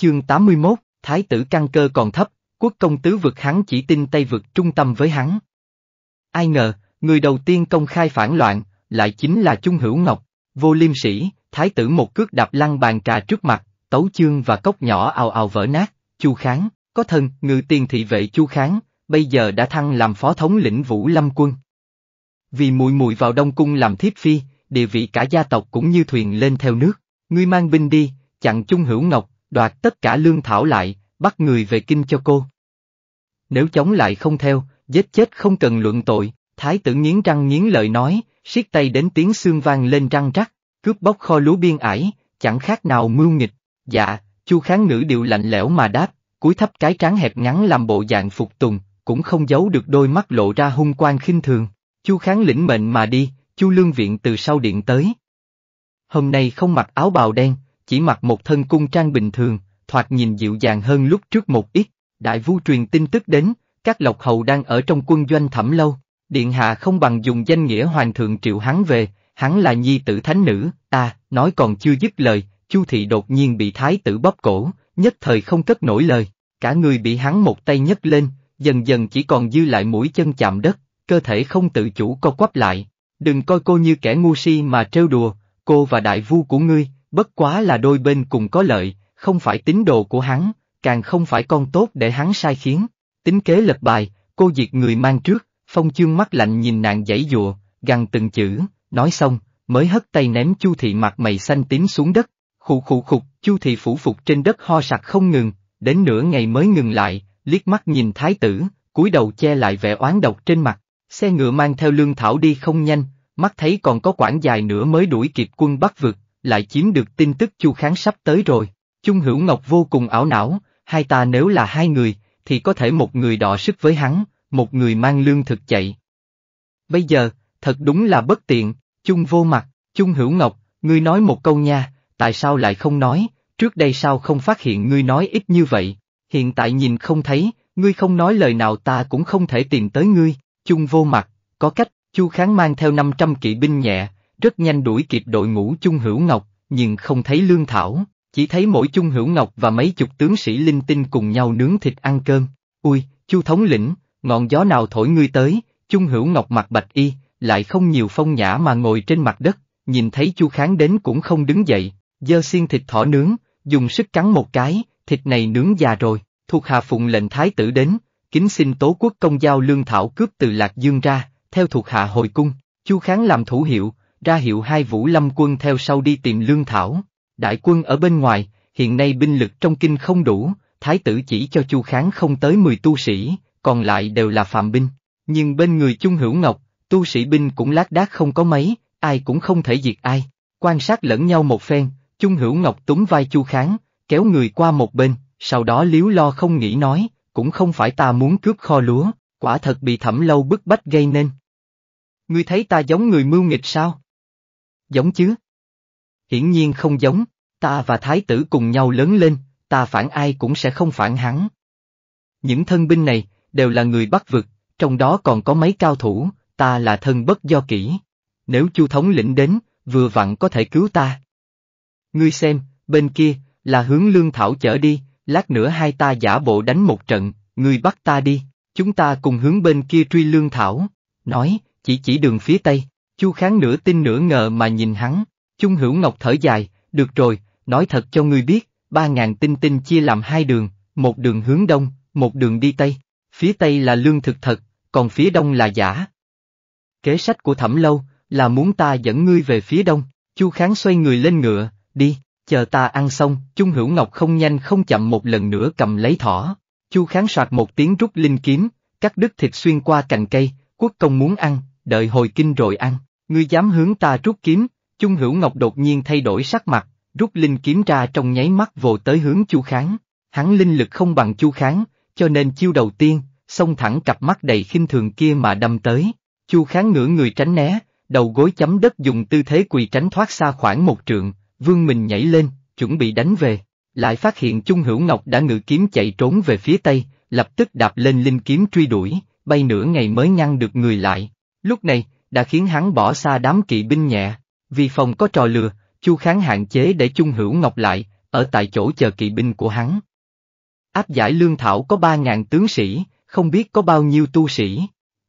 Chương 81, Thái tử căn cơ còn thấp, quốc công tứ vực hắn chỉ tin Tây vực trung tâm với hắn. Ai ngờ, người đầu tiên công khai phản loạn, lại chính là Trung Hữu Ngọc, vô liêm sĩ, thái tử một cước đạp lăn bàn trà trước mặt, tấu chương và cốc nhỏ ào ào vỡ nát, Chu Kháng, có thân, ngự tiền thị vệ Chu Kháng, bây giờ đã thăng làm phó thống lĩnh Vũ Lâm quân. Vì mùi mùi vào Đông Cung làm thiếp phi, địa vị cả gia tộc cũng như thuyền lên theo nước, ngươi mang binh đi, chặn Trung Hữu Ngọc, đoạt tất cả lương thảo lại, bắt người về kinh cho cô. Nếu chống lại không theo, giết chết không cần luận tội, thái tử nghiến răng nghiến lợi nói, siết tay đến tiếng xương vang lên răng rắc, cướp bóc kho lúa biên ải, chẳng khác nào mưu nghịch, dạ, chu kháng nữ điệu lạnh lẽo mà đáp, cúi thấp cái trán hẹp ngắn làm bộ dạng phục tùng, cũng không giấu được đôi mắt lộ ra hung quan khinh thường, chu kháng lĩnh mệnh mà đi, chu lương viện từ sau điện tới. Hôm nay không mặc áo bào đen, chỉ mặc một thân cung trang bình thường, thoạt nhìn dịu dàng hơn lúc trước một ít, đại vu truyền tin tức đến, các lộc hầu đang ở trong quân doanh thẩm lâu, điện hạ không bằng dùng danh nghĩa hoàng thượng triệu hắn về, hắn là nhi tử thánh nữ, ta, à, nói còn chưa dứt lời, chu thị đột nhiên bị thái tử bóp cổ, nhất thời không cất nổi lời, cả người bị hắn một tay nhấc lên, dần dần chỉ còn dư lại mũi chân chạm đất, cơ thể không tự chủ co quắp lại, đừng coi cô như kẻ ngu si mà trêu đùa, cô và đại vu của ngươi, bất quá là đôi bên cùng có lợi, không phải tín đồ của hắn, càng không phải con tốt để hắn sai khiến. Tính kế lật bài, cô diệt người mang trước, phong chương mắt lạnh nhìn nàng dãy dùa, gằn từng chữ, nói xong, mới hất tay ném chu thị mặt mày xanh tím xuống đất, khụ khụ khục, chu thị phủ phục trên đất ho sặc không ngừng, đến nửa ngày mới ngừng lại, liếc mắt nhìn thái tử, cúi đầu che lại vẻ oán độc trên mặt, xe ngựa mang theo lương thảo đi không nhanh, mắt thấy còn có quãng dài nữa mới đuổi kịp quân bắt vượt, lại chiếm được tin tức Chu Kháng sắp tới rồi. Chung Hữu Ngọc vô cùng ảo não, hai ta nếu là hai người, thì có thể một người đọ sức với hắn, một người mang lương thực chạy. Bây giờ, thật đúng là bất tiện, Chung vô mặt, Chung Hữu Ngọc, ngươi nói một câu nha, tại sao lại không nói, trước đây sao không phát hiện ngươi nói ít như vậy, hiện tại nhìn không thấy, ngươi không nói lời nào ta cũng không thể tìm tới ngươi, Chung vô mặt, có cách, Chu Kháng mang theo 500 kỵ binh nhẹ, rất nhanh đuổi kịp đội ngũ chung hữu ngọc, nhưng không thấy lương thảo, chỉ thấy mỗi chung hữu ngọc và mấy chục tướng sĩ linh tinh cùng nhau nướng thịt ăn cơm. Ui, chu thống lĩnh, ngọn gió nào thổi ngươi tới, chung hữu ngọc mặc bạch y, lại không nhiều phong nhã mà ngồi trên mặt đất, nhìn thấy chu kháng đến cũng không đứng dậy, dơ xiên thịt thỏ nướng, dùng sức cắn một cái, thịt này nướng già rồi, thuộc hạ phụng lệnh thái tử đến, kính xin tố quốc công giao lương thảo cướp từ Lạc Dương ra, theo thuộc hạ hồi cung, chu kháng làm thủ hiệu, ra hiệu hai vũ lâm quân theo sau đi tìm lương thảo. Đại quân ở bên ngoài, hiện nay binh lực trong kinh không đủ, thái tử chỉ cho chu kháng không tới mười tu sĩ, còn lại đều là phạm binh. Nhưng bên người chung hữu ngọc, tu sĩ binh cũng lác đác không có mấy, ai cũng không thể diệt ai. Quan sát lẫn nhau một phen, chung hữu ngọc túm vai chu kháng, kéo người qua một bên, sau đó liếu lo không nghĩ nói, cũng không phải ta muốn cướp kho lúa, quả thật bị thẩm lâu bức bách gây nên. Ngươi thấy ta giống người mưu nghịch sao? giống chứ? Hiển nhiên không giống, ta và thái tử cùng nhau lớn lên, ta phản ai cũng sẽ không phản hắn. Những thân binh này, đều là người bắt vực, trong đó còn có mấy cao thủ, ta là thân bất do kỹ. Nếu chu thống lĩnh đến, vừa vặn có thể cứu ta. Ngươi xem, bên kia, là hướng lương thảo chở đi, lát nữa hai ta giả bộ đánh một trận, ngươi bắt ta đi, chúng ta cùng hướng bên kia truy lương thảo, nói, chỉ chỉ đường phía tây. Chu Kháng nửa tin nửa ngờ mà nhìn hắn, Chung Hữu Ngọc thở dài, được rồi, nói thật cho ngươi biết, ba ngàn tinh tinh chia làm hai đường, một đường hướng đông, một đường đi tây, phía tây là lương thực thật, còn phía đông là giả. Kế sách của Thẩm Lâu là muốn ta dẫn ngươi về phía đông, Chu Kháng xoay người lên ngựa, đi, chờ ta ăn xong, Chung Hữu Ngọc không nhanh không chậm một lần nữa cầm lấy thỏ. Chu Kháng soạt một tiếng rút linh kiếm, cắt đứt thịt xuyên qua cành cây, quốc công muốn ăn, đợi hồi kinh rồi ăn, ngươi dám hướng ta rút kiếm, Chung Hữu Ngọc đột nhiên thay đổi sắc mặt, rút linh kiếm ra trong nháy mắt vồ tới hướng Chu Kháng, hắn linh lực không bằng Chu Kháng, cho nên chiêu đầu tiên, xông thẳng cặp mắt đầy khinh thường kia mà đâm tới, Chu Kháng ngửa người tránh né, đầu gối chấm đất dùng tư thế quỳ tránh thoát xa khoảng một trượng, vương mình nhảy lên, chuẩn bị đánh về, lại phát hiện Chung Hữu Ngọc đã ngự kiếm chạy trốn về phía tây, lập tức đạp lên linh kiếm truy đuổi, bay nửa ngày mới ngăn được người lại, Lúc này, đã khiến hắn bỏ xa đám kỵ binh nhẹ, vì phòng có trò lừa, Chu Kháng hạn chế để Chung Hữu Ngọc lại, ở tại chỗ chờ kỵ binh của hắn. Áp giải lương thảo có ba ngàn tướng sĩ, không biết có bao nhiêu tu sĩ.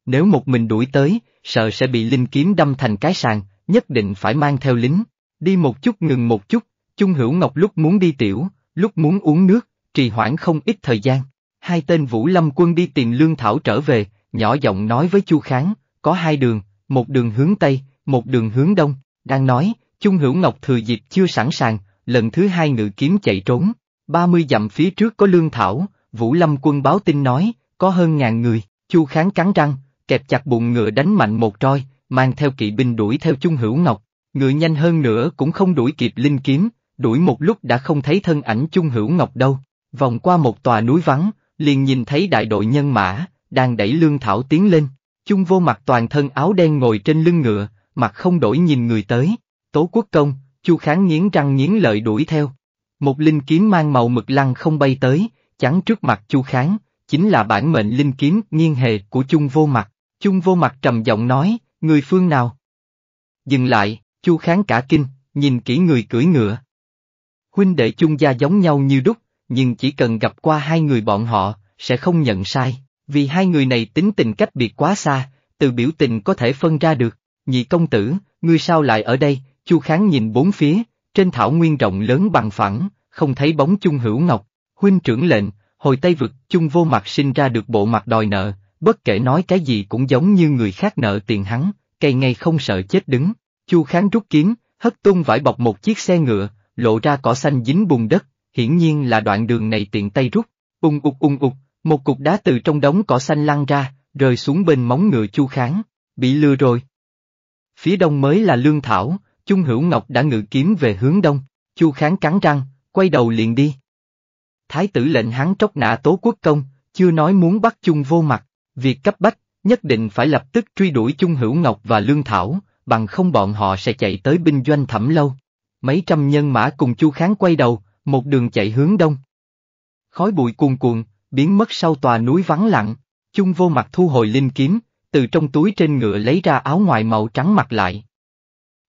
Nếu một mình đuổi tới, sợ sẽ bị linh kiếm đâm thành cái sàn, nhất định phải mang theo lính. Đi một chút ngừng một chút, Chung Hữu Ngọc lúc muốn đi tiểu, lúc muốn uống nước, trì hoãn không ít thời gian. Hai tên Vũ Lâm quân đi tìm lương thảo trở về, nhỏ giọng nói với Chu Kháng, có hai đường, một đường hướng Tây, một đường hướng Đông, đang nói, Chung Hữu Ngọc thừa dịp chưa sẵn sàng, lần thứ hai ngự kiếm chạy trốn, 30 dặm phía trước có lương thảo, Vũ Lâm quân báo tin nói, có hơn ngàn người, Chu Kháng cắn răng, kẹp chặt bụng ngựa đánh mạnh một roi, mang theo kỵ binh đuổi theo Chung Hữu Ngọc, ngựa nhanh hơn nữa cũng không đuổi kịp linh kiếm, đuổi một lúc đã không thấy thân ảnh Chung Hữu Ngọc đâu, vòng qua một tòa núi vắng, liền nhìn thấy đại đội nhân mã, đang đẩy lương thảo tiến lên, Chung vô mặt toàn thân áo đen ngồi trên lưng ngựa, mặt không đổi nhìn người tới, tố quốc công, chu kháng nghiến răng nghiến lợi đuổi theo. Một linh kiếm mang màu mực lăng không bay tới, chắn trước mặt chu kháng, chính là bản mệnh linh kiếm nghiêng hề của chung vô mặt. Chung vô mặt trầm giọng nói, người phương nào? Dừng lại, chu kháng cả kinh, nhìn kỹ người cưỡi ngựa. Huynh đệ chung gia giống nhau như đúc, nhưng chỉ cần gặp qua hai người bọn họ, sẽ không nhận sai. Vì hai người này tính tình cách biệt quá xa, từ biểu tình có thể phân ra được, nhị công tử, ngươi sao lại ở đây, Chu Kháng nhìn bốn phía, trên thảo nguyên rộng lớn bằng phẳng, không thấy bóng chung hữu ngọc, huynh trưởng lệnh, hồi Tây Vực, chung vô mặt sinh ra được bộ mặt đòi nợ, bất kể nói cái gì cũng giống như người khác nợ tiền hắn, cây ngay không sợ chết đứng, Chu Kháng rút kiếm, hất tung vải bọc một chiếc xe ngựa, lộ ra cỏ xanh dính bùn đất, hiển nhiên là đoạn đường này tiện tay rút, ung ục ung ục, một cục đá từ trong đống cỏ xanh lăn ra, rơi xuống bên móng ngựa chu kháng, bị lừa rồi. Phía đông mới là lương thảo, Chung Hữu Ngọc đã ngự kiếm về hướng đông, chu kháng cắn răng, quay đầu liền đi. Thái tử lệnh hắn tróc nã tố quốc công, chưa nói muốn bắt chung vô mặt, việc cấp bách, nhất định phải lập tức truy đuổi chung hữu ngọc và lương thảo, bằng không bọn họ sẽ chạy tới binh doanh thẩm lâu. Mấy trăm nhân mã cùng chu kháng quay đầu, một đường chạy hướng đông. Khói bụi cuồn cuộn, biến mất sau tòa núi vắng lặng, chung vô mặt thu hồi linh kiếm, từ trong túi trên ngựa lấy ra áo ngoài màu trắng mặc lại.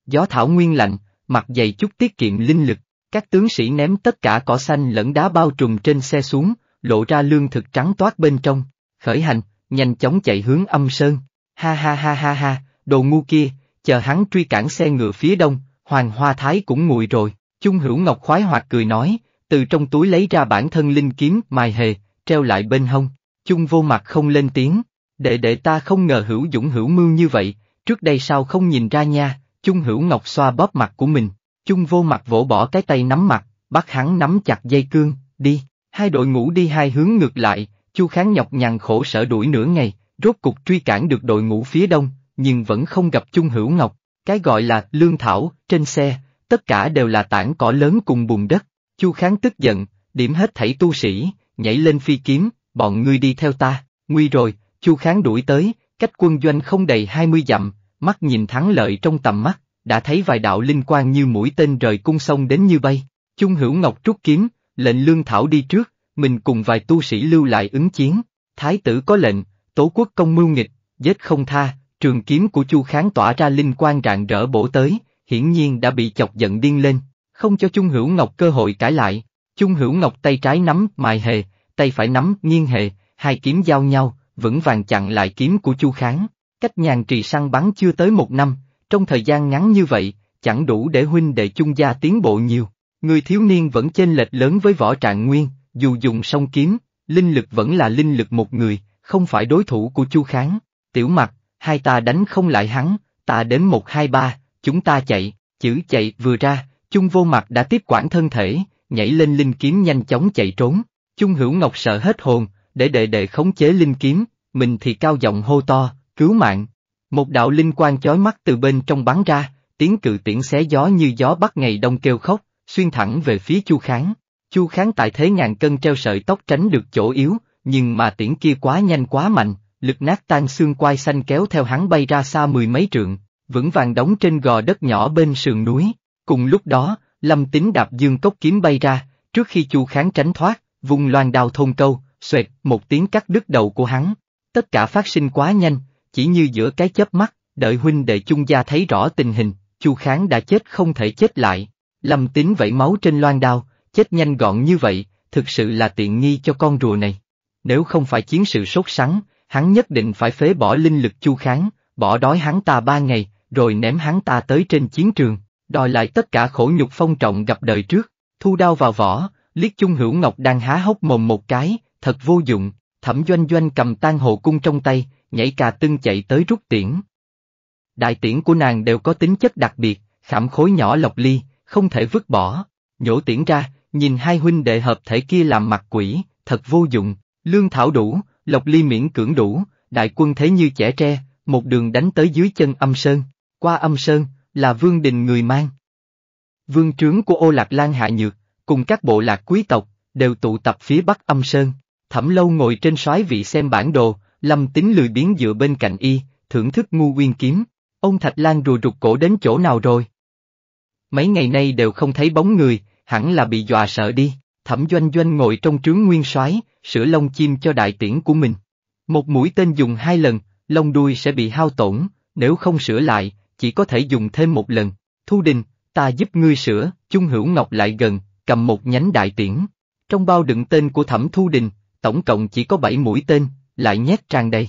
Gió thảo nguyên lạnh, mặc dày chút tiết kiệm linh lực, các tướng sĩ ném tất cả cỏ xanh lẫn đá bao trùm trên xe xuống, lộ ra lương thực trắng toát bên trong, khởi hành, nhanh chóng chạy hướng âm sơn. Ha ha ha ha ha, đồ ngu kia, chờ hắn truy cản xe ngựa phía đông, hoàng hoa thái cũng nguội rồi, Chung Hữu Ngọc khoái hoạt cười nói, từ trong túi lấy ra bản thân linh kiếm mài hề, treo lại bên hông, chung vô mặt không lên tiếng, đệ đệ ta không ngờ hữu dũng hữu mưu như vậy, trước đây sao không nhìn ra nha, chung hữu ngọc xoa bóp mặt của mình, chung vô mặt vỗ bỏ cái tay nắm mặt, bắt hắn nắm chặt dây cương, đi, hai đội ngũ đi hai hướng ngược lại, chu kháng nhọc nhằn khổ sở đuổi nửa ngày, rốt cục truy cản được đội ngũ phía đông, nhưng vẫn không gặp chung hữu ngọc, cái gọi là lương thảo, trên xe, tất cả đều là tảng cỏ lớn cùng bùn đất, chu kháng tức giận, điểm hết thảy tu sĩ, nhảy lên phi kiếm, bọn ngươi đi theo ta, nguy rồi, Chu Kháng đuổi tới, cách quân doanh không đầy 20 dặm, mắt nhìn thắng lợi trong tầm mắt, đã thấy vài đạo linh quang như mũi tên rời cung sông đến như bay. Chung Hữu Ngọc trút kiếm, lệnh Lương Thảo đi trước, mình cùng vài tu sĩ lưu lại ứng chiến. Thái tử có lệnh, Tố quốc công mưu nghịch, giết không tha, trường kiếm của Chu Kháng tỏa ra linh quang rạng rỡ bổ tới, hiển nhiên đã bị chọc giận điên lên, không cho Chung Hữu Ngọc cơ hội cãi lại, Chung Hữu Ngọc tay trái nắm mài hề, tay phải nắm nghiêng hề, hai kiếm giao nhau, vững vàng chặn lại kiếm của Chu Kháng. Cách nhàn trì săn bắn chưa tới một năm, trong thời gian ngắn như vậy, chẳng đủ để huynh đệ chung gia tiến bộ nhiều. Người thiếu niên vẫn chênh lệch lớn với võ trạng nguyên, dù dùng song kiếm, linh lực vẫn là linh lực một người, không phải đối thủ của Chu Kháng. Tiểu mặt, hai ta đánh không lại hắn, ta đến một hai ba, chúng ta chạy, chữ chạy vừa ra, chung vô mặt đã tiếp quản thân thể, nhảy lên linh kiếm nhanh chóng chạy trốn. Chung Hữu Ngọc sợ hết hồn, để đệ đệ khống chế linh kiếm, mình thì cao giọng hô to, cứu mạng. Một đạo linh quang chói mắt từ bên trong bắn ra, tiếng cự tiễn xé gió như gió bắt ngày đông kêu khóc, xuyên thẳng về phía Chu Kháng. Chu Kháng tại thế ngàn cân treo sợi tóc tránh được chỗ yếu, nhưng mà tiễn kia quá nhanh quá mạnh, lực nát tan xương quai xanh kéo theo hắn bay ra xa mười mấy trượng, vững vàng đóng trên gò đất nhỏ bên sườn núi. Cùng lúc đó, Lâm Tính đạp dương cốc kiếm bay ra, trước khi Chu Kháng tránh thoát, vùng loan đào thôn câu, xoẹt, một tiếng cắt đứt đầu của hắn. Tất cả phát sinh quá nhanh, chỉ như giữa cái chớp mắt, đợi huynh đệ chung gia thấy rõ tình hình, Chu Kháng đã chết không thể chết lại. Lâm Tính vẫy máu trên loan đao, chết nhanh gọn như vậy, thực sự là tiện nghi cho con rùa này. Nếu không phải chiến sự sốt sắng, hắn nhất định phải phế bỏ linh lực Chu Kháng, bỏ đói hắn ta ba ngày, rồi ném hắn ta tới trên chiến trường. Đòi lại tất cả khổ nhục phong trọng gặp đời trước, thu đao vào vỏ, liếc chung hữu ngọc đang há hốc mồm một cái, thật vô dụng, thẩm doanh doanh cầm tan hồ cung trong tay, nhảy cà tưng chạy tới rút tiễn. Đại tiễn của nàng đều có tính chất đặc biệt, khảm khối nhỏ lọc ly, không thể vứt bỏ, nhổ tiễn ra, nhìn hai huynh đệ hợp thể kia làm mặt quỷ, thật vô dụng, lương thảo đủ, lọc ly miễn cưỡng đủ, đại quân thế như trẻ tre, một đường đánh tới dưới chân âm sơn, qua âm sơn, là Vương Đình người mang. Vương trướng của Ô Lạc Lan Hạ Nhược, cùng các bộ lạc quý tộc, đều tụ tập phía Bắc Âm Sơn, thẩm lâu ngồi trên soái vị xem bản đồ, lâm tính lười biến dựa bên cạnh y, thưởng thức ngu nguyên kiếm, ông Thạch Lan rùa rụt cổ đến chỗ nào rồi. Mấy ngày nay đều không thấy bóng người, hẳn là bị dọa sợ đi, thẩm doanh doanh ngồi trong trướng nguyên soái, sửa lông chim cho đại tiễn của mình. Một mũi tên dùng hai lần, lông đuôi sẽ bị hao tổn, nếu không sửa lại, chỉ có thể dùng thêm một lần. Thu Đình, ta giúp ngươi sửa, Chung Hữu Ngọc lại gần, cầm một nhánh đại tiễn. Trong bao đựng tên của Thẩm Thu Đình, tổng cộng chỉ có 7 mũi tên, lại nhét tràn đầy.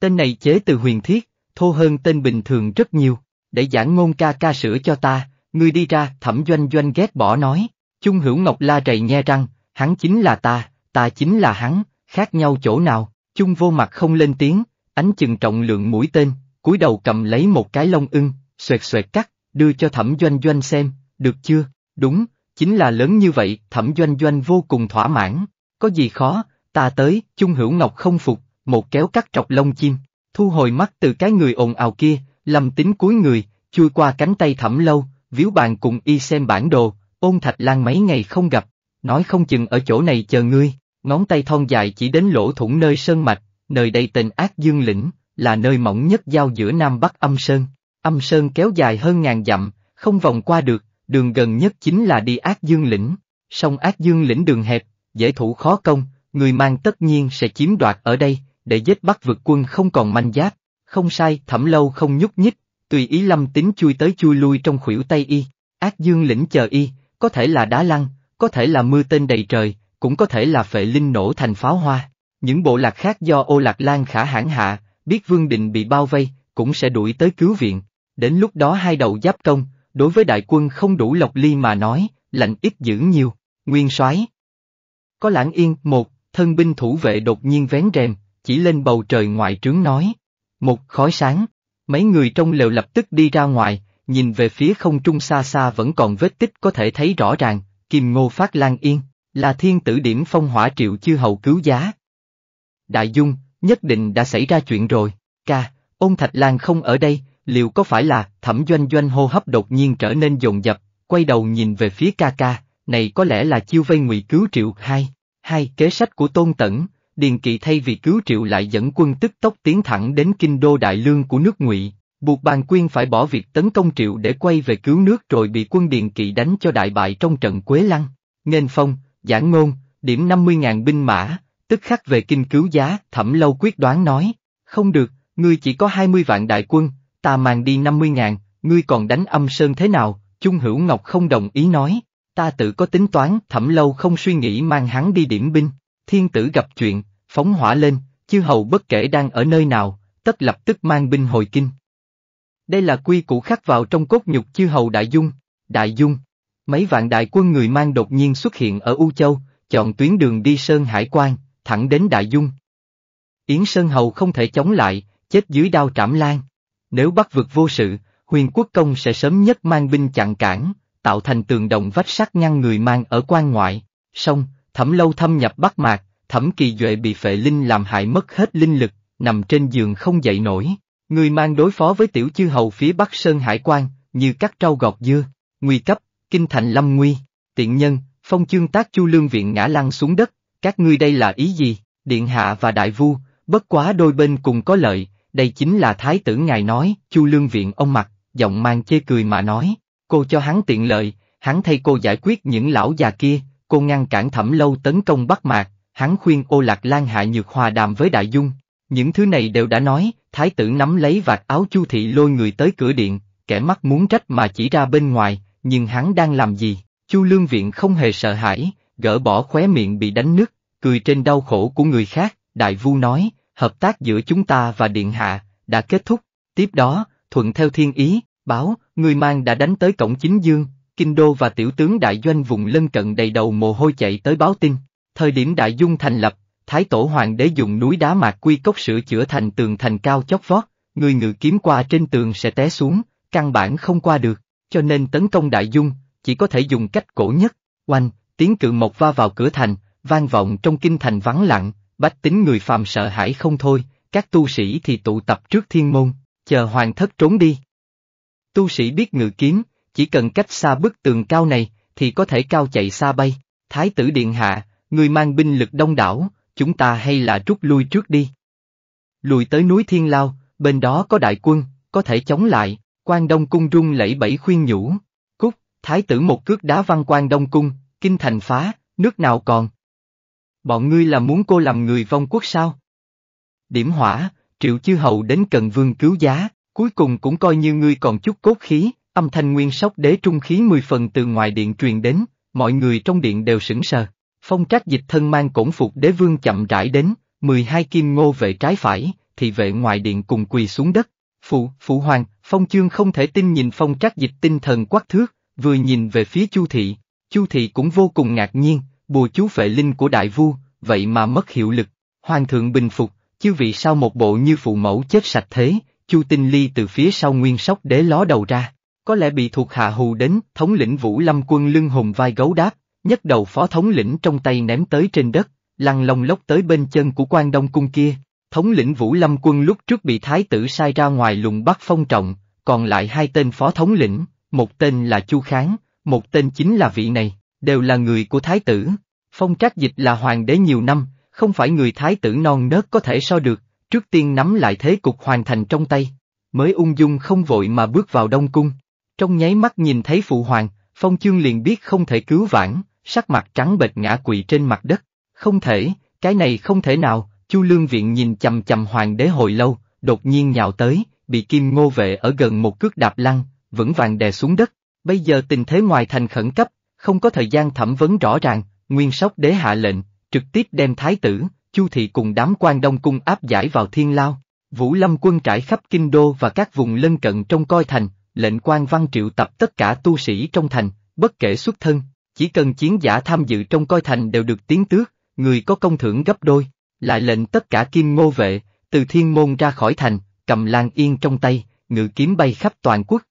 Tên này chế từ huyền thiết, thô hơn tên bình thường rất nhiều, để giảng ngôn ca ca sửa cho ta, ngươi đi ra, Thẩm Doanh Doanh ghét bỏ nói. Chung Hữu Ngọc la rầy nghe răng, hắn chính là ta, ta chính là hắn, khác nhau chỗ nào, chung vô mặt không lên tiếng, ánh chừng trọng lượng mũi tên, cúi đầu cầm lấy một cái lông ưng, xoẹt xoẹt cắt, đưa cho Thẩm Doanh Doanh xem, được chưa, đúng, chính là lớn như vậy, Thẩm Doanh Doanh vô cùng thỏa mãn, có gì khó, ta tới, Chung Hữu Ngọc không phục, một kéo cắt trọc lông chim, thu hồi mắt từ cái người ồn ào kia, lầm tính cuối người, chui qua cánh tay Thẩm Lâu, víu bàn cùng y xem bản đồ, ôn thạch lan mấy ngày không gặp, nói không chừng ở chỗ này chờ ngươi, ngón tay thon dài chỉ đến lỗ thủng nơi sơn mạch, nơi đây tên ác dương lĩnh, là nơi mỏng nhất giao giữa Nam Bắc Âm Sơn. Âm Sơn kéo dài hơn ngàn dặm, không vòng qua được, đường gần nhất chính là đi Ác Dương Lĩnh. sông Ác Dương Lĩnh đường hẹp, dễ thủ khó công, người mang tất nhiên sẽ chiếm đoạt ở đây, để giết bắt vượt quân không còn manh giáp. Không sai, thẩm lâu không nhúc nhích, tùy ý lâm tính chui tới chui lui trong khuỷu tay y. Ác Dương Lĩnh chờ y, có thể là đá lăng, có thể là mưa tên đầy trời, cũng có thể là phệ linh nổ thành pháo hoa. Những bộ lạc khác do ô lạc lan khả hãn hạ, biết Vương Định bị bao vây, cũng sẽ đuổi tới cứu viện. Đến lúc đó hai đầu giáp công, đối với đại quân không đủ lộc ly mà nói, lạnh ít dữ nhiều, nguyên soái. Có lãng yên, một, thân binh thủ vệ đột nhiên vén rèm, chỉ lên bầu trời ngoại trướng nói. Một khói sáng, mấy người trong lều lập tức đi ra ngoài, nhìn về phía không trung xa xa vẫn còn vết tích có thể thấy rõ ràng, kim ngô phát lan yên, là thiên tử điểm phong hỏa triệu chư hầu cứu giá. Đại dung, nhất định đã xảy ra chuyện rồi, ca, ôn thạch lan không ở đây, liệu có phải là thẩm doanh doanh hô hấp đột nhiên trở nên dồn dập, quay đầu nhìn về phía ca ca, này có lẽ là chiêu vây ngụy cứu triệu hai, hai kế sách của tôn tẩn, điền kỵ thay vì cứu triệu lại dẫn quân tức tốc tiến thẳng đến kinh đô đại lương của nước ngụy, buộc bàn quyên phải bỏ việc tấn công triệu để quay về cứu nước rồi bị quân điền kỵ đánh cho đại bại trong trận Quế Lăng, nghênh phong, giảng ngôn, điểm 50.000 binh mã, Tức khắc về kinh cứu giá, thẩm lâu quyết đoán nói, không được, ngươi chỉ có 20 vạn đại quân, ta mang đi 50 ngàn, ngươi còn đánh âm sơn thế nào, Chung Hữu Ngọc không đồng ý nói, ta tự có tính toán, thẩm lâu không suy nghĩ mang hắn đi điểm binh, thiên tử gặp chuyện, phóng hỏa lên, chư hầu bất kể đang ở nơi nào, tất lập tức mang binh hồi kinh. Đây là quy củ khắc vào trong cốt nhục chư hầu Đại Dung, Đại Dung, mấy vạn đại quân người mang đột nhiên xuất hiện ở U Châu, chọn tuyến đường đi Sơn Hải Quan, thẳng đến Đại Dung. Yến Sơn Hầu không thể chống lại, chết dưới đao trảm lan. Nếu bắt vực vô sự, huyền quốc công sẽ sớm nhất mang binh chặn cản, tạo thành tường đồng vách sắt ngăn người mang ở quan ngoại. Xong, thẩm lâu thâm nhập Bắc Mạc, thẩm kỳ duệ bị phệ linh làm hại mất hết linh lực, nằm trên giường không dậy nổi. Người mang đối phó với tiểu chư hầu phía Bắc Sơn Hải quan, như cắt trâu gọt dưa, nguy cấp, kinh thành lâm nguy, tiện nhân, phong chương tác chu lương viện ngã lăn xuống đất, các ngươi đây là ý gì, điện hạ và đại vu, bất quá đôi bên cùng có lợi, đây chính là thái tử ngài nói, chu lương viện ông mặt, giọng mang chê cười mà nói, cô cho hắn tiện lợi, hắn thay cô giải quyết những lão già kia, cô ngăn cản thẩm lâu tấn công bắt mạc, hắn khuyên ô lạc lan hạ nhược hòa đàm với đại dung, những thứ này đều đã nói, thái tử nắm lấy vạt áo chu thị lôi người tới cửa điện, kẻ mắt muốn trách mà chỉ ra bên ngoài, nhưng hắn đang làm gì, chu lương viện không hề sợ hãi, gỡ bỏ khóe miệng bị đánh nứt, cười trên đau khổ của người khác, đại vu nói, hợp tác giữa chúng ta và điện hạ, đã kết thúc, tiếp đó, thuận theo thiên ý, báo, người mang đã đánh tới cổng chính dương, kinh đô và tiểu tướng đại doanh vùng lân cận đầy đầu mồ hôi chạy tới báo tin, thời điểm đại dung thành lập, thái tổ hoàng đế dùng núi đá mạc quy cốc sửa chữa thành tường thành cao chót vót, người ngự kiếm qua trên tường sẽ té xuống, căn bản không qua được, cho nên tấn công đại dung, chỉ có thể dùng cách cổ nhất, oanh, tiếng cự mộc va vào cửa thành, vang vọng trong kinh thành vắng lặng, bách tính người phàm sợ hãi không thôi, các tu sĩ thì tụ tập trước thiên môn, chờ hoàng thất trốn đi. Tu sĩ biết ngự kiếm, chỉ cần cách xa bức tường cao này, thì có thể cao chạy xa bay, thái tử điện hạ, người mang binh lực đông đảo, chúng ta hay là rút lui trước đi. Lùi tới núi Thiên Lao, bên đó có đại quân, có thể chống lại, quan Đông Cung rung lẫy bẫy khuyên nhủ. Cúc, thái tử một cước đá văng quan Đông Cung, kinh thành phá, nước nào còn? Bọn ngươi là muốn cô làm người vong quốc sao? Điểm hỏa, triệu chư hậu đến cần vương cứu giá, cuối cùng cũng coi như ngươi còn chút cốt khí, âm thanh nguyên sóc đế trung khí mười phần từ ngoài điện truyền đến, mọi người trong điện đều sững sờ. Phong trác dịch thân mang cổng phục đế vương chậm rãi đến, 12 kim ngô vệ trái phải, thì vệ ngoài điện cùng quỳ xuống đất. Phụ, phụ hoàng, phong chương không thể tin nhìn phong trác dịch tinh thần quắc thước, vừa nhìn về phía chu thị, Chu thị cũng vô cùng ngạc nhiên, bùa chú phệ linh của đại vua, vậy mà mất hiệu lực. Hoàng thượng bình phục, chứ vị sao một bộ như phụ mẫu chết sạch thế, Chu Tinh Ly từ phía sau nguyên sóc đế ló đầu ra. Có lẽ bị thuộc hạ hù đến, thống lĩnh Vũ Lâm quân lưng hùng vai gấu đáp, nhấc đầu phó thống lĩnh trong tay ném tới trên đất, lăn lòng lốc tới bên chân của quan đông cung kia. Thống lĩnh Vũ Lâm quân lúc trước bị thái tử sai ra ngoài lùng bắt phong trọng, còn lại hai tên phó thống lĩnh, một tên là Chu Kháng, một tên chính là vị này, đều là người của thái tử. Phong trác dịch là hoàng đế nhiều năm, không phải người thái tử non nớt có thể so được, trước tiên nắm lại thế cục hoàn thành trong tay, mới ung dung không vội mà bước vào đông cung. Trong nháy mắt nhìn thấy phụ hoàng, phong chương liền biết không thể cứu vãn, sắc mặt trắng bệch ngã quỵ trên mặt đất. Không thể, cái này không thể nào, chu lương viện nhìn chầm chầm hoàng đế hồi lâu, đột nhiên nhào tới, bị kim ngô vệ ở gần một cước đạp lăn, vững vàng đè xuống đất. Bây giờ tình thế ngoài thành khẩn cấp, không có thời gian thẩm vấn rõ ràng, nguyên sóc đế hạ lệnh, trực tiếp đem thái tử, chu thị cùng đám quan đông cung áp giải vào thiên lao. Vũ Lâm quân trải khắp kinh đô và các vùng lân cận trong coi thành, lệnh quan văn triệu tập tất cả tu sĩ trong thành, bất kể xuất thân, chỉ cần chiến giả tham dự trong coi thành đều được tiến tước, người có công thưởng gấp đôi, lại lệnh tất cả kim ngô vệ, từ thiên môn ra khỏi thành, cầm lan yên trong tay, ngự kiếm bay khắp toàn quốc,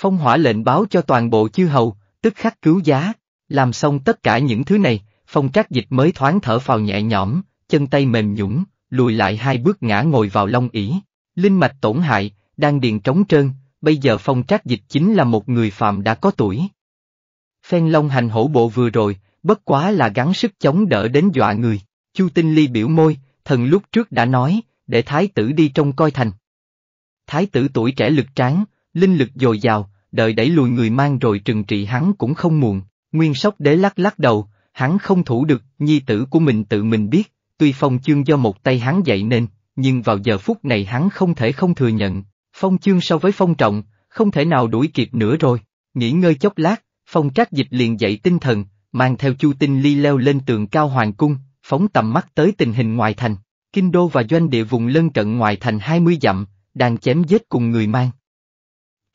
Phong hỏa lệnh báo cho toàn bộ chư hầu, tức khắc cứu giá, làm xong tất cả những thứ này, phong trác dịch mới thoáng thở phào nhẹ nhõm, chân tay mềm nhũng, lùi lại hai bước ngã ngồi vào long ỷ Linh mạch tổn hại, đang điền trống trơn, bây giờ phong trác dịch chính là một người phạm đã có tuổi. Phen long hành hổ bộ vừa rồi, bất quá là gắng sức chống đỡ đến dọa người, Chu Tinh Ly biểu môi, thần lúc trước đã nói, để thái tử đi trông coi thành. Thái tử tuổi trẻ lực tráng, linh lực dồi dào, đợi đẩy lùi người mang rồi trừng trị hắn cũng không muộn. Nguyên sóc đế lắc lắc đầu, hắn không thủ được, nhi tử của mình tự mình biết, tuy phong chương do một tay hắn dậy nên, nhưng vào giờ phút này hắn không thể không thừa nhận, phong chương so với phong trọng, không thể nào đuổi kịp nữa rồi. Nghỉ ngơi chốc lát, phong trác dịch liền dậy tinh thần, mang theo chu tinh ly leo lên tường cao hoàng cung, phóng tầm mắt tới tình hình ngoài thành. Kinh đô và doanh địa vùng lân cận ngoài thành 20 dặm, đang chém giết cùng người mang.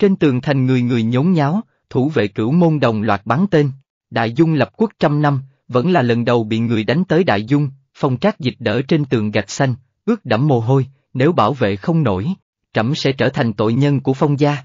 Trên tường thành người người nhốn nháo, thủ vệ cửu môn đồng loạt bắn tên. Đại Dung lập quốc trăm năm, vẫn là lần đầu bị người đánh tới Đại Dung, phong trác dịch đỡ trên tường gạch xanh, ướt đẫm mồ hôi, nếu bảo vệ không nổi, trẫm sẽ trở thành tội nhân của phong gia.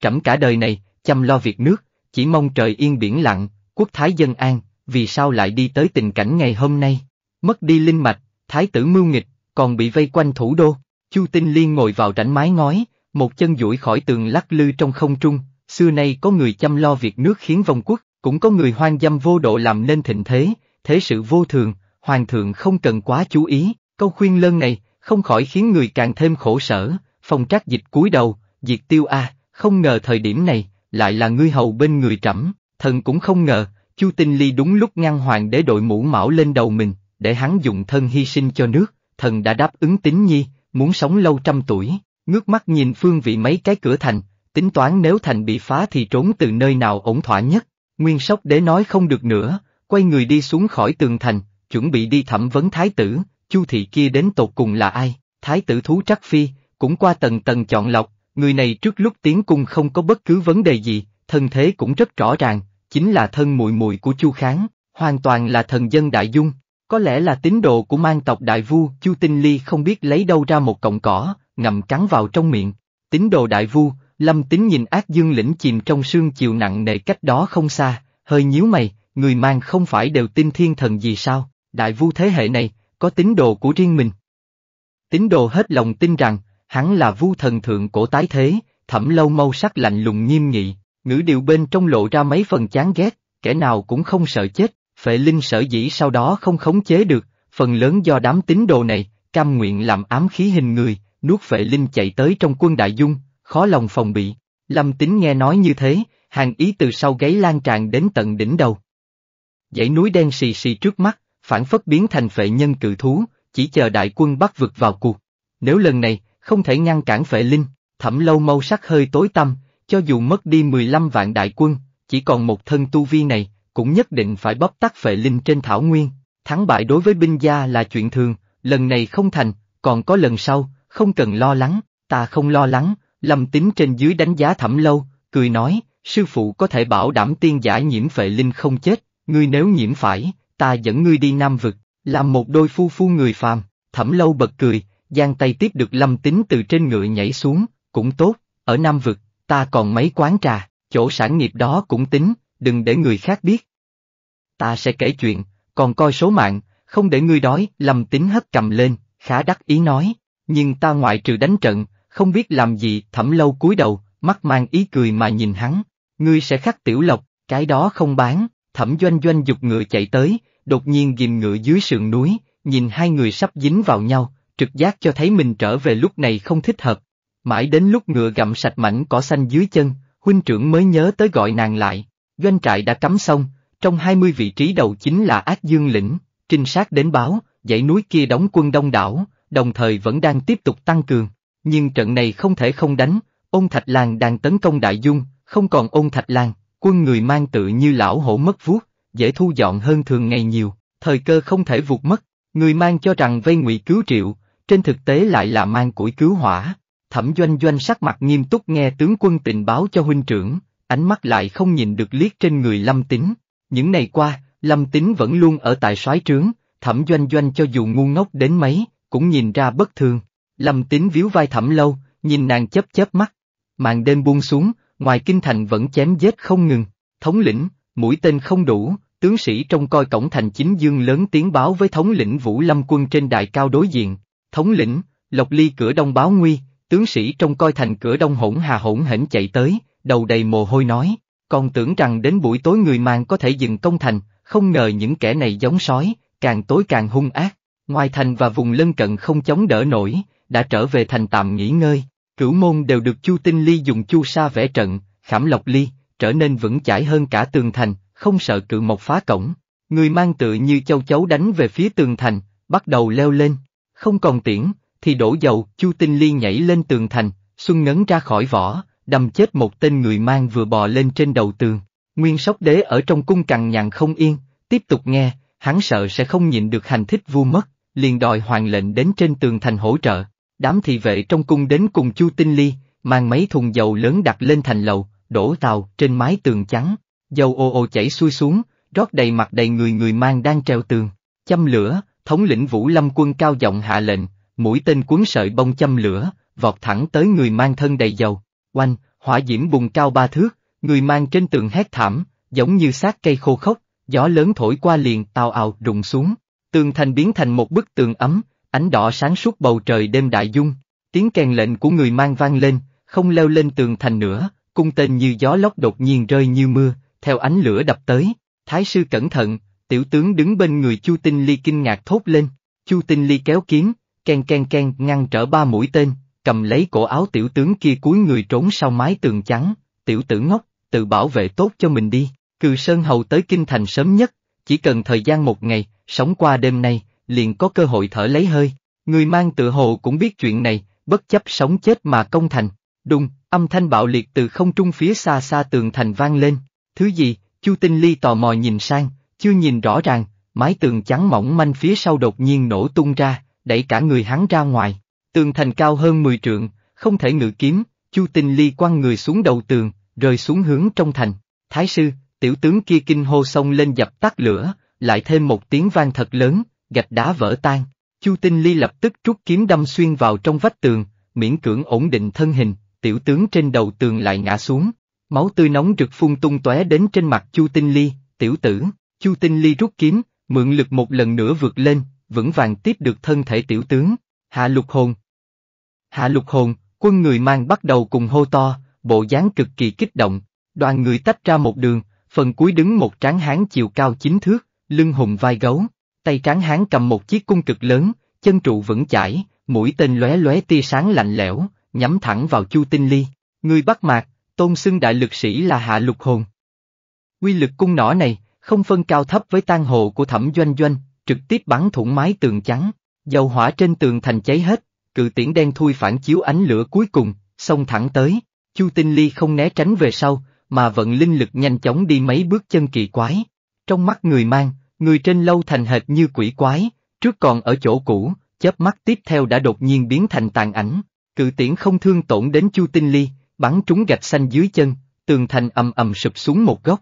Trẫm cả đời này, chăm lo việc nước, chỉ mong trời yên biển lặng, quốc thái dân an, vì sao lại đi tới tình cảnh ngày hôm nay, mất đi linh mạch, thái tử mưu nghịch, còn bị vây quanh thủ đô, Chu Tinh Liên ngồi vào rảnh mái ngói, một chân duỗi khỏi tường lắc lư trong không trung, xưa nay có người chăm lo việc nước khiến vong quốc, cũng có người hoang dâm vô độ làm nên thịnh thế, thế sự vô thường, hoàng thượng không cần quá chú ý, câu khuyên lơn này, không khỏi khiến người càng thêm khổ sở, phòng trác dịch cúi đầu, diệt tiêu a, không ngờ thời điểm này, lại là ngươi hầu bên người trẫm, thần cũng không ngờ, Chu Tinh Ly đúng lúc ngăn hoàng để đội mũ mão lên đầu mình, để hắn dùng thân hy sinh cho nước, thần đã đáp ứng tín nhi, muốn sống lâu trăm tuổi, Ngước mắt nhìn phương vị mấy cái cửa thành, tính toán nếu thành bị phá thì trốn từ nơi nào ổn thỏa nhất. Nguyên sóc đế nói không được nữa, quay người đi xuống khỏi tường thành, chuẩn bị đi thẩm vấn thái tử, chu thị kia đến tột cùng là ai, thái tử thú trắc phi, cũng qua tầng tầng chọn lọc, người này trước lúc tiến cung không có bất cứ vấn đề gì, thân thế cũng rất rõ ràng, chính là thân mùi mùi của chu kháng, hoàn toàn là thần dân đại dung, có lẽ là tín đồ của mang tộc đại vu, chu tinh ly không biết lấy đâu ra một cọng cỏ, ngậm cắn vào trong miệng. Tín đồ đại vu, lâm tín nhìn ác dương lĩnh chìm trong sương chiều nặng nề cách đó không xa, hơi nhíu mày, người mang không phải đều tin thiên thần gì sao, đại vu thế hệ này, có tín đồ của riêng mình. Tín đồ hết lòng tin rằng, hắn là vu thần thượng cổ tái thế, thẩm lâu mâu sắc lạnh lùng nghiêm nghị, ngữ điệu bên trong lộ ra mấy phần chán ghét, kẻ nào cũng không sợ chết, phệ linh sở dĩ sau đó không khống chế được, phần lớn do đám tín đồ này, cam nguyện làm ám khí hình người, nuốt vệ linh chạy tới trong quân đại dung, khó lòng phòng bị. Lâm tính nghe nói như thế, hàng ý từ sau gáy lan tràn đến tận đỉnh đầu. Dãy núi đen xì xì trước mắt, phản phất biến thành phệ nhân cự thú, chỉ chờ đại quân bắt vực vào cuộc. Nếu lần này, không thể ngăn cản phệ linh, thẩm lâu mâu sắc hơi tối tâm cho dù mất đi 15 vạn đại quân, chỉ còn một thân tu vi này, cũng nhất định phải bóp tắt phệ linh trên thảo nguyên. Thắng bại đối với binh gia là chuyện thường, lần này không thành, còn có lần sau, không cần lo lắng, ta không lo lắng, Lâm Tính trên dưới đánh giá thẩm lâu, cười nói, sư phụ có thể bảo đảm tiên giả nhiễm phệ linh không chết, ngươi nếu nhiễm phải, ta dẫn ngươi đi nam vực, làm một đôi phu phu người phàm, thẩm lâu bật cười, giang tay tiếp được Lâm Tính từ trên ngựa nhảy xuống, cũng tốt, ở nam vực, ta còn mấy quán trà, chỗ sản nghiệp đó cũng tính, đừng để người khác biết. Ta sẽ kể chuyện, còn coi số mạng, không để ngươi đói, Lâm Tính hất cầm lên, khá đắc ý nói nhưng ta ngoại trừ đánh trận, không biết làm gì, thẩm lâu cúi đầu, mắt mang ý cười mà nhìn hắn, ngươi sẽ khắc tiểu lộc, cái đó không bán, thẩm doanh doanh dục ngựa chạy tới, đột nhiên ghim ngựa dưới sườn núi, nhìn hai người sắp dính vào nhau, trực giác cho thấy mình trở về lúc này không thích hợp. Mãi đến lúc ngựa gặm sạch mảnh cỏ xanh dưới chân, huynh trưởng mới nhớ tới gọi nàng lại. Doanh trại đã cắm xong, trong 20 vị trí đầu chính là Ác Dương Lĩnh, trinh sát đến báo, dãy núi kia đóng quân đông đảo, đồng thời vẫn đang tiếp tục tăng cường. Nhưng trận này không thể không đánh, ôn thạch làng đang tấn công đại dung, không còn ôn thạch làng, quân người mang tự như lão hổ mất vuốt, dễ thu dọn hơn thường ngày nhiều, thời cơ không thể vụt mất, người mang cho rằng vây ngụy cứu triệu, trên thực tế lại là mang củi cứu hỏa. Thẩm doanh doanh sắc mặt nghiêm túc nghe tướng quân tình báo cho huynh trưởng, ánh mắt lại không nhìn được liếc trên người lâm tính. Những ngày qua, lâm tính vẫn luôn ở tại soái trướng, thẩm doanh doanh cho dù ngu ngốc đến mấy, cũng nhìn ra bất thường. Lâm tín víu vai thẩm lâu, nhìn nàng chớp chớp mắt. Màn đêm buông xuống, ngoài kinh thành vẫn chém giết không ngừng. Thống lĩnh, mũi tên không đủ, tướng sĩ trong coi cổng thành chính dương lớn tiếng báo với thống lĩnh Vũ Lâm quân trên đại cao đối diện. Thống lĩnh, Lộc Ly cửa đông báo nguy, tướng sĩ trong coi thành cửa đông hỗn hà hỗn hển chạy tới, đầu đầy mồ hôi nói, còn tưởng rằng đến buổi tối người mang có thể dừng công thành, không ngờ những kẻ này giống sói, càng tối càng hung ác. Ngoài thành và vùng lân cận không chống đỡ nổi, đã trở về thành tạm nghỉ ngơi, cửu môn đều được Chu Tinh Ly dùng chu sa vẽ trận, khảm lộc ly, trở nên vững chãi hơn cả tường thành, không sợ cự mộc phá cổng. Người mang tự như châu chấu đánh về phía tường thành, bắt đầu leo lên, không còn tiễn, thì đổ dầu, Chu Tinh Ly nhảy lên tường thành, Xuân ngấn ra khỏi vỏ, đâm chết một tên người mang vừa bò lên trên đầu tường. Nguyên sóc đế ở trong cung cằn nhằn không yên, tiếp tục nghe, hắn sợ sẽ không nhịn được hành thích vua mất, liền đòi hoàng lệnh đến trên tường thành hỗ trợ. Đám thị vệ trong cung đến cùng Chu Tinh Ly, mang mấy thùng dầu lớn đặt lên thành lầu, đổ tàu trên mái tường trắng, dầu ô ô chảy xuôi xuống, rót đầy mặt đầy người người mang đang treo tường. Châm lửa, thống lĩnh Vũ Lâm quân cao giọng hạ lệnh, mũi tên cuốn sợi bông châm lửa, vọt thẳng tới người mang thân đầy dầu. Oanh, hỏa diễm bùng cao ba thước, người mang trên tường hét thảm, giống như xác cây khô khốc, gió lớn thổi qua liền tào ào đụng xuống. Tường thành biến thành một bức tường ấm, ánh đỏ sáng suốt bầu trời đêm đại dung, tiếng kèn lệnh của người mang vang lên, không leo lên tường thành nữa, cung tên như gió lốc đột nhiên rơi như mưa, theo ánh lửa đập tới, thái sư cẩn thận, tiểu tướng đứng bên người Chu Tinh Ly kinh ngạc thốt lên, Chu Tinh Ly kéo kiếm, ken ken ken ngăn trở ba mũi tên, cầm lấy cổ áo tiểu tướng kia cuối người trốn sau mái tường trắng, tiểu tử ngốc, tự bảo vệ tốt cho mình đi, cừ sơn hầu tới kinh thành sớm nhất, chỉ cần thời gian một ngày, sống qua đêm nay, liền có cơ hội thở lấy hơi. Người mang tự hồ cũng biết chuyện này, bất chấp sống chết mà công thành. Đùng, âm thanh bạo liệt từ không trung phía xa xa tường thành vang lên. Thứ gì, Chu Tinh Ly tò mò nhìn sang, chưa nhìn rõ ràng, mái tường trắng mỏng manh phía sau đột nhiên nổ tung ra, đẩy cả người hắn ra ngoài. Tường thành cao hơn 10 trượng, không thể ngự kiếm, Chu Tinh Ly quăng người xuống đầu tường, rơi xuống hướng trong thành. Thái sư, tiểu tướng kia kinh hô xông lên dập tắt lửa, lại thêm một tiếng vang thật lớn, gạch đá vỡ tan. Chu Tinh Ly lập tức rút kiếm đâm xuyên vào trong vách tường, miễn cưỡng ổn định thân hình, tiểu tướng trên đầu tường lại ngã xuống. Máu tươi nóng rực phun tung tóe đến trên mặt Chu Tinh Ly, tiểu tử, Chu Tinh Ly rút kiếm, mượn lực một lần nữa vượt lên, vững vàng tiếp được thân thể tiểu tướng, hạ lục hồn. Hạ lục hồn, quân người mang bắt đầu cùng hô to, bộ dáng cực kỳ kích động, đoàn người tách ra một đường, phần cuối đứng một tráng hán chiều cao chính thước, lưng hùng vai gấu, tay tráng hán cầm một chiếc cung cực lớn, chân trụ vững chãi, mũi tên lóe lóe tia sáng lạnh lẽo, nhắm thẳng vào Chu Tinh Ly, người Bắc Mạc, tôn xưng đại lực sĩ là Hạ Lục Hồn. Quy lực cung nỏ này, không phân cao thấp với tang hồ của Thẩm Doanh Doanh, trực tiếp bắn thủng mái tường trắng, dầu hỏa trên tường thành cháy hết, cự tiễn đen thui phản chiếu ánh lửa cuối cùng, xông thẳng tới, Chu Tinh Ly không né tránh về sau, mà vận linh lực nhanh chóng đi mấy bước chân kỳ quái. Trong mắt người mang, người trên lâu thành hệt như quỷ quái, trước còn ở chỗ cũ, chớp mắt tiếp theo đã đột nhiên biến thành tàn ảnh, cự tiễn không thương tổn đến Chu Tinh Ly, bắn trúng gạch xanh dưới chân, tường thành ầm ầm sụp xuống một góc.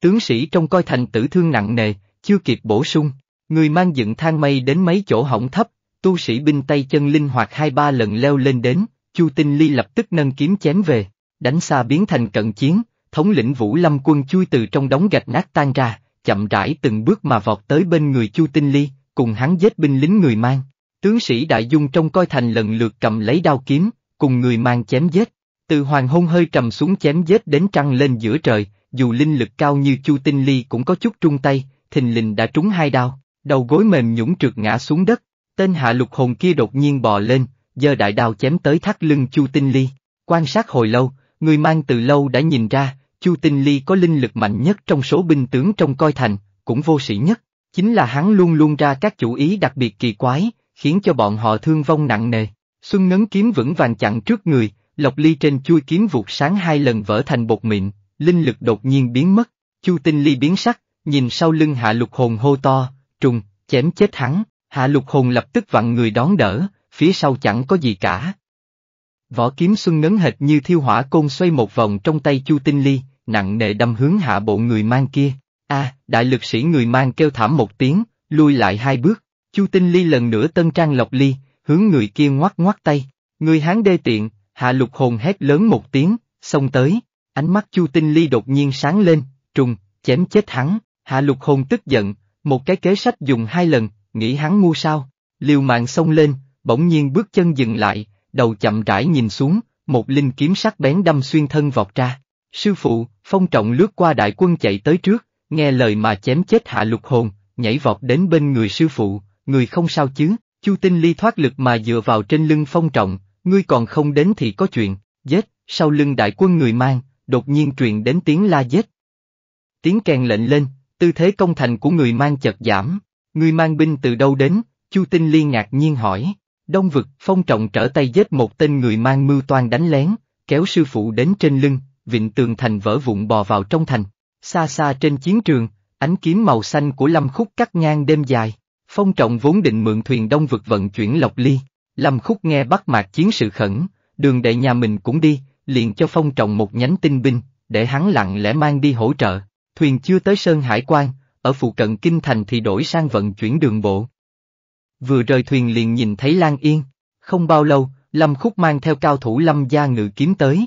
Tướng sĩ trong coi thành tử thương nặng nề, chưa kịp bổ sung, người mang dựng thang mây đến mấy chỗ hỏng thấp, tu sĩ binh tay chân linh hoạt hai ba lần leo lên đến, Chu Tinh Ly lập tức nâng kiếm chém về, đánh xa biến thành cận chiến, thống lĩnh Vũ Lâm quân chui từ trong đống gạch nát tan ra, chậm rãi từng bước mà vọt tới bên người Chu Tinh Ly, cùng hắn giết binh lính người mang. Tướng sĩ Đại Dung trong coi thành lần lượt cầm lấy đao kiếm, cùng người mang chém giết. Từ hoàng hôn hơi trầm xuống chém giết đến trăng lên giữa trời, dù linh lực cao như Chu Tinh Ly cũng có chút trung tay, thình lình đã trúng hai đao, đầu gối mềm nhũng trượt ngã xuống đất. Tên hạ lục hồn kia đột nhiên bò lên, giơ đại đao chém tới thắt lưng Chu Tinh Ly. Quan sát hồi lâu, người mang từ lâu đã nhìn ra, Chu Tinh Ly có linh lực mạnh nhất trong số binh tướng trong coi thành, cũng vô sĩ nhất, chính là hắn luôn luôn ra các chủ ý đặc biệt kỳ quái, khiến cho bọn họ thương vong nặng nề. Xuân ngấn kiếm vững vàng chặn trước người, Lộc Ly trên chui kiếm vụt sáng hai lần vỡ thành bột mịn, linh lực đột nhiên biến mất, Chu Tinh Ly biến sắc, nhìn sau lưng Hạ Lục Hồn hô to, trùng, chém chết hắn, Hạ Lục Hồn lập tức vặn người đón đỡ, phía sau chẳng có gì cả. Võ kiếm Xuân ngấn hệt như thiêu hỏa côn xoay một vòng trong tay Chu Tinh Ly, nặng nề đâm hướng hạ bộ người mang kia. A, đại lực sĩ người mang kêu thảm một tiếng, lui lại hai bước, Chu Tinh Ly lần nữa tân trang lộc ly, hướng người kia ngoắc ngoắc tay, người hán đê tiện, hạ lục hồn hét lớn một tiếng, xông tới, ánh mắt Chu Tinh Ly đột nhiên sáng lên, trùng, chém chết hắn, hạ lục hồn tức giận, một cái kế sách dùng hai lần, nghĩ hắn ngu sao, liều mạng xông lên, bỗng nhiên bước chân dừng lại, đầu chậm rãi nhìn xuống, một linh kiếm sắc bén đâm xuyên thân vọt ra. Sư phụ, phong trọng lướt qua đại quân chạy tới trước, nghe lời mà chém chết hạ lục hồn, nhảy vọt đến bên người sư phụ, người không sao chứ, chu tinh ly thoát lực mà dựa vào trên lưng phong trọng, ngươi còn không đến thì có chuyện, giết, sau lưng đại quân người mang, đột nhiên truyền đến tiếng la giết. Tiếng kèn lệnh lên, tư thế công thành của người mang chợt giảm, người mang binh từ đâu đến, chu tinh ly ngạc nhiên hỏi, đông vực, phong trọng trở tay giết một tên người mang mưu toan đánh lén, kéo sư phụ đến trên lưng, vịnh tường thành vỡ vụn bò vào trong thành. Xa xa trên chiến trường, ánh kiếm màu xanh của Lâm Khúc cắt ngang đêm dài. Phong trọng vốn định mượn thuyền đông vực vận chuyển lộc ly. Lâm Khúc nghe bắt mạc chiến sự khẩn, đường đệ nhà mình cũng đi, liền cho phong trọng một nhánh tinh binh, để hắn lặng lẽ mang đi hỗ trợ. Thuyền chưa tới Sơn Hải quan, ở phụ cận Kinh Thành thì đổi sang vận chuyển đường bộ. Vừa rời thuyền liền nhìn thấy Lan Yên. Không bao lâu, Lâm Khúc mang theo cao thủ Lâm Gia Ngự kiếm tới,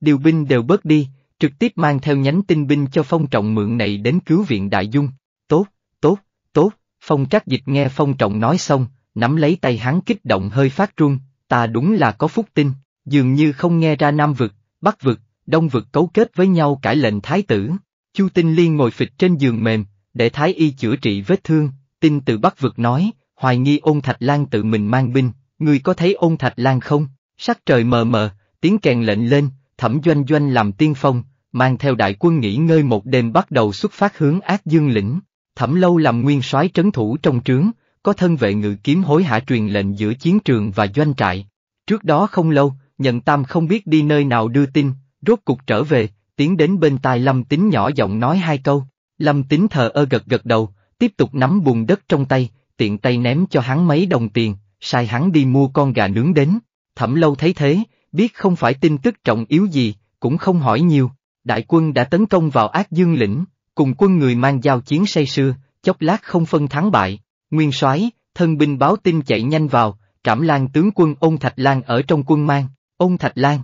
điều binh đều bớt đi, trực tiếp mang theo nhánh tinh binh cho phong trọng mượn này đến cứu viện đại dung. Tốt, tốt, tốt, phong trác dịch nghe phong trọng nói xong, nắm lấy tay hắn kích động hơi phát run, ta đúng là có phúc tinh, dường như không nghe ra nam vực, bắc vực, đông vực cấu kết với nhau cải lệnh thái tử. Chu tinh liên ngồi phịch trên giường mềm, để thái y chữa trị vết thương, tin từ bắc vực nói, hoài nghi ôn thạch lan tự mình mang binh, người có thấy ôn thạch lan không? Sắc trời mờ mờ, tiếng kèn lệnh lên, Thẩm Doanh Doanh làm tiên phong, mang theo đại quân nghỉ ngơi một đêm bắt đầu xuất phát hướng Ác Dương lĩnh. Thẩm Lâu làm nguyên soái trấn thủ trong trướng, có thân vệ ngự kiếm hối hả truyền lệnh giữa chiến trường và doanh trại. Trước đó không lâu, Nhận Tam không biết đi nơi nào đưa tin, rốt cục trở về, tiến đến bên tai Lâm Tín nhỏ giọng nói hai câu. Lâm Tín thờ ơ gật gật đầu, tiếp tục nắm bùn đất trong tay, tiện tay ném cho hắn mấy đồng tiền, sai hắn đi mua con gà nướng đến. Thẩm Lâu thấy thế, biết không phải tin tức trọng yếu gì, cũng không hỏi nhiều. Đại quân đã tấn công vào ác dương lĩnh, cùng quân người mang giao chiến say sưa, chốc lát không phân thắng bại. Nguyên soái, thân binh báo tin chạy nhanh vào, trảm lan tướng quân ôn Thạch Lan ở trong quân mang, ôn Thạch Lan.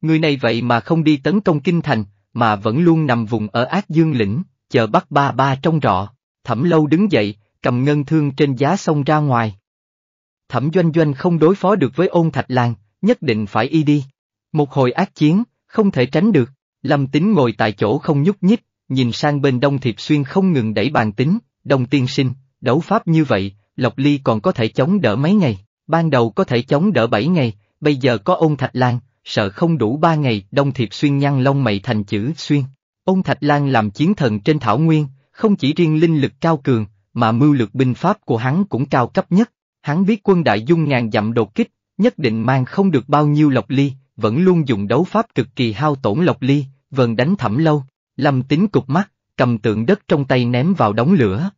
Người này vậy mà không đi tấn công kinh thành, mà vẫn luôn nằm vùng ở ác dương lĩnh, chờ bắt ba ba trong rọ. Thẩm lâu đứng dậy, cầm ngân thương trên giá sông ra ngoài. Thẩm doanh doanh không đối phó được với ôn Thạch Lan, nhất định phải y đi. Một hồi ác chiến, không thể tránh được, Lâm tính ngồi tại chỗ không nhúc nhích, nhìn sang bên Đông Thiệp Xuyên không ngừng đẩy bàn tính, Đông Tiên Sinh, đấu pháp như vậy, Lộc Ly còn có thể chống đỡ mấy ngày, ban đầu có thể chống đỡ 7 ngày, bây giờ có ôn Thạch Lan, sợ không đủ 3 ngày, Đông Thiệp Xuyên nhăn lông mày thành chữ Xuyên. Ôn Thạch Lan làm chiến thần trên Thảo Nguyên, không chỉ riêng linh lực cao cường, mà mưu lược binh pháp của hắn cũng cao cấp nhất. Hắn biết quân đại dung ngàn dặm đột kích, nhất định mang không được bao nhiêu lộc ly, vẫn luôn dùng đấu pháp cực kỳ hao tổn lộc ly, vần đánh thẩm lâu, lâm tính cục mắt, cầm tượng đất trong tay ném vào đống lửa.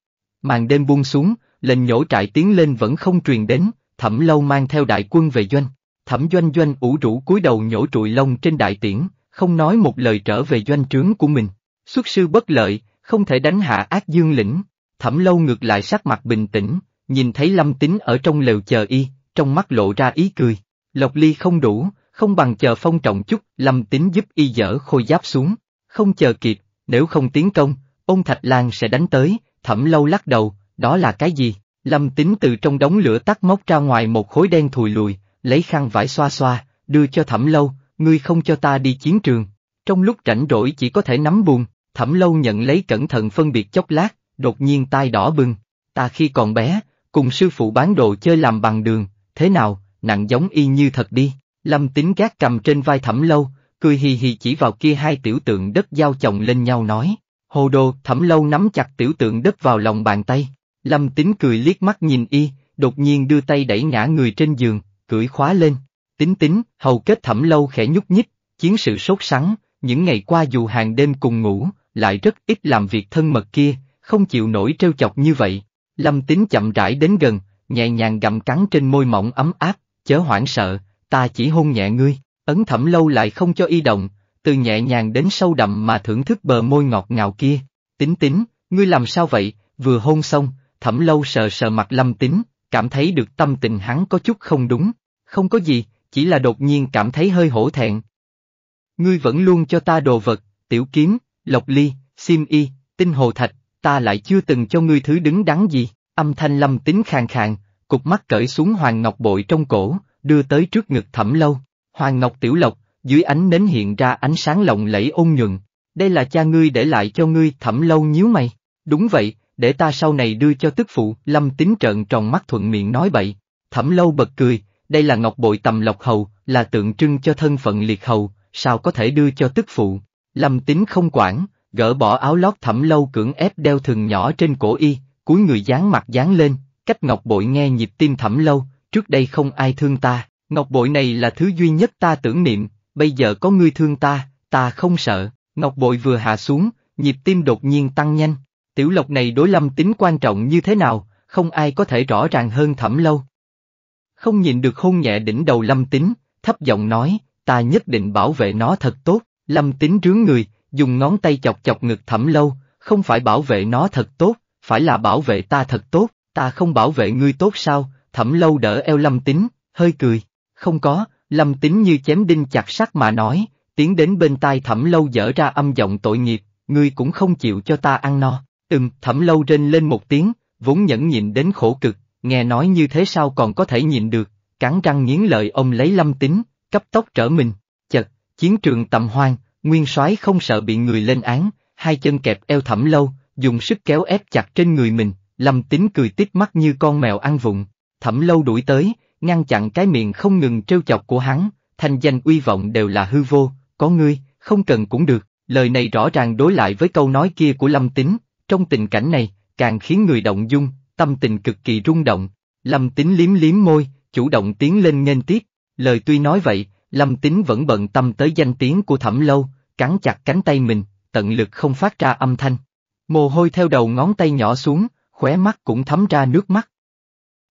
Màn đêm buông xuống, lệnh nhổ trại tiến lên vẫn không truyền đến, thẩm lâu mang theo đại quân về doanh. Thẩm doanh doanh ủ rũ cúi đầu nhổ trụi lông trên đại tiễn, không nói một lời trở về doanh trướng của mình. Xuất sư bất lợi, không thể đánh hạ ác dương lĩnh. Thẩm lâu ngược lại sắc mặt bình tĩnh, nhìn thấy lâm tính ở trong lều chờ y, trong mắt lộ ra ý cười. Lộc Ly không đủ, không bằng chờ phong trọng chút, Lâm Tín giúp y dở khôi giáp xuống, không chờ kịp, nếu không tiến công, ôn Thạch Lan sẽ đánh tới, thẩm lâu lắc đầu, đó là cái gì? Lâm Tín từ trong đống lửa tắt móc ra ngoài một khối đen thùi lùi, lấy khăn vải xoa xoa, đưa cho thẩm lâu, ngươi không cho ta đi chiến trường. Trong lúc rảnh rỗi chỉ có thể nắm buồn, thẩm lâu nhận lấy cẩn thận phân biệt chốc lát, đột nhiên tai đỏ bừng. Ta khi còn bé, cùng sư phụ bán đồ chơi làm bằng đường, thế nào, nặng giống y như thật đi, lâm tính gác cầm trên vai thẩm lâu, cười hì hì chỉ vào kia hai tiểu tượng đất giao chồng lên nhau nói, hồ đồ thẩm lâu nắm chặt tiểu tượng đất vào lòng bàn tay, lâm tính cười liếc mắt nhìn y, đột nhiên đưa tay đẩy ngã người trên giường, cưỡi khóa lên, tính tính, hầu kết thẩm lâu khẽ nhúc nhích, chiến sự sốt sắng, những ngày qua dù hàng đêm cùng ngủ, lại rất ít làm việc thân mật kia, không chịu nổi trêu chọc như vậy. Lâm Tín chậm rãi đến gần, nhẹ nhàng gặm cắn trên môi mỏng ấm áp, chớ hoảng sợ, ta chỉ hôn nhẹ ngươi, ấn thẩm lâu lại không cho y động, từ nhẹ nhàng đến sâu đậm mà thưởng thức bờ môi ngọt ngào kia. Tính tính, ngươi làm sao vậy, vừa hôn xong, thẩm lâu sờ sờ mặt lâm tính, cảm thấy được tâm tình hắn có chút không đúng, không có gì, chỉ là đột nhiên cảm thấy hơi hổ thẹn. Ngươi vẫn luôn cho ta đồ vật, tiểu kiếm, lộc ly, sim y, tinh hồ thạch, ta lại chưa từng cho ngươi thứ đứng đắn gì. Âm thanh lâm tính khàn khàn, cục mắt cởi xuống hoàng ngọc bội trong cổ, đưa tới trước ngực thẩm lâu. Hoàng ngọc tiểu lộc, dưới ánh nến hiện ra ánh sáng lộng lẫy ôn nhuận. Đây là cha ngươi để lại cho ngươi thẩm lâu nhíu mày. Đúng vậy, để ta sau này đưa cho tức phụ, lâm tín trợn tròn mắt thuận miệng nói bậy. Thẩm lâu bật cười, đây là ngọc bội tầm lộc hầu, là tượng trưng cho thân phận liệt hầu, sao có thể đưa cho tức phụ. Lâm tín không quản, gỡ bỏ áo lót thẩm lâu cưỡng ép đeo thừng nhỏ trên cổ y, cúi người dán mặt dán lên, cách ngọc bội nghe nhịp tim thẩm lâu, trước đây không ai thương ta, ngọc bội này là thứ duy nhất ta tưởng niệm, bây giờ có ngươi thương ta, ta không sợ, ngọc bội vừa hạ xuống, nhịp tim đột nhiên tăng nhanh, tiểu lộc này đối lâm tính quan trọng như thế nào, không ai có thể rõ ràng hơn thẩm lâu. Không nhìn được hôn nhẹ đỉnh đầu lâm tính, thấp giọng nói, ta nhất định bảo vệ nó thật tốt, lâm tính rướng người, dùng ngón tay chọc chọc ngực thẩm lâu, không phải bảo vệ nó thật tốt, phải là bảo vệ ta thật tốt, ta không bảo vệ ngươi tốt sao, thẩm lâu đỡ eo lâm tính, hơi cười, không có, lâm tính như chém đinh chặt sắt mà nói, tiến đến bên tai thẩm lâu dở ra âm giọng tội nghiệp, ngươi cũng không chịu cho ta ăn no, Từng, thẩm lâu rên lên một tiếng, vốn nhẫn nhịn đến khổ cực, nghe nói như thế sao còn có thể nhịn được, cắn răng nghiến lợi ông lấy lâm tính, cấp tốc trở mình, chật, chiến trường tầm hoang, nguyên soái không sợ bị người lên án, hai chân kẹp eo thẩm lâu, dùng sức kéo ép chặt trên người mình, Lâm tính cười tít mắt như con mèo ăn vụng, thẩm lâu đuổi tới, ngăn chặn cái miệng không ngừng trêu chọc của hắn, thanh danh uy vọng đều là hư vô, có ngươi, không cần cũng được, lời này rõ ràng đối lại với câu nói kia của Lâm tính, trong tình cảnh này, càng khiến người động dung, tâm tình cực kỳ rung động, Lâm tính liếm liếm môi, chủ động tiến lên nghênh tiếp, lời tuy nói vậy, Lâm tính vẫn bận tâm tới danh tiếng của thẩm lâu, cắn chặt cánh tay mình, tận lực không phát ra âm thanh, Mồ hôi theo đầu ngón tay nhỏ xuống, khóe mắt cũng thấm ra nước mắt.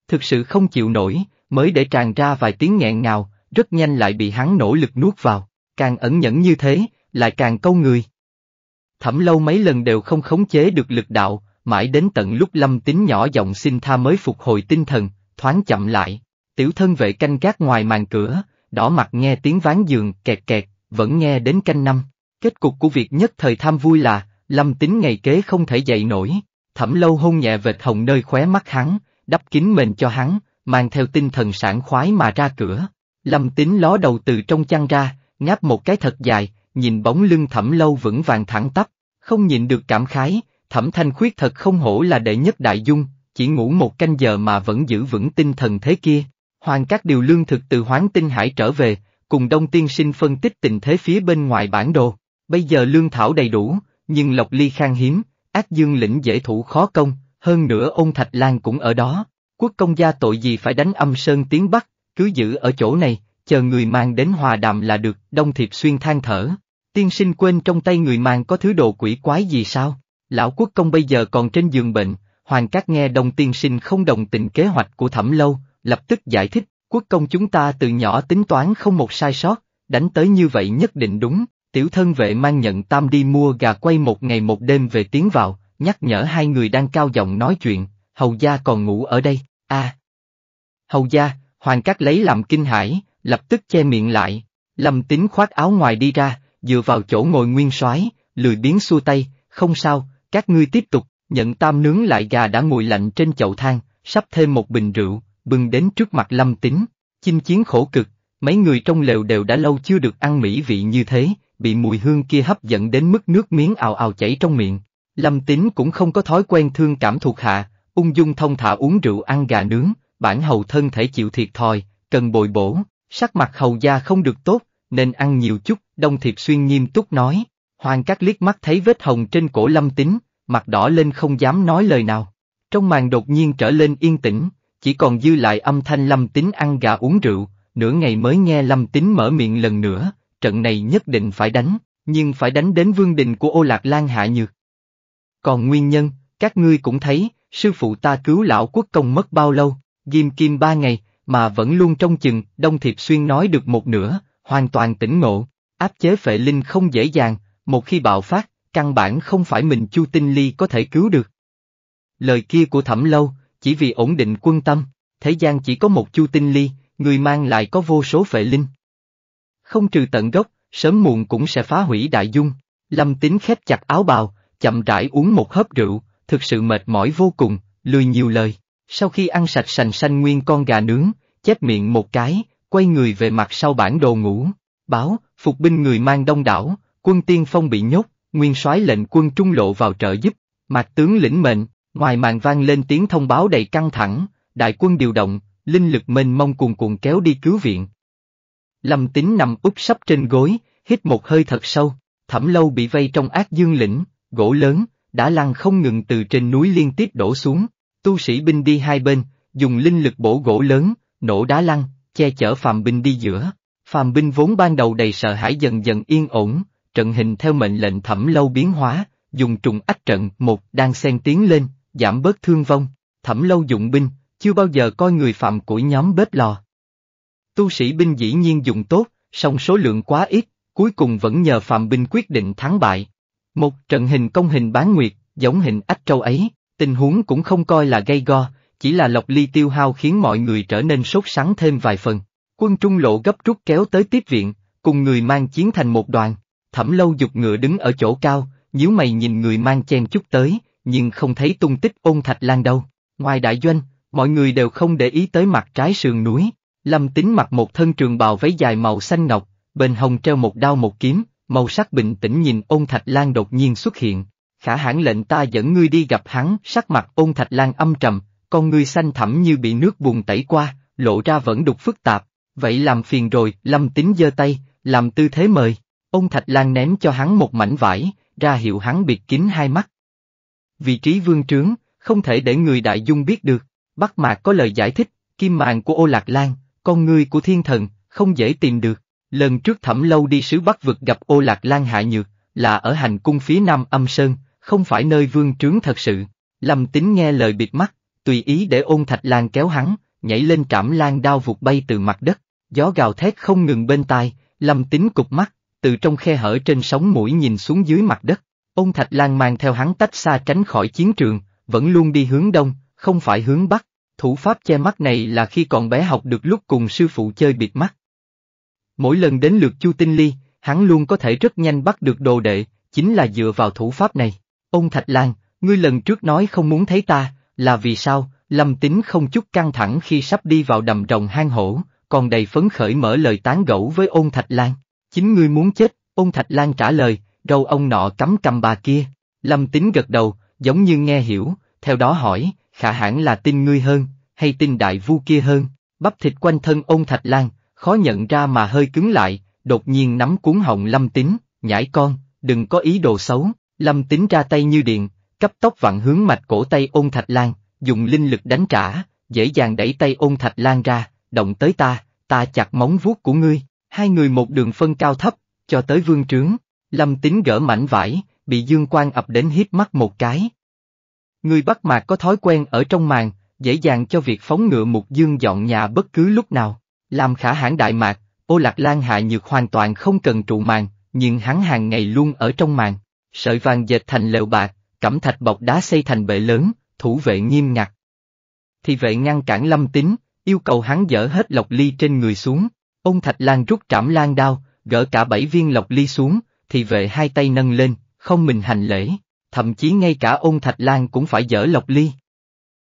Thực sự không chịu nổi, mới để tràn ra vài tiếng nghẹn ngào, rất nhanh lại bị hắn nỗ lực nuốt vào, càng ẩn nhẫn như thế, lại càng câu người. Thẩm lâu mấy lần đều không khống chế được lực đạo, mãi đến tận lúc lâm tính nhỏ giọng xin tha mới phục hồi tinh thần, thoáng chậm lại, tiểu thân vệ canh gác ngoài màn cửa, đỏ mặt nghe tiếng ván giường kẹt kẹt, vẫn nghe đến canh năm. Kết cục của việc nhất thời tham vui là, lâm tính ngày kế không thể dậy nổi, thẩm lâu hôn nhẹ vệt hồng nơi khóe mắt hắn, đắp kín mền cho hắn, mang theo tinh thần sảng khoái mà ra cửa. Lâm tính ló đầu từ trong chăn ra, ngáp một cái thật dài, nhìn bóng lưng thẩm lâu vững vàng thẳng tắp, không nhìn được cảm khái, thẩm thanh khuyết thật không hổ là đệ nhất đại dung, chỉ ngủ một canh giờ mà vẫn giữ vững tinh thần thế kia. Hoàng các điều lương thực từ Hoán tinh hải trở về, cùng đông tiên sinh phân tích tình thế phía bên ngoài bản đồ. Bây giờ lương thảo đầy đủ, nhưng Lộc Ly khang hiếm, ác dương lĩnh dễ thủ khó công, hơn nữa ôn Thạch Lan cũng ở đó. Quốc công gia tội gì phải đánh âm sơn tiến bắc, cứ giữ ở chỗ này, chờ người mang đến hòa đàm là được, đông thiệp xuyên than thở. Tiên sinh quên trong tay người mang có thứ đồ quỷ quái gì sao? Lão quốc công bây giờ còn trên giường bệnh, Hoàng Cát nghe đông tiên sinh không đồng tình kế hoạch của thẩm lâu, lập tức giải thích, quốc công chúng ta từ nhỏ tính toán không một sai sót, đánh tới như vậy nhất định đúng, tiểu thân vệ mang nhận tam đi mua gà quay một ngày một đêm về tiến vào, nhắc nhở hai người đang cao giọng nói chuyện, hầu gia còn ngủ ở đây, a à. Hầu gia, hoàng cát lấy làm kinh hãi, lập tức che miệng lại, lâm tính khoác áo ngoài đi ra, dựa vào chỗ ngồi nguyên soái lười biến xua tay, không sao, các ngươi tiếp tục, nhận tam nướng lại gà đã nguội lạnh trên chậu than, sắp thêm một bình rượu, bưng đến trước mặt lâm tính, chinh chiến khổ cực, mấy người trong lều đều đã lâu chưa được ăn mỹ vị như thế, bị mùi hương kia hấp dẫn đến mức nước miếng ào ào chảy trong miệng. Lâm Tín cũng không có thói quen thương cảm thuộc hạ, ung dung thông thả uống rượu ăn gà nướng, bản hầu thân thể chịu thiệt thòi, cần bồi bổ, sắc mặt hầu gia không được tốt, nên ăn nhiều chút, Đông Thiệp Xuyên nghiêm túc nói. Hoàng Cát liếc mắt thấy vết hồng trên cổ Lâm Tín, mặt đỏ lên không dám nói lời nào. Trong màn đột nhiên trở lên yên tĩnh, chỉ còn dư lại âm thanh Lâm Tín ăn gà uống rượu, nửa ngày mới nghe Lâm Tín mở miệng lần nữa, trận này nhất định phải đánh, nhưng phải đánh đến vương đình của ô lạc lan hạ nhược. Còn nguyên nhân, các ngươi cũng thấy, sư phụ ta cứu lão quốc công mất bao lâu, ghim kim ba ngày, mà vẫn luôn trong chừng, Đông Thiệp Xuyên nói được một nửa, hoàn toàn tỉnh ngộ, áp chế phệ linh không dễ dàng, một khi bạo phát, căn bản không phải mình Chu Tinh Ly có thể cứu được. Lời kia của Thẩm Lâu, chỉ vì ổn định quân tâm, thế gian chỉ có một Chu Tinh Ly, người mang lại có vô số phệ linh, không trừ tận gốc, sớm muộn cũng sẽ phá hủy đại dung. Lâm Tín khép chặt áo bào, chậm rãi uống một hớp rượu, thực sự mệt mỏi vô cùng, lười nhiều lời. Sau khi ăn sạch sành xanh nguyên con gà nướng, chép miệng một cái, quay người về mặt sau bản đồ ngủ. Báo, phục binh người mang đông đảo, quân tiên phong bị nhốt, nguyên soái lệnh quân trung lộ vào trợ giúp, mặt tướng lĩnh mệnh, ngoài màn vang lên tiếng thông báo đầy căng thẳng, đại quân điều động, linh lực mênh mông cuồn cuộn kéo đi cứu viện, Lâm tính nằm úp sắp trên gối, hít một hơi thật sâu, thẩm lâu bị vây trong ác dương lĩnh, gỗ lớn, đã lăn không ngừng từ trên núi liên tiếp đổ xuống, tu sĩ binh đi hai bên, dùng linh lực bổ gỗ lớn, nổ đá lăn, che chở phàm binh đi giữa. Phàm binh vốn ban đầu đầy sợ hãi dần dần yên ổn, trận hình theo mệnh lệnh thẩm lâu biến hóa, dùng trùng ách trận một đang xen tiến lên, giảm bớt thương vong, thẩm lâu dụng binh, chưa bao giờ coi người phạm của nhóm bếp lò, Tu sĩ binh dĩ nhiên dùng tốt, song số lượng quá ít, cuối cùng vẫn nhờ Phạm Binh quyết định thắng bại. Một trận hình công hình bán nguyệt, giống hình ách trâu ấy, tình huống cũng không coi là gây go, chỉ là lộc ly tiêu hao khiến mọi người trở nên sốt sắng thêm vài phần. Quân trung lộ gấp rút kéo tới tiếp viện, cùng người mang chiến thành một đoàn, thẩm lâu dục ngựa đứng ở chỗ cao, nhíu mày nhìn người mang chen chút tới, nhưng không thấy tung tích ôn thạch lan đâu. Ngoài đại doanh, mọi người đều không để ý tới mặt trái sườn núi, Lâm Tính mặc một thân trường bào váy dài màu xanh ngọc, bên hông treo một đao một kiếm, màu sắc bình tĩnh nhìn ôn thạch lan đột nhiên xuất hiện. Khả hãn lệnh ta dẫn ngươi đi gặp hắn, sắc mặt ôn thạch lan âm trầm, con ngươi xanh thẳm như bị nước bùn tẩy qua, lộ ra vẫn đục phức tạp. Vậy làm phiền rồi, Lâm Tính giơ tay, làm tư thế mời. Ôn thạch lan ném cho hắn một mảnh vải, ra hiệu hắn biệt kín hai mắt. Vị trí vương trướng, không thể để người đại dung biết được. bắt Mạc có lời giải thích, kim mạng của ô lạc lan, con người của thiên thần, không dễ tìm được. Lần trước thẩm lâu đi sứ Bắc vực gặp ô lạc lan hạ nhược, là ở hành cung phía nam âm sơn, không phải nơi vương trướng thật sự. Lâm tính nghe lời bịt mắt, tùy ý để ôn thạch lan kéo hắn, nhảy lên trảm lan đao vụt bay từ mặt đất, gió gào thét không ngừng bên tai, lâm tính cục mắt, từ trong khe hở trên sóng mũi nhìn xuống dưới mặt đất. Ôn thạch lan mang theo hắn tách xa tránh khỏi chiến trường, vẫn luôn đi hướng đông, không phải hướng bắc. Thủ pháp che mắt này là khi còn bé học được lúc cùng sư phụ chơi bịt mắt. Mỗi lần đến lượt Chu Tinh Ly, hắn luôn có thể rất nhanh bắt được đồ đệ, chính là dựa vào thủ pháp này. Ông Thạch Lan, ngươi lần trước nói không muốn thấy ta, là vì sao? Lâm Tính không chút căng thẳng khi sắp đi vào đầm rồng hang hổ, còn đầy phấn khởi mở lời tán gẫu với ôn Thạch Lan. Chính ngươi muốn chết, ôn Thạch Lan trả lời, râu ông nọ cắm cầm bà kia. Lâm Tính gật đầu, giống như nghe hiểu, theo đó hỏi, khả hãn là tin ngươi hơn, hay tin đại vu kia hơn, bắp thịt quanh thân ôn thạch lan, khó nhận ra mà hơi cứng lại, đột nhiên nắm cuốn họng lâm tính, nhãi con, đừng có ý đồ xấu, lâm tính ra tay như điện, cấp tốc vặn hướng mạch cổ tay ôn thạch lan, dùng linh lực đánh trả, dễ dàng đẩy tay ôn thạch lan ra, động tới ta, ta chặt móng vuốt của ngươi, hai người một đường phân cao thấp, cho tới vương trướng, lâm tính gỡ mảnh vải, bị dương quan ập đến hít mắt một cái, Người Bắc Mạc có thói quen ở trong màn, dễ dàng cho việc phóng ngựa mục dương dọn nhà bất cứ lúc nào. Làm khả hãng Đại Mạc, ô lạc lan hạ nhược hoàn toàn không cần trụ màn, nhưng hắn hàng ngày luôn ở trong màn. Sợi vàng dệt thành lều bạc, cẩm thạch bọc đá xây thành bệ lớn, thủ vệ nghiêm ngặt. Thì vệ ngăn cản lâm tính, yêu cầu hắn dỡ hết lọc ly trên người xuống. Ông Thạch Lan rút trảm lan đao, gỡ cả bảy viên lọc ly xuống, thì vệ hai tay nâng lên, không mình hành lễ thậm chí ngay cả ôn thạch lan cũng phải dở lộc ly.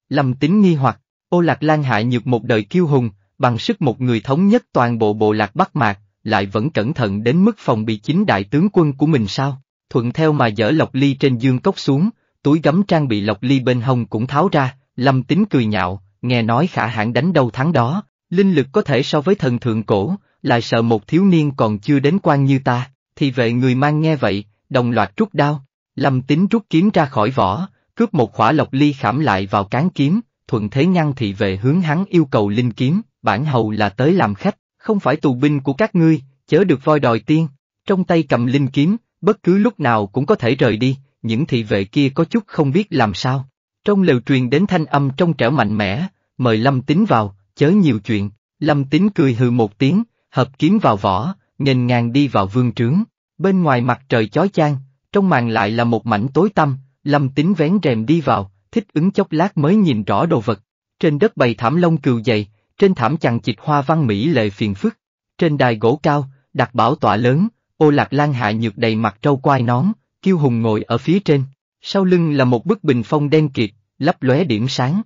Lâm tính nghi hoặc, ô lạc lan hại nhược một đời kiêu hùng, bằng sức một người thống nhất toàn bộ bộ lạc Bắc Mạc, lại vẫn cẩn thận đến mức phòng bị chính đại tướng quân của mình sao, thuận theo mà dở lộc ly trên dương cốc xuống, túi gấm trang bị lộc ly bên hông cũng tháo ra, lâm tính cười nhạo, nghe nói khả hãng đánh đầu tháng đó, linh lực có thể so với thần thượng cổ, lại sợ một thiếu niên còn chưa đến quan như ta, thì vệ người mang nghe vậy, đồng loạt rút đao, Lâm Tính rút kiếm ra khỏi vỏ, cướp một khỏa lộc ly khảm lại vào cán kiếm, thuận thế ngăn thị về hướng hắn yêu cầu linh kiếm, bản hầu là tới làm khách, không phải tù binh của các ngươi, chớ được voi đòi tiên. Trong tay cầm linh kiếm, bất cứ lúc nào cũng có thể rời đi, những thị vệ kia có chút không biết làm sao. Trong lều truyền đến thanh âm trong trẻo mạnh mẽ, mời Lâm Tính vào, chớ nhiều chuyện, Lâm Tính cười hừ một tiếng, hợp kiếm vào vỏ, nghênh ngang đi vào vương trướng. Bên ngoài mặt trời chói chang, trong màn lại là một mảnh tối tăm, lâm tính vén rèm đi vào, thích ứng chốc lát mới nhìn rõ đồ vật. Trên đất bày thảm lông cừu dày, trên thảm chằng chịt hoa văn mỹ lệ phiền phức. Trên đài gỗ cao, đặt bảo tọa lớn, ô lạc lan hạ nhược đầy mặt trâu quai nón, kiêu hùng ngồi ở phía trên. Sau lưng là một bức bình phong đen kịt, lấp lóe điểm sáng.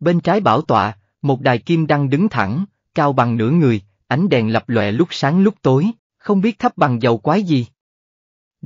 Bên trái bảo tọa, một đài kim đăng đứng thẳng, cao bằng nửa người, ánh đèn lập lòe lúc sáng lúc tối, không biết thắp bằng dầu quái gì.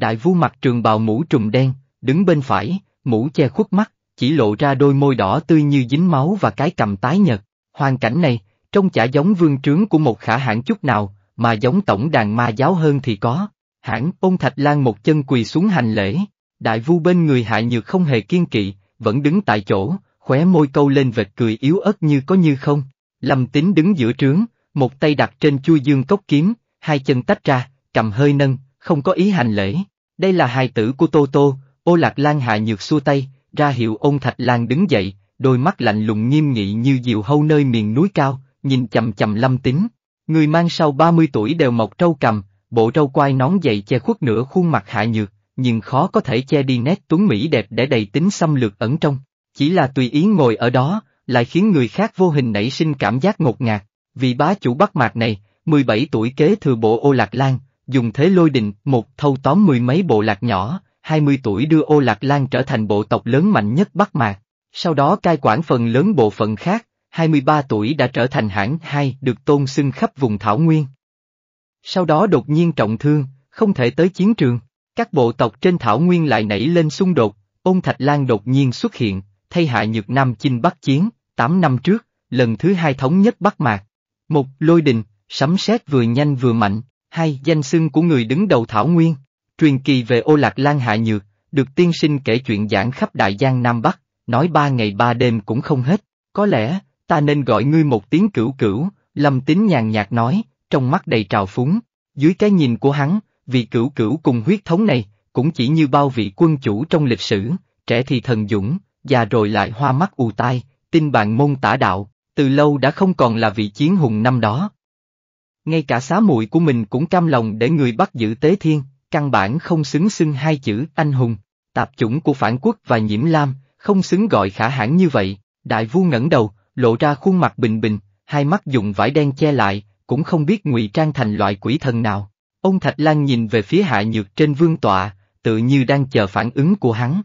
Đại vu mặt trường bào mũ trùm đen, đứng bên phải, mũ che khuất mắt, chỉ lộ ra đôi môi đỏ tươi như dính máu và cái cầm tái nhật. Hoàn cảnh này, trông chả giống vương trướng của một khả hãn chút nào, mà giống tổng đàn ma giáo hơn thì có. Hãng ôn thạch lan một chân quỳ xuống hành lễ, đại vu bên người hại nhược không hề kiên kỵ, vẫn đứng tại chỗ, khóe môi câu lên vệt cười yếu ớt như có như không. Lâm tín đứng giữa trướng, một tay đặt trên chui dương cốc kiếm, hai chân tách ra, cầm hơi nâng, không có ý hành lễ. Đây là hài tử của Tô Tô, ô lạc lan hạ nhược xua tay, ra hiệu ôn thạch lan đứng dậy, đôi mắt lạnh lùng nghiêm nghị như diều hâu nơi miền núi cao, nhìn chậm chậm lâm tính. Người mang sau 30 tuổi đều mọc trâu cầm, bộ trâu quai nón dày che khuất nửa khuôn mặt hạ nhược, nhưng khó có thể che đi nét tuấn mỹ đẹp để đầy tính xâm lược ẩn trong. Chỉ là tùy ý ngồi ở đó, lại khiến người khác vô hình nảy sinh cảm giác ngột ngạt. Vì bá chủ bắt mạc này, 17 tuổi kế thừa bộ ô lạc lan, dùng thế lôi đình, một thâu tóm mười mấy bộ lạc nhỏ, 20 tuổi đưa ô lạc lan trở thành bộ tộc lớn mạnh nhất Bắc Mạc. Sau đó cai quản phần lớn bộ phận khác, 23 tuổi đã trở thành hãng hai được tôn xưng khắp vùng Thảo Nguyên. Sau đó đột nhiên trọng thương, không thể tới chiến trường, các bộ tộc trên Thảo Nguyên lại nảy lên xung đột, ôn Thạch Lan đột nhiên xuất hiện, thay hại Nhược Nam chinh Bắc Chiến, 8 năm trước, lần thứ hai thống nhất Bắc Mạc. Một lôi đình, sấm sét vừa nhanh vừa mạnh, Hai, danh xưng của người đứng đầu Thảo Nguyên, truyền kỳ về ô lạc lan hạ nhược, được tiên sinh kể chuyện giảng khắp Đại Giang Nam Bắc, nói ba ngày ba đêm cũng không hết, có lẽ, ta nên gọi ngươi một tiếng cửu cửu, lâm tín nhàn nhạt nói, trong mắt đầy trào phúng, dưới cái nhìn của hắn, vị cửu cửu cùng huyết thống này, cũng chỉ như bao vị quân chủ trong lịch sử, trẻ thì thần dũng, già rồi lại hoa mắt u tai, tin bạn môn tả đạo, từ lâu đã không còn là vị chiến hùng năm đó ngay cả xá muội của mình cũng cam lòng để người bắt giữ Tế Thiên, căn bản không xứng xưng hai chữ anh hùng. Tạp chủng của phản quốc và nhiễm lam, không xứng gọi khả hãn như vậy, đại vua ngẩng đầu, lộ ra khuôn mặt bình bình, hai mắt dùng vải đen che lại, cũng không biết ngụy trang thành loại quỷ thần nào. Ông Thạch Lan nhìn về phía hạ nhược trên vương tọa, tự như đang chờ phản ứng của hắn.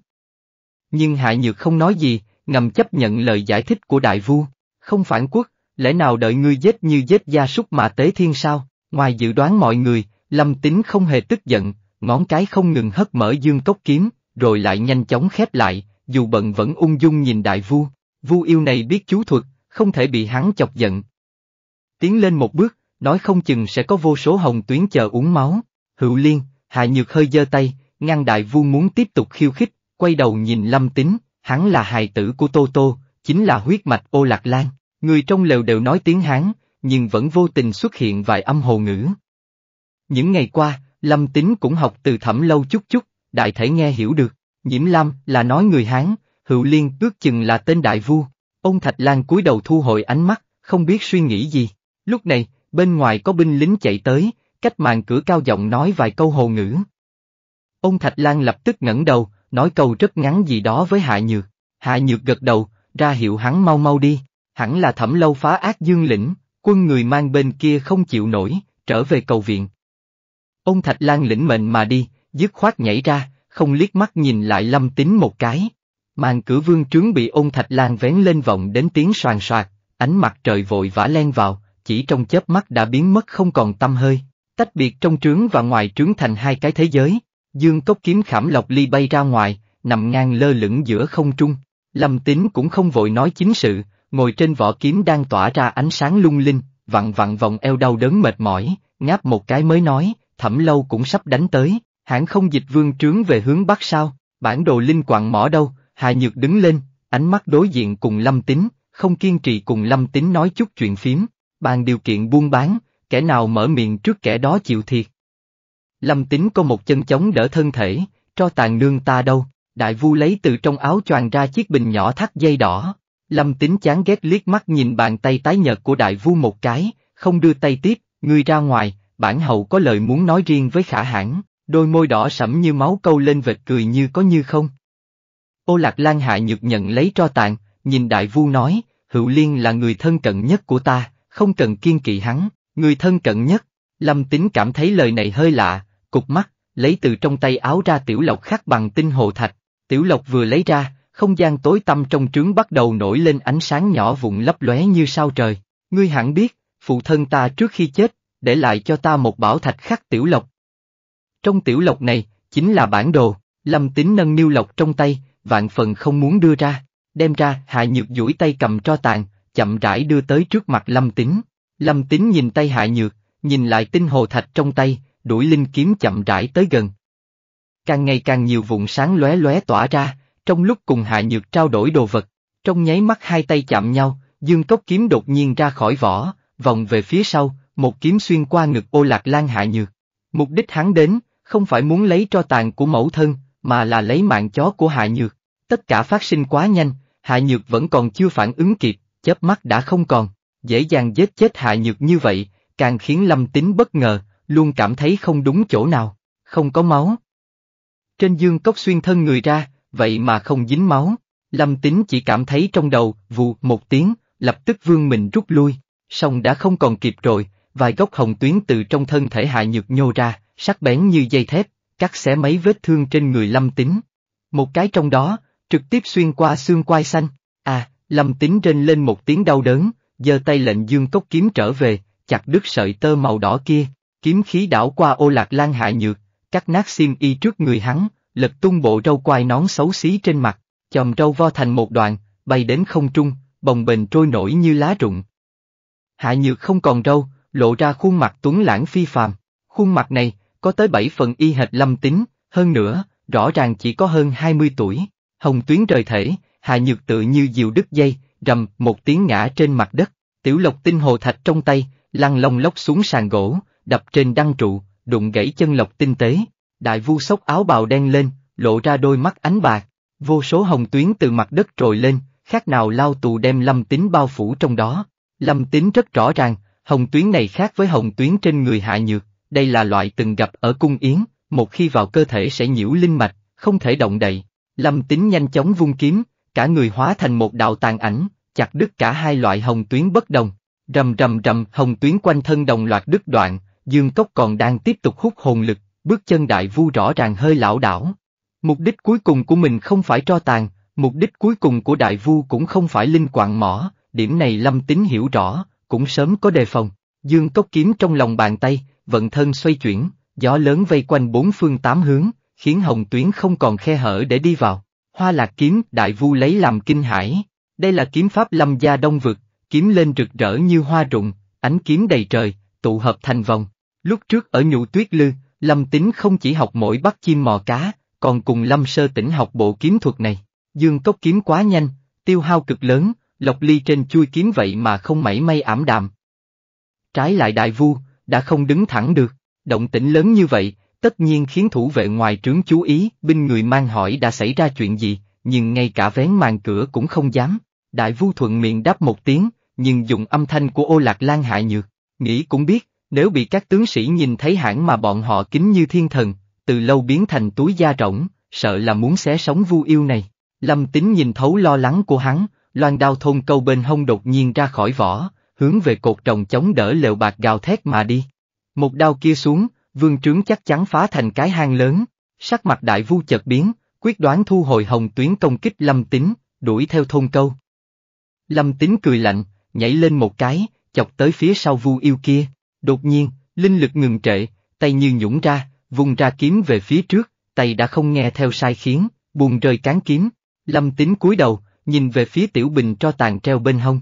Nhưng hạ nhược không nói gì, ngầm chấp nhận lời giải thích của đại vua, không phản quốc, lẽ nào đợi ngươi giết như giết gia súc mà tế thiên sao? Ngoài dự đoán mọi người, Lâm tính không hề tức giận, ngón cái không ngừng hất mở dương cốc kiếm, rồi lại nhanh chóng khép lại, dù bận vẫn ung dung nhìn đại vua. vua yêu này biết chú thuật, không thể bị hắn chọc giận. Tiến lên một bước, nói không chừng sẽ có vô số hồng tuyến chờ uống máu. Hữu Liên, Hạ Nhược hơi giơ tay, ngăn đại vua muốn tiếp tục khiêu khích, quay đầu nhìn Lâm tính, hắn là hài tử của Tô Tô, chính là huyết mạch ô lạc lan. Người trong lều đều nói tiếng Hán, nhưng vẫn vô tình xuất hiện vài âm hồ ngữ. Những ngày qua, Lâm Tín cũng học từ thẩm lâu chút chút, đại thể nghe hiểu được, Nhiễm Lâm là nói người Hán, Hữu Liên ước chừng là tên đại vua. Ông Thạch Lan cúi đầu thu hồi ánh mắt, không biết suy nghĩ gì. Lúc này, bên ngoài có binh lính chạy tới, cách màn cửa cao giọng nói vài câu hồ ngữ. Ông Thạch Lan lập tức ngẩng đầu, nói câu rất ngắn gì đó với Hạ Nhược. Hạ Nhược gật đầu, ra hiệu hắn mau mau đi, hẳn là thẩm lâu phá ác dương lĩnh, quân người mang bên kia không chịu nổi, trở về cầu viện. Ông Thạch Lan lĩnh mệnh mà đi, dứt khoát nhảy ra, không liếc mắt nhìn lại lâm tính một cái. Màn cửa vương trướng bị ôn thạch lan vén lên vọng đến tiếng soàn soạt, ánh mặt trời vội vã len vào, chỉ trong chớp mắt đã biến mất không còn tâm hơi, tách biệt trong trướng và ngoài trướng thành hai cái thế giới. Dương cốc kiếm khảm lọc ly bay ra ngoài, nằm ngang lơ lửng giữa không trung. Lâm tín cũng không vội nói chính sự, ngồi trên vỏ kiếm đang tỏa ra ánh sáng lung linh, vặn vặn vòng eo đau đớn mệt mỏi, ngáp một cái mới nói, thẩm lâu cũng sắp đánh tới, hãng không dịch vương trướng về hướng bắc sao, bản đồ linh quạng mỏ đâu, Hà Nhược đứng lên, ánh mắt đối diện cùng Lâm Tính, không kiên trì cùng Lâm Tính nói chút chuyện phím, bàn điều kiện buôn bán, kẻ nào mở miệng trước kẻ đó chịu thiệt. Lâm Tính có một chân chống đỡ thân thể, cho tàn nương ta đâu, đại vu lấy từ trong áo choàng ra chiếc bình nhỏ thắt dây đỏ, Lâm tính chán ghét liếc mắt nhìn bàn tay tái nhợt của đại vu một cái, không đưa tay tiếp, người ra ngoài, bản hậu có lời muốn nói riêng với khả hãn, đôi môi đỏ sẫm như máu câu lên vệt cười như có như không. Ô lạc lan hạ nhược nhận lấy cho tàn, nhìn đại vu nói, hữu liên là người thân cận nhất của ta, không cần kiên kỵ hắn, người thân cận nhất. Lâm tính cảm thấy lời này hơi lạ, cục mắt, lấy từ trong tay áo ra tiểu lộc khắc bằng tinh hồ thạch, tiểu lộc vừa lấy ra, không gian tối tăm trong trướng bắt đầu nổi lên ánh sáng nhỏ vụn lấp lóe như sao trời. Ngươi hẳn biết, phụ thân ta trước khi chết, để lại cho ta một bảo thạch khắc tiểu lộc. Trong tiểu lộc này, chính là bản đồ, lâm Tính nâng niu lộc trong tay, vạn phần không muốn đưa ra, đem ra hạ nhược duỗi tay cầm cho tàn, chậm rãi đưa tới trước mặt lâm Tính. Lâm Tính nhìn tay hạ nhược, nhìn lại tinh hồ thạch trong tay, đuổi linh kiếm chậm rãi tới gần. Càng ngày càng nhiều vụn sáng lóe lóe tỏa ra, trong lúc cùng Hạ Nhược trao đổi đồ vật, trong nháy mắt hai tay chạm nhau, dương cốc kiếm đột nhiên ra khỏi vỏ, vòng về phía sau, một kiếm xuyên qua ngực ô lạc lan Hạ Nhược. Mục đích hắn đến, không phải muốn lấy cho tàn của mẫu thân, mà là lấy mạng chó của Hạ Nhược. Tất cả phát sinh quá nhanh, Hạ Nhược vẫn còn chưa phản ứng kịp, chớp mắt đã không còn. Dễ dàng giết chết Hạ Nhược như vậy, càng khiến Lâm Tính bất ngờ, luôn cảm thấy không đúng chỗ nào, không có máu. Trên dương cốc xuyên thân người ra, vậy mà không dính máu. Lâm tính chỉ cảm thấy trong đầu, vù, một tiếng, lập tức vương mình rút lui, song đã không còn kịp rồi, vài gốc hồng tuyến từ trong thân thể hạ nhược nhô ra, sắc bén như dây thép, cắt xé mấy vết thương trên người Lâm tính, Một cái trong đó, trực tiếp xuyên qua xương quai xanh, à, Lâm tính rên lên một tiếng đau đớn, giơ tay lệnh dương cốc kiếm trở về, chặt đứt sợi tơ màu đỏ kia, kiếm khí đảo qua ô lạc lan hạ nhược, cắt nát xiêm y trước người hắn, lật tung bộ râu quai nón xấu xí trên mặt, chòm râu vo thành một đoạn, bay đến không trung, bồng bềnh trôi nổi như lá rụng. Hạ nhược không còn râu, lộ ra khuôn mặt tuấn lãng phi phàm, khuôn mặt này, có tới bảy phần y hệt lâm tính, hơn nữa, rõ ràng chỉ có hơn 20 tuổi, hồng tuyến rời thể, hạ nhược tự như diều đứt dây, rầm một tiếng ngã trên mặt đất, tiểu lộc tinh hồ thạch trong tay, lăn lông lóc xuống sàn gỗ, đập trên đăng trụ, đụng gãy chân lộc tinh tế, Đại vu sốc áo bào đen lên, lộ ra đôi mắt ánh bạc, vô số hồng tuyến từ mặt đất trồi lên, khác nào lao tù đem lâm tính bao phủ trong đó. Lâm tính rất rõ ràng, hồng tuyến này khác với hồng tuyến trên người hạ nhược, đây là loại từng gặp ở cung yến, một khi vào cơ thể sẽ nhiễu linh mạch, không thể động đậy. Lâm tính nhanh chóng vung kiếm, cả người hóa thành một đạo tàn ảnh, chặt đứt cả hai loại hồng tuyến bất đồng. Rầm rầm rầm hồng tuyến quanh thân đồng loạt đứt đoạn, dương cốc còn đang tiếp tục hút hồn lực, Bước chân đại vu rõ ràng hơi lão đảo. Mục đích cuối cùng của mình không phải cho tàn, mục đích cuối cùng của đại vu cũng không phải linh quạng mỏ, điểm này lâm tính hiểu rõ, cũng sớm có đề phòng. Dương cốc kiếm trong lòng bàn tay, vận thân xoay chuyển, gió lớn vây quanh bốn phương tám hướng, khiến hồng tuyến không còn khe hở để đi vào. Hoa lạc kiếm đại vu lấy làm kinh hãi. Đây là kiếm pháp lâm gia đông vực, kiếm lên rực rỡ như hoa rụng, ánh kiếm đầy trời, tụ hợp thành vòng. Lúc trước ở nhụ tuyết lư, Lâm Tính không chỉ học mỗi bắt chim mò cá, còn cùng Lâm Sơ Tĩnh học bộ kiếm thuật này. Dương cốc kiếm quá nhanh, tiêu hao cực lớn, Lộc Ly trên chui kiếm vậy mà không mảy may ảm đạm. Trái lại đại vu, đã không đứng thẳng được, động tĩnh lớn như vậy, tất nhiên khiến thủ vệ ngoài trướng chú ý, binh người mang hỏi đã xảy ra chuyện gì, nhưng ngay cả vén màn cửa cũng không dám. Đại vu thuận miệng đáp một tiếng, nhưng dùng âm thanh của ô lạc lan hại nhược, nghĩ cũng biết, nếu bị các tướng sĩ nhìn thấy hãng mà bọn họ kính như thiên thần, từ lâu biến thành túi da rỗng, sợ là muốn xé sống vu yêu này. Lâm Tính nhìn thấu lo lắng của hắn, loan đao thôn câu bên hông đột nhiên ra khỏi vỏ, hướng về cột trồng chống đỡ lều bạc gào thét mà đi. Một đao kia xuống, vương trướng chắc chắn phá thành cái hang lớn, sắc mặt đại vu chợt biến, quyết đoán thu hồi hồng tuyến công kích Lâm Tính, đuổi theo thôn câu. Lâm Tính cười lạnh, nhảy lên một cái, chọc tới phía sau vu yêu kia. Đột nhiên, linh lực ngừng trệ, tay như nhũng ra, vùng ra kiếm về phía trước, tay đã không nghe theo sai khiến, buồn rơi cán kiếm. Lâm tính cúi đầu, nhìn về phía tiểu bình cho tàn treo bên hông.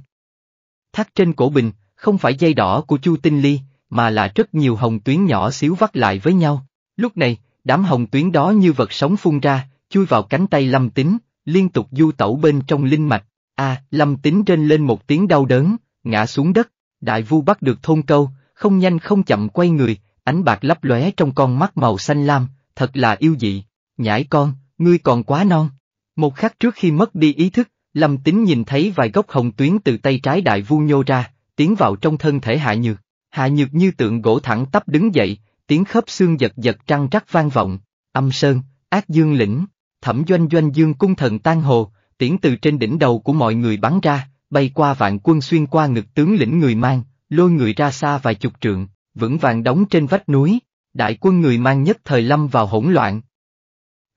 Thắt trên cổ bình, không phải dây đỏ của Chu Tinh Ly, mà là rất nhiều hồng tuyến nhỏ xíu vắt lại với nhau. Lúc này, đám hồng tuyến đó như vật sống phun ra, chui vào cánh tay Lâm tính liên tục du tẩu bên trong linh mạch. A, Lâm tính trên lên một tiếng đau đớn, ngã xuống đất. Đại Vu bắt được thôn câu, không nhanh không chậm quay người, ánh bạc lấp lóe trong con mắt màu xanh lam, thật là yêu dị. Nhãi con, ngươi còn quá non. Một khắc trước khi mất đi ý thức, Lâm tính nhìn thấy vài gốc hồng tuyến từ tay trái đại vu nhô ra, tiến vào trong thân thể Hạ Nhược. Hạ Nhược như tượng gỗ thẳng tắp đứng dậy, tiếng khớp xương giật giật trăng trắc vang vọng, âm sơn, ác dương lĩnh, thẩm doanh doanh dương cung thần tan hồ, tiễn từ trên đỉnh đầu của mọi người bắn ra, bay qua vạn quân xuyên qua ngực tướng lĩnh người mang, lôi người ra xa vài chục trượng, vững vàng đóng trên vách núi, đại quân người mang nhất thời lâm vào hỗn loạn.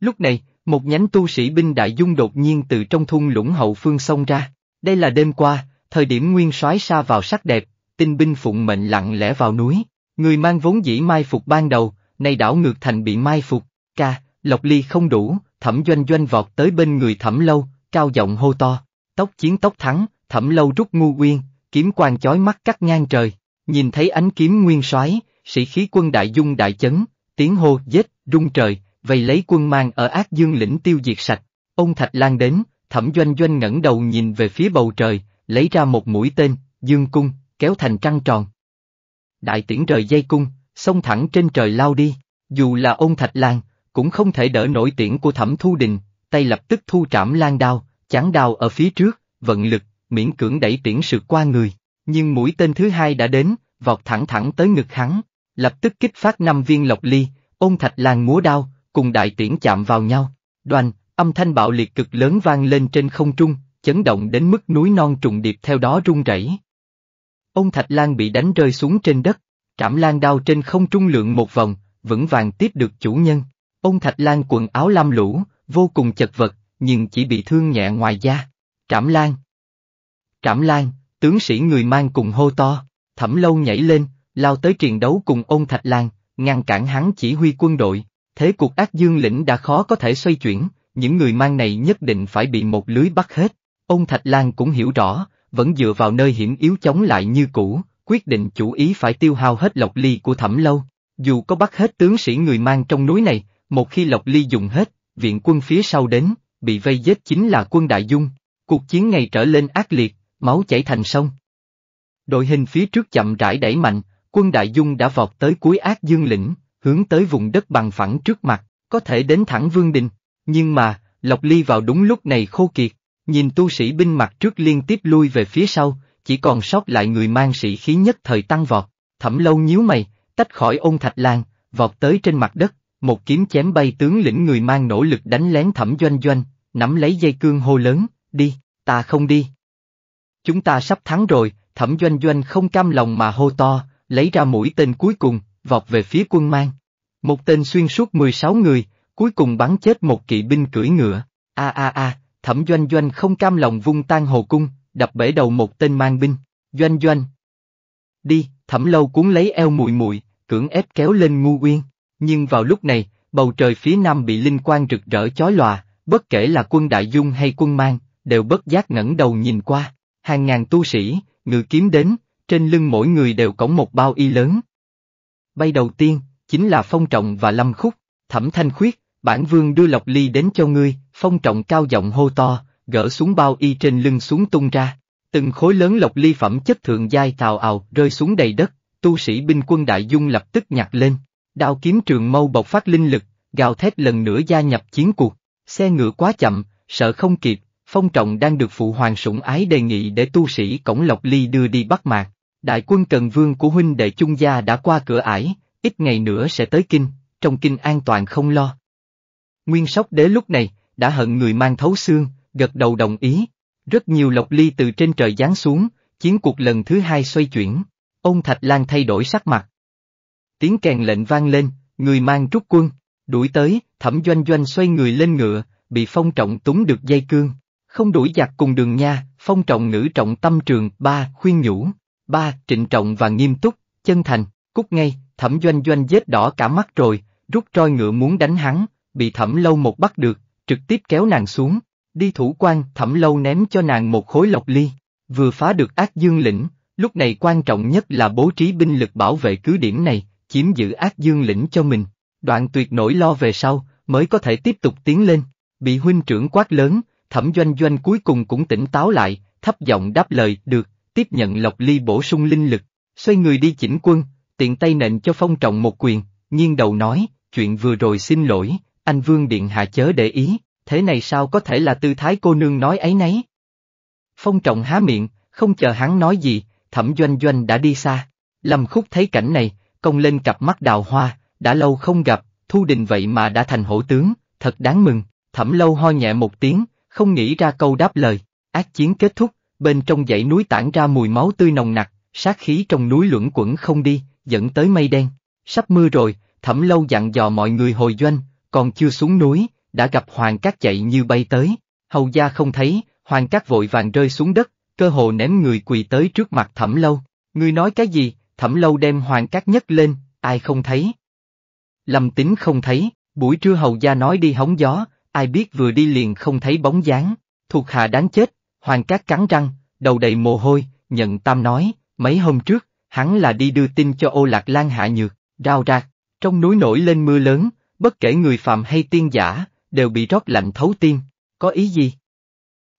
Lúc này, một nhánh tu sĩ binh đại dung đột nhiên từ trong thung lũng hậu phương xông ra, đây là đêm qua, thời điểm nguyên soái xa vào sắc đẹp, tinh binh phụng mệnh lặng lẽ vào núi, người mang vốn dĩ mai phục ban đầu, nay đảo ngược thành bị mai phục, ca, lộc ly không đủ, thẩm doanh doanh vọt tới bên người thẩm lâu, cao giọng hô to, tóc chiến tóc thắng, thẩm lâu rút ngu uyên, kiếm quang chói mắt cắt ngang trời, nhìn thấy ánh kiếm nguyên soái, sĩ khí quân đại dung đại chấn, tiếng hô giết, rung trời, vây lấy quân mang ở ác dương lĩnh tiêu diệt sạch. Ông Thạch Lan đến, thẩm doanh doanh ngẩng đầu nhìn về phía bầu trời, lấy ra một mũi tên, dương cung, kéo thành trăng tròn. Đại tiễn rời dây cung, xông thẳng trên trời lao đi, dù là ông Thạch Lan, cũng không thể đỡ nổi tiễn của thẩm thu đình, tay lập tức thu trảm lan đao, chán đao ở phía trước, vận lực miễn cưỡng đẩy tiễn sự qua người, nhưng mũi tên thứ hai đã đến, vọt thẳng thẳng tới ngực hắn, lập tức kích phát năm viên lộc ly, ôn thạch lan múa đao, cùng đại tiễn chạm vào nhau, đoàn, âm thanh bạo liệt cực lớn vang lên trên không trung, chấn động đến mức núi non trùng điệp theo đó rung rẩy. Ôn thạch lan bị đánh rơi xuống trên đất, trảm lan đao trên không trung lượng một vòng, vững vàng tiếp được chủ nhân. Ôn thạch lan quần áo lam lũ, vô cùng chật vật, nhưng chỉ bị thương nhẹ ngoài da. Trảm lan, Trảm Lan, tướng sĩ người mang cùng hô to, thẩm lâu nhảy lên, lao tới triền đấu cùng ôn thạch lan, ngăn cản hắn chỉ huy quân đội, thế cuộc ác dương lĩnh đã khó có thể xoay chuyển, những người mang này nhất định phải bị một lưới bắt hết. Ôn thạch lan cũng hiểu rõ, vẫn dựa vào nơi hiểm yếu chống lại như cũ, quyết định chủ ý phải tiêu hao hết lộc ly của thẩm lâu. Dù có bắt hết tướng sĩ người mang trong núi này, một khi lộc ly dùng hết, viện quân phía sau đến, bị vây giết chính là quân đại dung. Cuộc chiến ngày trở lên ác liệt, máu chảy thành sông. Đội hình phía trước chậm rãi đẩy mạnh, quân đại dung đã vọt tới cuối ác dương lĩnh, hướng tới vùng đất bằng phẳng trước mặt, có thể đến thẳng Vương Đình. Nhưng mà, Lộc Ly vào đúng lúc này khô kiệt, nhìn tu sĩ binh mặt trước liên tiếp lui về phía sau, chỉ còn sót lại người mang sĩ khí nhất thời tăng vọt, thẩm lâu nhíu mày, tách khỏi ôn thạch lan, vọt tới trên mặt đất, một kiếm chém bay tướng lĩnh người mang nỗ lực đánh lén thẩm doanh doanh, nắm lấy dây cương hô lớn, đi, ta không đi chúng ta sắp thắng rồi, thẩm doanh doanh không cam lòng mà hô to, lấy ra mũi tên cuối cùng, vọt về phía quân mang. Một tên xuyên suốt 16 người, cuối cùng bắn chết một kỵ binh cưỡi ngựa. A a a, thẩm doanh doanh không cam lòng vung tan hồ cung, đập bể đầu một tên mang binh. Doanh doanh. Đi, thẩm lâu cuốn lấy eo mùi mùi, cưỡng ép kéo lên ngu uyên. Nhưng vào lúc này, bầu trời phía nam bị linh quang rực rỡ chói lòa, bất kể là quân đại dung hay quân mang, đều bất giác ngẩng đầu nhìn qua hàng ngàn tu sĩ, ngự kiếm đến, trên lưng mỗi người đều cõng một bao y lớn. Bay đầu tiên, chính là Phong Trọng và Lâm Khúc, Thẩm Thanh Khuyết, bản vương đưa Lộc Ly đến cho ngươi, Phong Trọng cao giọng hô to, gỡ xuống bao y trên lưng xuống tung ra, từng khối lớn Lộc Ly phẩm chất thượng giai tào ào rơi xuống đầy đất, tu sĩ binh quân đại dung lập tức nhặt lên, đao kiếm trường mâu bộc phát linh lực, gào thét lần nữa gia nhập chiến cuộc, xe ngựa quá chậm, sợ không kịp, Phong trọng đang được phụ hoàng sủng ái đề nghị để tu sĩ Cổng Lộc Ly đưa đi bắt Mạc. Đại quân Trần Vương của huynh đệ Chung Gia đã qua cửa ải, ít ngày nữa sẽ tới kinh, trong kinh an toàn không lo. Nguyên sóc đế lúc này, đã hận người mang thấu xương, gật đầu đồng ý. Rất nhiều lộc ly từ trên trời giáng xuống, chiến cuộc lần thứ hai xoay chuyển. Ông Thạch Lan thay đổi sắc mặt. Tiếng kèn lệnh vang lên, người mang trúc quân, đuổi tới, thẩm doanh doanh xoay người lên ngựa, bị phong trọng túng được dây cương, không đuổi giặc cùng đường nha, phong trọng ngữ trọng tâm trường, ba, khuyên nhủ, ba, trịnh trọng và nghiêm túc, chân thành, cút ngay, thẩm doanh doanh vết đỏ cả mắt rồi, rút roi ngựa muốn đánh hắn, bị thẩm lâu một bắt được, trực tiếp kéo nàng xuống, đi thủ quan, thẩm lâu ném cho nàng một khối lộc ly, vừa phá được ác dương lĩnh, lúc này quan trọng nhất là bố trí binh lực bảo vệ cứ điểm này, chiếm giữ ác dương lĩnh cho mình, đoạn tuyệt nỗi lo về sau, mới có thể tiếp tục tiến lên, bị huynh trưởng quát lớn, thẩm doanh doanh cuối cùng cũng tỉnh táo lại, thấp giọng đáp lời, được, tiếp nhận Lộc Ly bổ sung linh lực, xoay người đi chỉnh quân, tiện tay nện cho phong trọng một quyền, nghiêng đầu nói, chuyện vừa rồi xin lỗi, anh Vương Điện Hạ chớ để ý, thế này sao có thể là tư thái cô nương nói ấy nấy. Phong trọng há miệng, không chờ hắn nói gì, thẩm doanh doanh đã đi xa. Lâm Khúc thấy cảnh này, Công lên cặp mắt đào hoa, đã lâu không gặp, thu đình vậy mà đã thành hổ tướng, thật đáng mừng, thẩm lâu ho nhẹ một tiếng, không nghĩ ra câu đáp lời. Ác chiến kết thúc, bên trong dãy núi tản ra mùi máu tươi nồng nặc, sát khí trong núi luẩn quẩn không đi, dẫn tới mây đen. Sắp mưa rồi, thẩm lâu dặn dò mọi người hồi doanh, còn chưa xuống núi, đã gặp hoàng cát chạy như bay tới. Hầu gia không thấy, hoàng cát vội vàng rơi xuống đất, cơ hồ ném người quỳ tới trước mặt thẩm lâu. Ngươi nói cái gì, thẩm lâu đem hoàng cát nhấc lên, ai không thấy. Lâm tính không thấy, buổi trưa hầu gia nói đi hóng gió, ai biết vừa đi liền không thấy bóng dáng, thuộc hạ đáng chết, hoàng cát cắn răng, đầu đầy mồ hôi, nhận tam nói, mấy hôm trước, hắn là đi đưa tin cho ô lạc lan hạ nhược, rao rạc, trong núi nổi lên mưa lớn, bất kể người phàm hay tiên giả, đều bị rót lạnh thấu tiên, có ý gì?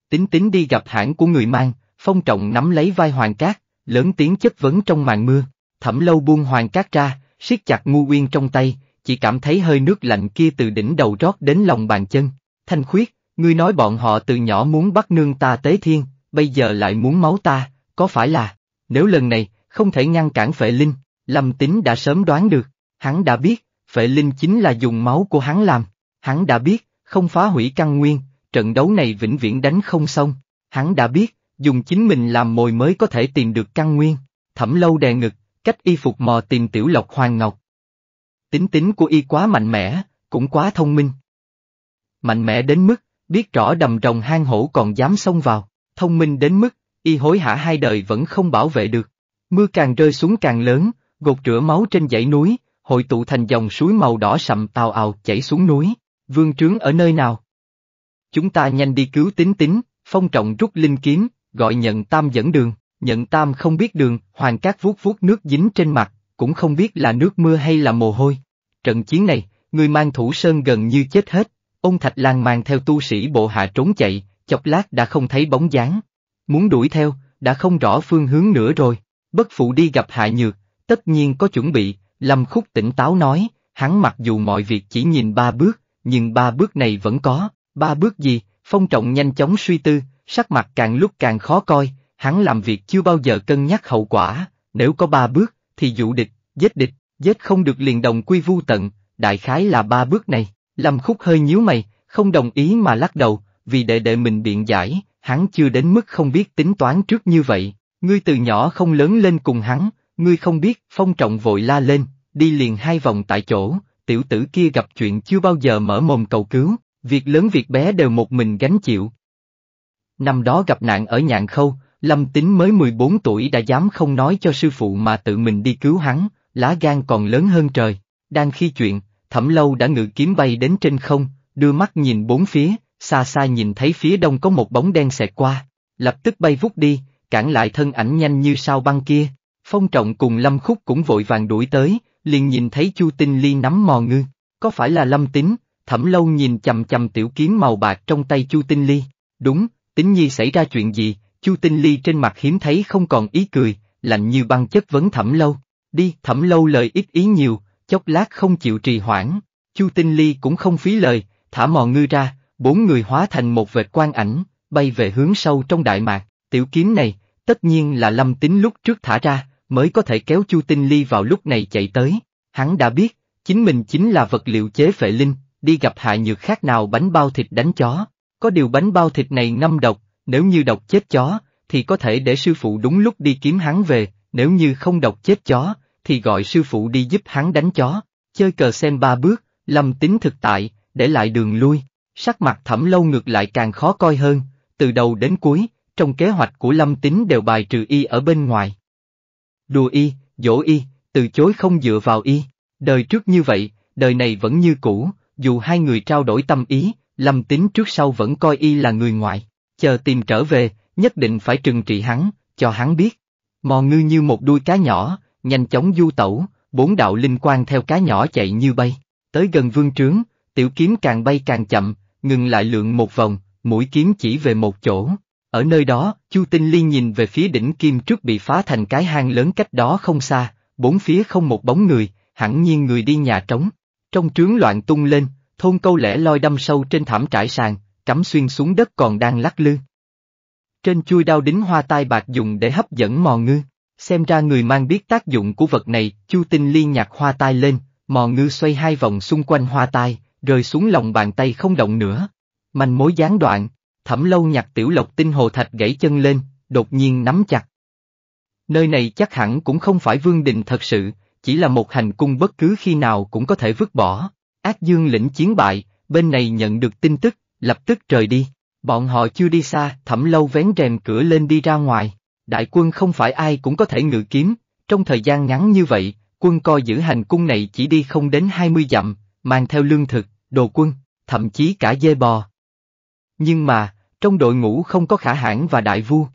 Tính tính đi gặp hãng của người mang, phong trọng nắm lấy vai hoàng cát, lớn tiếng chất vấn trong màn mưa, thẩm lâu buông hoàng cát ra, siết chặt ngu uyên trong tay, chỉ cảm thấy hơi nước lạnh kia từ đỉnh đầu rót đến lòng bàn chân. Thanh khuyết, ngươi nói bọn họ từ nhỏ muốn bắt nương ta tế thiên, bây giờ lại muốn máu ta, có phải là, nếu lần này, không thể ngăn cản Phệ Linh, Lâm Tính đã sớm đoán được, hắn đã biết, Phệ Linh chính là dùng máu của hắn làm, hắn đã biết, không phá hủy căn nguyên, trận đấu này vĩnh viễn đánh không xong, hắn đã biết, dùng chính mình làm mồi mới có thể tìm được căn nguyên, thẩm lâu đè ngực, cách y phục mò tìm tiểu lộc hoàng ngọc, Tính tính của y quá mạnh mẽ, cũng quá thông minh. Mạnh mẽ đến mức, biết rõ đầm rồng hang hổ còn dám xông vào, thông minh đến mức, y hối hả hai đời vẫn không bảo vệ được. Mưa càng rơi xuống càng lớn, gột rửa máu trên dãy núi, hội tụ thành dòng suối màu đỏ sậm tào ào chảy xuống núi. Vương trướng ở nơi nào? Chúng ta nhanh đi cứu tính tính, phong trọng rút linh kiếm, gọi nhận tam dẫn đường, nhận tam không biết đường, hoàng cát vuốt vuốt nước dính trên mặt, cũng không biết là nước mưa hay là mồ hôi. Trận chiến này, người mang thủ sơn gần như chết hết, ông Thạch Lan mang theo tu sĩ bộ hạ trốn chạy, chọc lát đã không thấy bóng dáng. Muốn đuổi theo, đã không rõ phương hướng nữa rồi. Bất phụ đi gặp Hạ Nhược, tất nhiên có chuẩn bị, Lâm Khúc tỉnh táo nói, hắn mặc dù mọi việc chỉ nhìn ba bước, nhưng ba bước này vẫn có, ba bước gì, phong trọng nhanh chóng suy tư, sắc mặt càng lúc càng khó coi, hắn làm việc chưa bao giờ cân nhắc hậu quả, nếu có ba bước, thì dụ địch, giết địch, giết không được liền đồng quy vu tận, đại khái là ba bước này, Lâm Khúc hơi nhíu mày, không đồng ý mà lắc đầu, vì đệ đệ mình biện giải, hắn chưa đến mức không biết tính toán trước như vậy, ngươi từ nhỏ không lớn lên cùng hắn, ngươi không biết, phong trọng vội la lên, đi liền hai vòng tại chỗ, tiểu tử kia gặp chuyện chưa bao giờ mở mồm cầu cứu, việc lớn việc bé đều một mình gánh chịu. Năm đó gặp nạn ở nhạn khâu, Lâm Tính mới 14 tuổi đã dám không nói cho sư phụ mà tự mình đi cứu hắn, lá gan còn lớn hơn trời. Đang khi chuyện, Thẩm Lâu đã ngự kiếm bay đến trên không, đưa mắt nhìn bốn phía, xa xa nhìn thấy phía đông có một bóng đen xẹt qua, lập tức bay vút đi, cản lại thân ảnh nhanh như sao băng kia. Phong Trọng cùng Lâm Khúc cũng vội vàng đuổi tới, liền nhìn thấy Chu Tinh Ly nắm mò ngư, có phải là Lâm Tính? Thẩm Lâu nhìn chầm chầm tiểu kiếm màu bạc trong tay Chu Tinh Ly, đúng, Tính Nhi xảy ra chuyện gì, Chu Tinh Ly trên mặt hiếm thấy không còn ý cười, lạnh như băng chất vấn thẩm lâu. Đi, thẩm lâu lời ít ý nhiều, chốc lát không chịu trì hoãn. Chu Tinh Ly cũng không phí lời, thả mò ngư ra, bốn người hóa thành một vệt quang ảnh, bay về hướng sâu trong đại mạc. Tiểu kiếm này, tất nhiên là lâm tính lúc trước thả ra, mới có thể kéo Chu Tinh Ly vào lúc này chạy tới. Hắn đã biết, chính mình chính là vật liệu chế phệ linh, đi gặp hạ nhược khác nào bánh bao thịt đánh chó. Có điều bánh bao thịt này ngâm độc, nếu như độc chết chó, thì có thể để sư phụ đúng lúc đi kiếm hắn về, nếu như không độc chết chó, thì gọi sư phụ đi giúp hắn đánh chó, chơi cờ xem ba bước, lâm tính thực tại, để lại đường lui, sắc mặt thẩm lâu ngược lại càng khó coi hơn, từ đầu đến cuối, trong kế hoạch của lâm tính đều bài trừ y ở bên ngoài. Đùa y, dỗ y, từ chối không dựa vào y, đời trước như vậy, đời này vẫn như cũ, dù hai người trao đổi tâm ý, lâm tính trước sau vẫn coi y là người ngoại chờ tìm trở về, nhất định phải trừng trị hắn, cho hắn biết. Mò ngư như một đuôi cá nhỏ, nhanh chóng du tẩu, bốn đạo linh quang theo cá nhỏ chạy như bay, tới gần vương trướng, tiểu kiếm càng bay càng chậm, ngừng lại lượng một vòng, mũi kiếm chỉ về một chỗ. Ở nơi đó, Chu Tinh Ly nhìn về phía đỉnh kim trước bị phá thành cái hang lớn cách đó không xa, bốn phía không một bóng người, hẳn nhiên người đi nhà trống. Trong trướng loạn tung lên, thôn câu lẻ loi đâm sâu trên thảm trải sàn, cắm xuyên xuống đất còn đang lắc lư. Trên chui đao đính hoa tai bạc dùng để hấp dẫn mò ngư, xem ra người mang biết tác dụng của vật này, chu tinh ly nhặt hoa tai lên, mò ngư xoay hai vòng xung quanh hoa tai, rơi xuống lòng bàn tay không động nữa. Manh mối gián đoạn, thẩm lâu nhặt tiểu lộc tinh hồ thạch gãy chân lên, đột nhiên nắm chặt. Nơi này chắc hẳn cũng không phải vương đình thật sự, chỉ là một hành cung bất cứ khi nào cũng có thể vứt bỏ. Ác dương lĩnh chiến bại, bên này nhận được tin tức, lập tức rời đi. Bọn họ chưa đi xa, thẩm lâu vén rèm cửa lên đi ra ngoài. Đại quân không phải ai cũng có thể ngự kiếm, trong thời gian ngắn như vậy, quân coi giữ hành cung này chỉ đi không đến 20 dặm, mang theo lương thực, đồ quân, thậm chí cả dê bò. Nhưng mà, trong đội ngũ không có khả hãn và đại vua.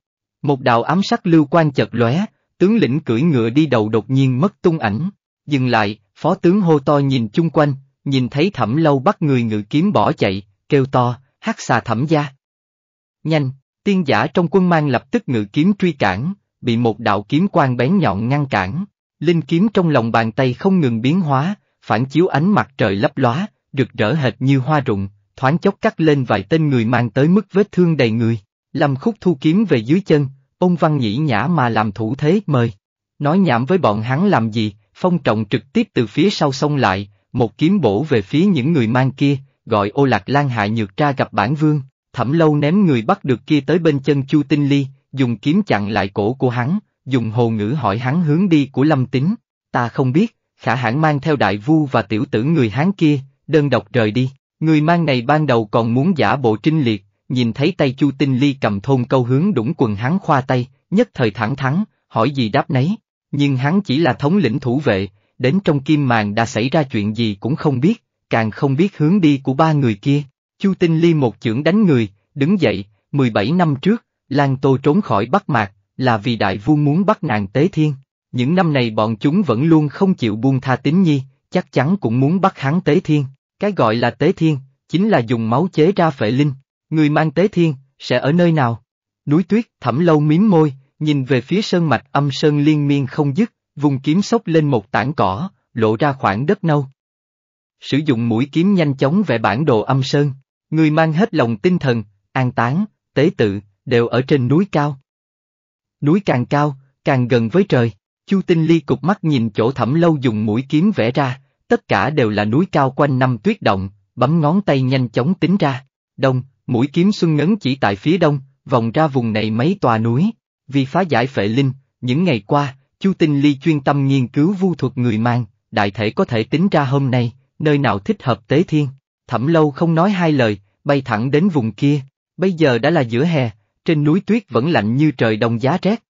Một đạo ám sắc lưu quan chật lóe, tướng lĩnh cưỡi ngựa đi đầu đột nhiên mất tung ảnh. Dừng lại, phó tướng hô to nhìn chung quanh, nhìn thấy thẩm lâu bắt người ngự kiếm bỏ chạy, kêu to, hát xà thẩm gia. Nhanh, tiên giả trong quân mang lập tức ngự kiếm truy cản, bị một đạo kiếm quang bén nhọn ngăn cản. Linh kiếm trong lòng bàn tay không ngừng biến hóa, phản chiếu ánh mặt trời lấp lóa, rực rỡ hệt như hoa rụng, thoáng chốc cắt lên vài tên người mang tới mức vết thương đầy người. Lâm khúc thu kiếm về dưới chân, ông văn nhĩ nhã mà làm thủ thế mời. Nói nhảm với bọn hắn làm gì, phong trọng trực tiếp từ phía sau xông lại, một kiếm bổ về phía những người mang kia, gọi ô lạc lan hạ nhược ra gặp bản vương, thẩm lâu ném người bắt được kia tới bên chân Chu Tinh Ly, dùng kiếm chặn lại cổ của hắn, dùng hồ ngữ hỏi hắn hướng đi của lâm tính, ta không biết, khả hãn mang theo đại vu và tiểu tử người hán kia, đơn độc rời đi, người mang này ban đầu còn muốn giả bộ trinh liệt, nhìn thấy tay Chu Tinh Ly cầm thôn câu hướng đũng quần hắn khoa tay, nhất thời thẳng thắn, hỏi gì đáp nấy, nhưng hắn chỉ là thống lĩnh thủ vệ, đến trong kim màn đã xảy ra chuyện gì cũng không biết, càng không biết hướng đi của ba người kia. Chu Tinh Ly một chưởng đánh người, đứng dậy, 17 năm trước, Lan Tô trốn khỏi Bắc Mạc, là vì đại vua muốn bắt nàng Tế Thiên. Những năm này bọn chúng vẫn luôn không chịu buông tha tính nhi, chắc chắn cũng muốn bắt hắn Tế Thiên. Cái gọi là Tế Thiên, chính là dùng máu chế ra phệ linh. Người mang Tế Thiên, sẽ ở nơi nào? Núi tuyết, thẩm lâu miếm môi, nhìn về phía sơn mạch âm sơn liên miên không dứt, vùng kiếm sốc lên một tảng cỏ, lộ ra khoảng đất nâu sử dụng mũi kiếm nhanh chóng vẽ bản đồ âm sơn, người mang hết lòng tinh thần, an táng, tế tự, đều ở trên núi cao. Núi càng cao, càng gần với trời, Chu Tinh Ly cục mắt nhìn chỗ thẩm lâu dùng mũi kiếm vẽ ra, tất cả đều là núi cao quanh năm tuyết động, bấm ngón tay nhanh chóng tính ra, đông, mũi kiếm xuân ngấn chỉ tại phía đông, vòng ra vùng này mấy tòa núi, vì phá giải phệ linh, những ngày qua, Chu Tinh Ly chuyên tâm nghiên cứu vu thuật người mang, đại thể có thể tính ra hôm nay, nơi nào thích hợp tế thiên. Thẩm lâu không nói hai lời, bay thẳng đến vùng kia, bây giờ đã là giữa hè, trên núi tuyết vẫn lạnh như trời đông giá rét.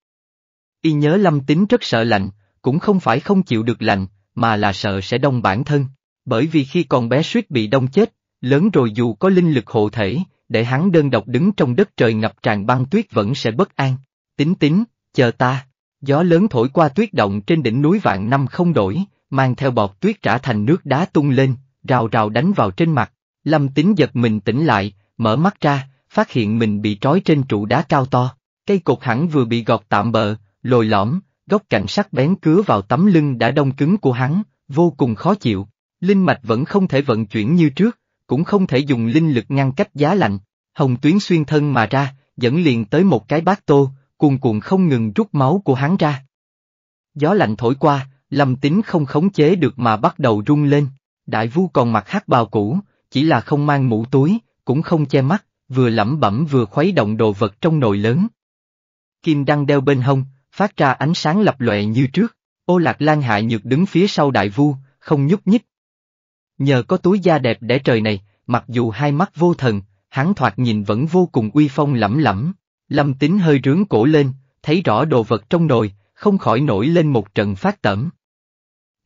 Y nhớ lâm tính rất sợ lạnh, cũng không phải không chịu được lạnh, mà là sợ sẽ đông bản thân, bởi vì khi còn bé suýt bị đông chết, lớn rồi dù có linh lực hộ thể, để hắn đơn độc đứng trong đất trời ngập tràn băng tuyết vẫn sẽ bất an. Tính tính, chờ ta. Gió lớn thổi qua tuyết động trên đỉnh núi vạn năm không đổi, mang theo bọt tuyết trả thành nước đá tung lên, rào rào đánh vào trên mặt. Lâm Tính giật mình tỉnh lại, mở mắt ra, phát hiện mình bị trói trên trụ đá cao to, cây cột hẳn vừa bị gọt tạm bợ, lồi lõm, góc cạnh sắc bén cứa vào tấm lưng đã đông cứng của hắn, vô cùng khó chịu. Linh mạch vẫn không thể vận chuyển như trước, cũng không thể dùng linh lực ngăn cách giá lạnh. Hồng tuyến xuyên thân mà ra, dẫn liền tới một cái bát tô, cuồn cuộn không ngừng rút máu của hắn ra. Gió lạnh thổi qua, Lâm Tín không khống chế được mà bắt đầu rung lên, đại vu còn mặc hát bào cũ, chỉ là không mang mũ túi, cũng không che mắt, vừa lẩm bẩm vừa khuấy động đồ vật trong nồi lớn. Kim đăng đeo bên hông, phát ra ánh sáng lập lệ như trước, ô lạc lan hạ nhược đứng phía sau đại vu, không nhúc nhích. Nhờ có túi da đẹp để trời này, mặc dù hai mắt vô thần, hắn thoạt nhìn vẫn vô cùng uy phong lẩm lẫm, lâm tín hơi rướng cổ lên, thấy rõ đồ vật trong nồi, không khỏi nổi lên một trận phát tẩm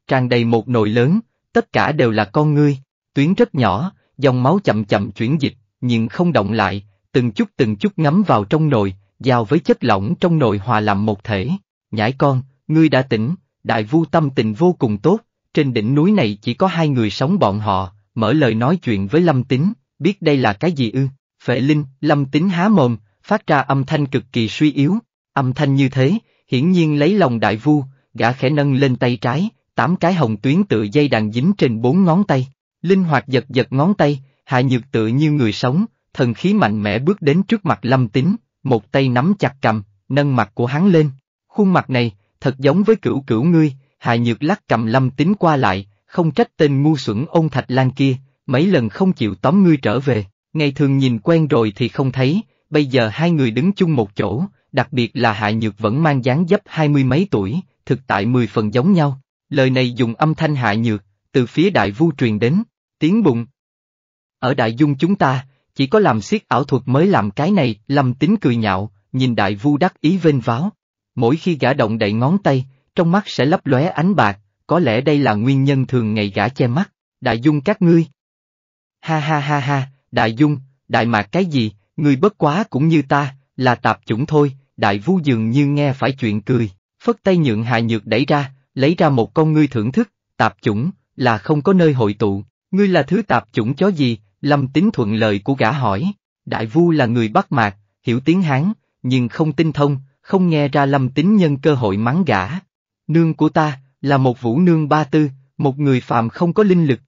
tràn đầy một nồi lớn, tất cả đều là con ngươi, tuyến rất nhỏ, dòng máu chậm chậm chuyển dịch, nhưng không động lại, từng chút từng chút ngấm vào trong nồi, giao với chất lỏng trong nồi hòa làm một thể. Nhãi con, ngươi đã tỉnh, đại vu tâm tình vô cùng tốt, trên đỉnh núi này chỉ có hai người sống bọn họ, mở lời nói chuyện với Lâm tính, biết đây là cái gì ư, phệ linh, Lâm tính há mồm, phát ra âm thanh cực kỳ suy yếu, âm thanh như thế, hiển nhiên lấy lòng đại vu, gã khẽ nâng lên tay trái, tám cái hồng tuyến tự dây đàn dính trên bốn ngón tay. Linh hoạt giật giật ngón tay, hạ nhược tự như người sống, thần khí mạnh mẽ bước đến trước mặt lâm tính, một tay nắm chặt cầm, nâng mặt của hắn lên. Khuôn mặt này, thật giống với cửu cửu ngươi, hạ nhược lắc cầm lâm tính qua lại, không trách tên ngu xuẩn ôn thạch lan kia, mấy lần không chịu tóm ngươi trở về, ngày thường nhìn quen rồi thì không thấy, bây giờ hai người đứng chung một chỗ, đặc biệt là hạ nhược vẫn mang dáng dấp hai mươi mấy tuổi, thực tại mười phần giống nhau. Lời này dùng âm thanh hạ nhược, từ phía đại vu truyền đến, tiếng bụng. Ở đại dung chúng ta, chỉ có làm siết ảo thuật mới làm cái này, lâm tính cười nhạo, nhìn đại vu đắc ý vênh váo. Mỗi khi gã động đậy ngón tay, trong mắt sẽ lấp lóe ánh bạc, có lẽ đây là nguyên nhân thường ngày gã che mắt, đại dung các ngươi. Ha ha ha ha, đại dung, đại mạc cái gì, ngươi bất quá cũng như ta, là tạp chủng thôi, đại vu dường như nghe phải chuyện cười, phất tay nhượng hạ nhược đẩy ra, lấy ra một con ngươi thưởng thức, tạp chủng, là không có nơi hội tụ, ngươi là thứ tạp chủng chó gì, lâm tính thuận lời của gã hỏi, đại vu là người bắt mạc, hiểu tiếng Hán, nhưng không tinh thông, không nghe ra lâm tính nhân cơ hội mắng gã. Nương của ta, là một vũ nương ba tư, một người phàm không có linh lực.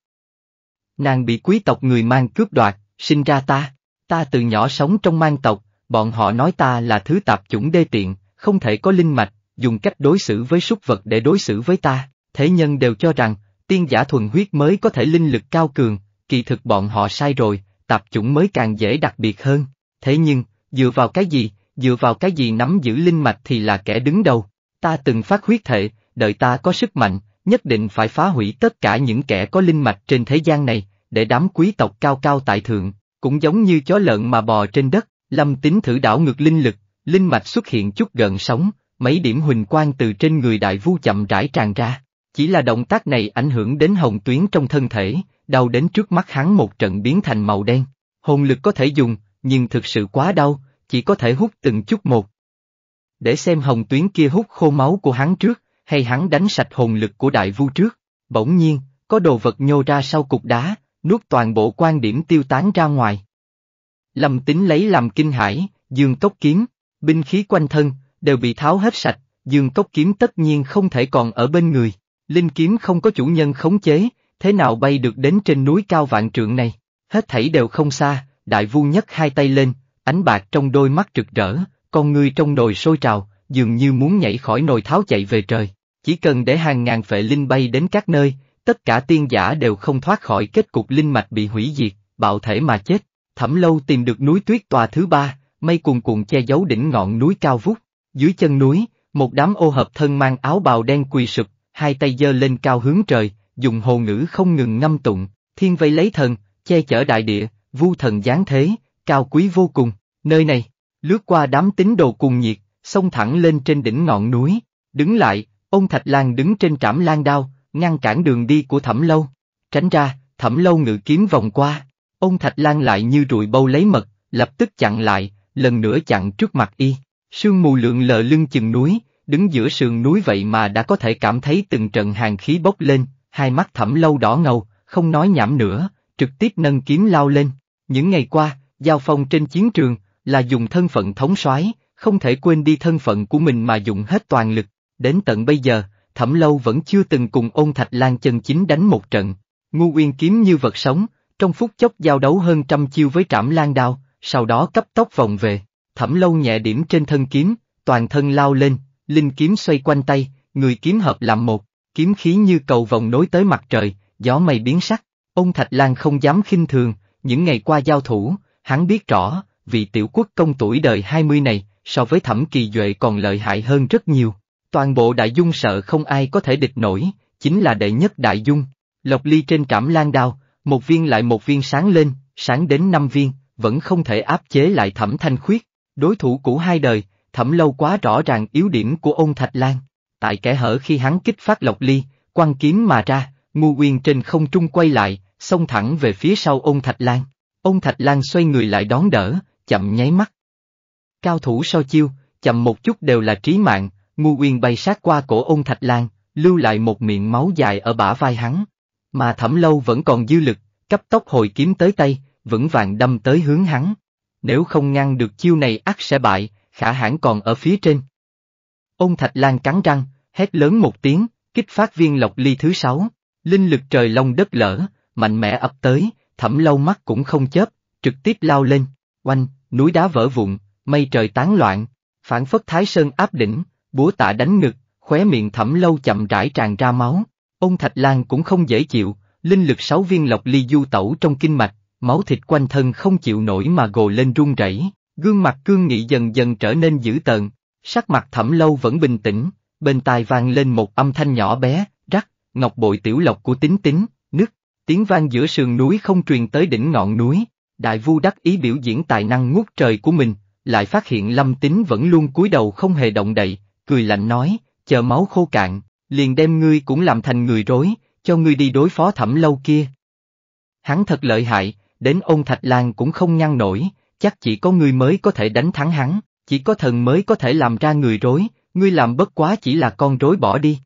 Nàng bị quý tộc người mang cướp đoạt, sinh ra ta, ta từ nhỏ sống trong mang tộc, bọn họ nói ta là thứ tạp chủng đê tiện, không thể có linh mạch, dùng cách đối xử với súc vật để đối xử với ta, thế nhân đều cho rằng, tiên giả thuần huyết mới có thể linh lực cao cường, kỳ thực bọn họ sai rồi, tạp chủng mới càng dễ đặc biệt hơn. Thế nhưng, dựa vào cái gì, dựa vào cái gì nắm giữ linh mạch thì là kẻ đứng đầu. Ta từng phát huyết thệ, đợi ta có sức mạnh, nhất định phải phá hủy tất cả những kẻ có linh mạch trên thế gian này, để đám quý tộc cao cao tại thượng, cũng giống như chó lợn mà bò trên đất, lâm tính thử đảo ngược linh lực, linh mạch xuất hiện chút gần sống mấy điểm huỳnh quang từ trên người đại vu chậm rãi tràn ra. Chỉ là động tác này ảnh hưởng đến hồng tuyến trong thân thể, đau đến trước mắt hắn một trận biến thành màu đen. Hồn lực có thể dùng, nhưng thực sự quá đau, chỉ có thể hút từng chút một. Để xem hồng tuyến kia hút khô máu của hắn trước, hay hắn đánh sạch hồn lực của đại vu trước. Bỗng nhiên, có đồ vật nhô ra sau cục đá, nuốt toàn bộ quan điểm tiêu tán ra ngoài. Lâm tính lấy làm kinh hãi, dương tốc kiếm, binh khí quanh thân, đều bị tháo hết sạch, dương cốc kiếm tất nhiên không thể còn ở bên người. Linh kiếm không có chủ nhân khống chế, thế nào bay được đến trên núi cao vạn trượng này? Hết thảy đều không xa, đại vu nhấc hai tay lên, ánh bạc trong đôi mắt rực rỡ, con ngươi trong nồi sôi trào, dường như muốn nhảy khỏi nồi tháo chạy về trời. Chỉ cần để hàng ngàn phệ linh bay đến các nơi, tất cả tiên giả đều không thoát khỏi kết cục linh mạch bị hủy diệt, bạo thể mà chết. Thẩm lâu tìm được núi tuyết tòa thứ ba, mây cuồn cuộn che giấu đỉnh ngọn núi cao vút, dưới chân núi, một đám ô hợp thân mang áo bào đen quỳ sụp, hai tay giơ lên cao hướng trời, dùng hồ ngữ không ngừng ngâm tụng, thiên vây lấy thần, che chở đại địa, vu thần giáng thế, cao quý vô cùng, nơi này, lướt qua đám tín đồ cùng nhiệt, xông thẳng lên trên đỉnh ngọn núi, đứng lại, ông Thạch Lan đứng trên trảm lan đao, ngăn cản đường đi của thẩm lâu, tránh ra, thẩm lâu ngự kiếm vòng qua, ông Thạch Lan lại như rùi bâu lấy mật, lập tức chặn lại, lần nữa chặn trước mặt y. Sương mù lượn lờ lưng chừng núi, đứng giữa sườn núi vậy mà đã có thể cảm thấy từng trận hàng khí bốc lên, hai mắt thẩm lâu đỏ ngầu, không nói nhảm nữa, trực tiếp nâng kiếm lao lên. Những ngày qua, giao phong trên chiến trường, là dùng thân phận thống soái, không thể quên đi thân phận của mình mà dùng hết toàn lực. Đến tận bây giờ, thẩm lâu vẫn chưa từng cùng ôn thạch lan chân chính đánh một trận. Ngu uyên kiếm như vật sống, trong phút chốc giao đấu hơn trăm chiêu với trảm lan đao, sau đó cấp tốc vòng về. Thẩm lâu nhẹ điểm trên thân kiếm, toàn thân lao lên, linh kiếm xoay quanh tay, người kiếm hợp làm một, kiếm khí như cầu vòng nối tới mặt trời, gió mây biến sắc. Ông Thạch Lan không dám khinh thường, những ngày qua giao thủ, hắn biết rõ, vị tiểu quốc công tuổi đời 20 này, so với thẩm kỳ duệ còn lợi hại hơn rất nhiều. Toàn bộ đại dung sợ không ai có thể địch nổi, chính là đệ nhất đại dung. Lộc ly trên trảm lan đao, một viên lại một viên sáng lên, sáng đến năm viên, vẫn không thể áp chế lại thẩm thanh khuyết. Đối thủ cũ hai đời, thẩm lâu quá rõ ràng yếu điểm của ôn thạch lan. Tại kẻ hở khi hắn kích phát lộc ly, quăng kiếm mà ra, ngu quyên trên không trung quay lại, xông thẳng về phía sau ôn thạch lan. Ôn thạch lan xoay người lại đón đỡ, chậm nháy mắt. Cao thủ so chiêu, chậm một chút đều là trí mạng, ngu quyên bay sát qua cổ ôn thạch lan, lưu lại một miệng máu dài ở bả vai hắn. Mà thẩm lâu vẫn còn dư lực, cấp tốc hồi kiếm tới tay, vững vàng đâm tới hướng hắn nếu không ngăn được chiêu này ắt sẽ bại, khả hãn còn ở phía trên. Ông Thạch Lan cắn răng, hét lớn một tiếng, kích phát viên lộc ly thứ sáu, linh lực trời long đất lở, mạnh mẽ ập tới, thẩm lâu mắt cũng không chớp, trực tiếp lao lên, oanh, núi đá vỡ vụn, mây trời tán loạn, phản phất thái sơn áp đỉnh, búa tạ đánh ngực, khóe miệng thẩm lâu chậm rãi tràn ra máu, ông Thạch Lan cũng không dễ chịu, linh lực sáu viên lộc ly du tẩu trong kinh mạch, máu thịt quanh thân không chịu nổi mà gồ lên run rẩy, gương mặt cương nghị dần dần trở nên dữ tợn, sắc mặt thẩm lâu vẫn bình tĩnh, bên tai vang lên một âm thanh nhỏ bé, rắc, ngọc bội tiểu lộc của tính tính, nứt, tiếng vang giữa sườn núi không truyền tới đỉnh ngọn núi, đại vu đắc ý biểu diễn tài năng ngút trời của mình, lại phát hiện lâm tính vẫn luôn cúi đầu không hề động đậy, cười lạnh nói, chờ máu khô cạn, liền đem ngươi cũng làm thành người rối, cho ngươi đi đối phó thẩm lâu kia. Hắn thật lợi hại, đến ông Thạch Lan cũng không ngăn nổi, chắc chỉ có ngươi mới có thể đánh thắng hắn, chỉ có thần mới có thể làm ra người rối, ngươi làm bất quá chỉ là con rối bỏ đi.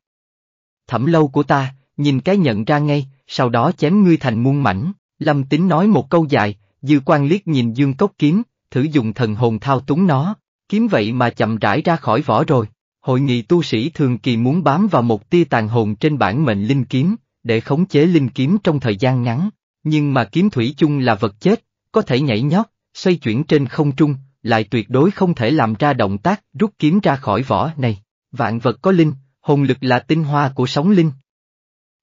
Thẩm lâu của ta, nhìn cái nhận ra ngay, sau đó chém ngươi thành muôn mảnh, Lâm Tính nói một câu dài, dư quan liếc nhìn dương cốc kiếm, thử dùng thần hồn thao túng nó, kiếm vậy mà chậm rãi ra khỏi vỏ rồi. Hội nghị tu sĩ thường kỳ muốn bám vào một tia tàn hồn trên bản mệnh linh kiếm, để khống chế linh kiếm trong thời gian ngắn, nhưng mà kiếm thủy chung là vật chết, có thể nhảy nhót, xoay chuyển trên không trung, lại tuyệt đối không thể làm ra động tác rút kiếm ra khỏi vỏ này. Vạn vật có linh, hồn lực là tinh hoa của sóng linh.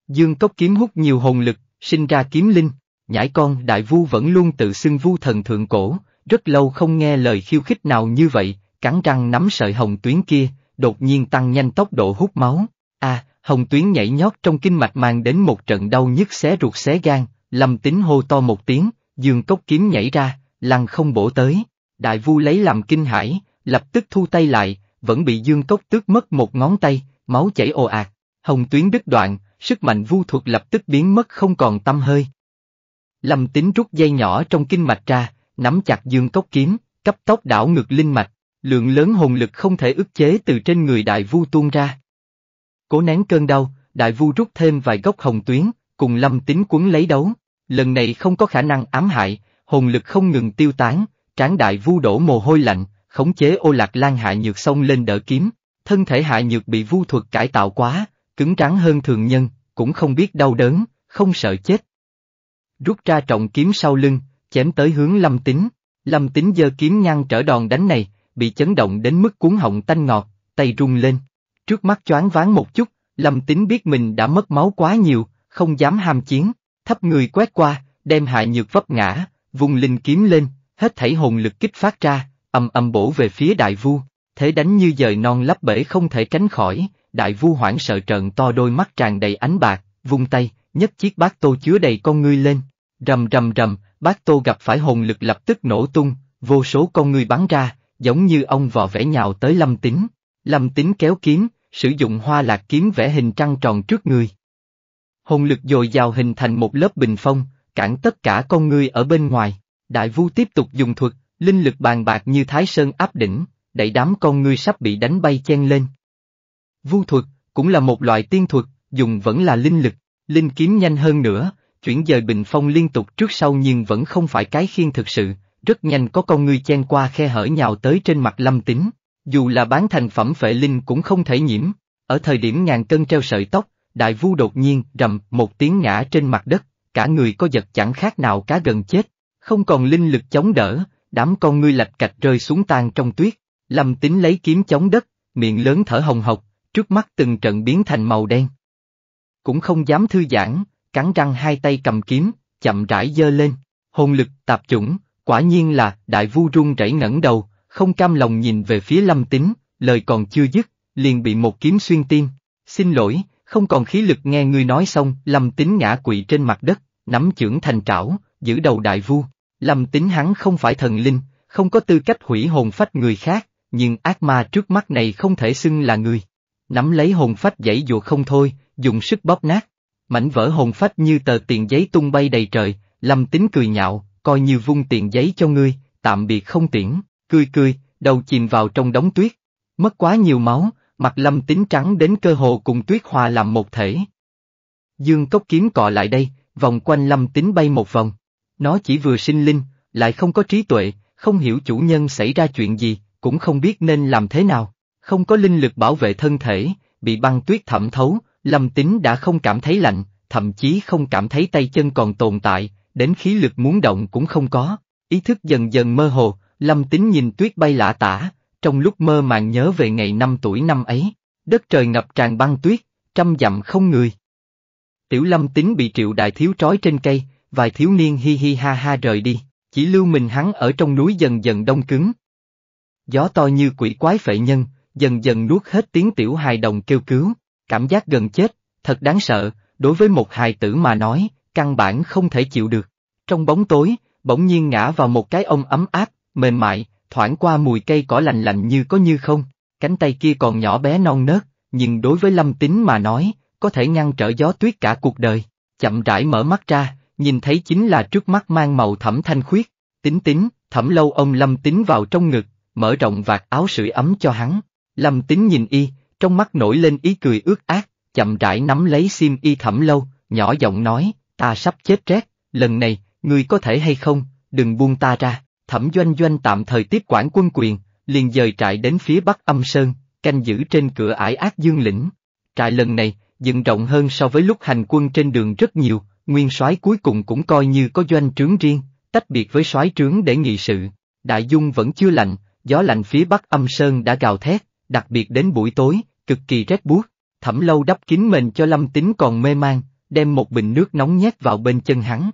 Dương cốc kiếm hút nhiều hồn lực, sinh ra kiếm linh, nhãi con đại vu vẫn luôn tự xưng vu thần thượng cổ, rất lâu không nghe lời khiêu khích nào như vậy, cắn răng nắm sợi hồng tuyến kia, đột nhiên tăng nhanh tốc độ hút máu. A, à, hồng tuyến nhảy nhót trong kinh mạch mang đến một trận đau nhức xé ruột xé gan, Lâm Tính hô to một tiếng, dương cốc kiếm nhảy ra, lăng không bổ tới. Đại vu lấy làm kinh hãi, lập tức thu tay lại, vẫn bị dương cốc tước mất một ngón tay, máu chảy ồ ạt. Hồng tuyến đứt đoạn, sức mạnh vu thuật lập tức biến mất không còn tâm hơi. Lâm Tính rút dây nhỏ trong kinh mạch ra, nắm chặt dương cốc kiếm, cấp tốc đảo ngược linh mạch, lượng lớn hồn lực không thể ức chế từ trên người đại vu tuôn ra. Cố nén cơn đau, đại vu rút thêm vài gốc hồng tuyến, cùng lâm Tính cuốn lấy đấu. Lần này không có khả năng ám hại, hồn lực không ngừng tiêu tán, tráng đại vu đổ mồ hôi lạnh, khống chế ô lạc lan hạ nhược sông lên đỡ kiếm, thân thể hạ nhược bị vu thuật cải tạo quá, cứng trắng hơn thường nhân, cũng không biết đau đớn, không sợ chết. Rút ra trọng kiếm sau lưng, chém tới hướng lâm tính, lâm tính giơ kiếm ngăn trở đòn đánh này, bị chấn động đến mức cuốn họng tanh ngọt, tay rung lên. Trước mắt choáng ván một chút, lâm tính biết mình đã mất máu quá nhiều, không dám ham chiến thấp người quét qua, đem hạ nhược vấp ngã, vùng linh kiếm lên, hết thảy hồn lực kích phát ra, âm âm bổ về phía đại vu, thế đánh như dời non lấp bể không thể tránh khỏi, đại vu hoảng sợ trợn to đôi mắt tràn đầy ánh bạc, vung tay, nhấc chiếc bát tô chứa đầy con ngươi lên, rầm rầm rầm, bát tô gặp phải hồn lực lập tức nổ tung, vô số con ngươi bắn ra, giống như ông vò vẽ nhào tới lâm tính, lâm tính kéo kiếm, sử dụng hoa lạc kiếm vẽ hình trăng tròn trước người hồn lực dồi dào hình thành một lớp bình phong, cản tất cả con người ở bên ngoài. Đại vu tiếp tục dùng thuật, linh lực bàn bạc như thái sơn áp đỉnh, đẩy đám con người sắp bị đánh bay chen lên. Vu thuật, cũng là một loại tiên thuật, dùng vẫn là linh lực, linh kiếm nhanh hơn nữa, chuyển dời bình phong liên tục trước sau nhưng vẫn không phải cái khiên thực sự, rất nhanh có con người chen qua khe hở nhào tới trên mặt lâm tính, dù là bán thành phẩm phệ linh cũng không thể nhiễm, ở thời điểm ngàn cân treo sợi tóc, đại vu đột nhiên rầm một tiếng ngã trên mặt đất, cả người có giật chẳng khác nào cá gần chết, không còn linh lực chống đỡ, đám con ngươi lạch cạch rơi xuống tan trong tuyết, lâm tính lấy kiếm chống đất, miệng lớn thở hồng hộc, trước mắt từng trận biến thành màu đen. Cũng không dám thư giãn, cắn răng hai tay cầm kiếm, chậm rãi dơ lên, hồn lực tạp chủng, quả nhiên là đại vu run rẩy ngẩng đầu, không cam lòng nhìn về phía lâm tính, lời còn chưa dứt, liền bị một kiếm xuyên tim. Xin lỗi, không còn khí lực nghe ngươi nói xong, lầm Tín ngã quỵ trên mặt đất, nắm trưởng thành trảo, giữ đầu đại vu. lầm Tín hắn không phải thần linh, không có tư cách hủy hồn phách người khác, nhưng ác ma trước mắt này không thể xưng là người. Nắm lấy hồn phách dãy dụa không thôi, dùng sức bóp nát. Mảnh vỡ hồn phách như tờ tiền giấy tung bay đầy trời, lầm Tín cười nhạo, coi như vung tiền giấy cho ngươi, tạm biệt không tiễn, cười cười, đầu chìm vào trong đống tuyết. Mất quá nhiều máu, Mặt lâm tính trắng đến cơ hồ cùng tuyết hòa làm một thể. Dương cốc kiếm cọ lại đây, vòng quanh lâm tính bay một vòng. Nó chỉ vừa sinh linh, lại không có trí tuệ, không hiểu chủ nhân xảy ra chuyện gì, cũng không biết nên làm thế nào. Không có linh lực bảo vệ thân thể, bị băng tuyết thẩm thấu, lâm tính đã không cảm thấy lạnh, thậm chí không cảm thấy tay chân còn tồn tại, đến khí lực muốn động cũng không có. Ý thức dần dần mơ hồ, lâm tính nhìn tuyết bay lạ tả, trong lúc mơ màng nhớ về ngày năm tuổi năm ấy, đất trời ngập tràn băng tuyết, trăm dặm không người. Tiểu lâm tính bị triệu đại thiếu trói trên cây, vài thiếu niên hi hi ha ha rời đi, chỉ lưu mình hắn ở trong núi dần dần đông cứng. Gió to như quỷ quái phệ nhân, dần dần nuốt hết tiếng tiểu hài đồng kêu cứu, cảm giác gần chết, thật đáng sợ, đối với một hài tử mà nói, căn bản không thể chịu được. Trong bóng tối, bỗng nhiên ngã vào một cái ông ấm áp, mềm mại, thoảng qua mùi cây cỏ lành lạnh như có như không, cánh tay kia còn nhỏ bé non nớt, nhưng đối với Lâm Tính mà nói, có thể ngăn trở gió tuyết cả cuộc đời, chậm rãi mở mắt ra, nhìn thấy chính là trước mắt mang màu thẩm thanh khuyết, tính tính, thẩm lâu ông Lâm Tính vào trong ngực, mở rộng vạt áo sưởi ấm cho hắn, Lâm Tính nhìn y, trong mắt nổi lên ý cười ướt ác. chậm rãi nắm lấy sim y thẩm lâu, nhỏ giọng nói, ta sắp chết rét, lần này, ngươi có thể hay không, đừng buông ta ra. Thẩm Doanh Doanh tạm thời tiếp quản quân quyền, liền dời trại đến phía Bắc Âm Sơn, canh giữ trên cửa ải ác dương lĩnh. Trại lần này, dựng rộng hơn so với lúc hành quân trên đường rất nhiều, nguyên soái cuối cùng cũng coi như có doanh trướng riêng, tách biệt với soái trướng để nghị sự. Đại dung vẫn chưa lạnh, gió lạnh phía Bắc Âm Sơn đã gào thét, đặc biệt đến buổi tối, cực kỳ rét buốt. Thẩm lâu đắp kín mình cho Lâm Tính còn mê man, đem một bình nước nóng nhét vào bên chân hắn,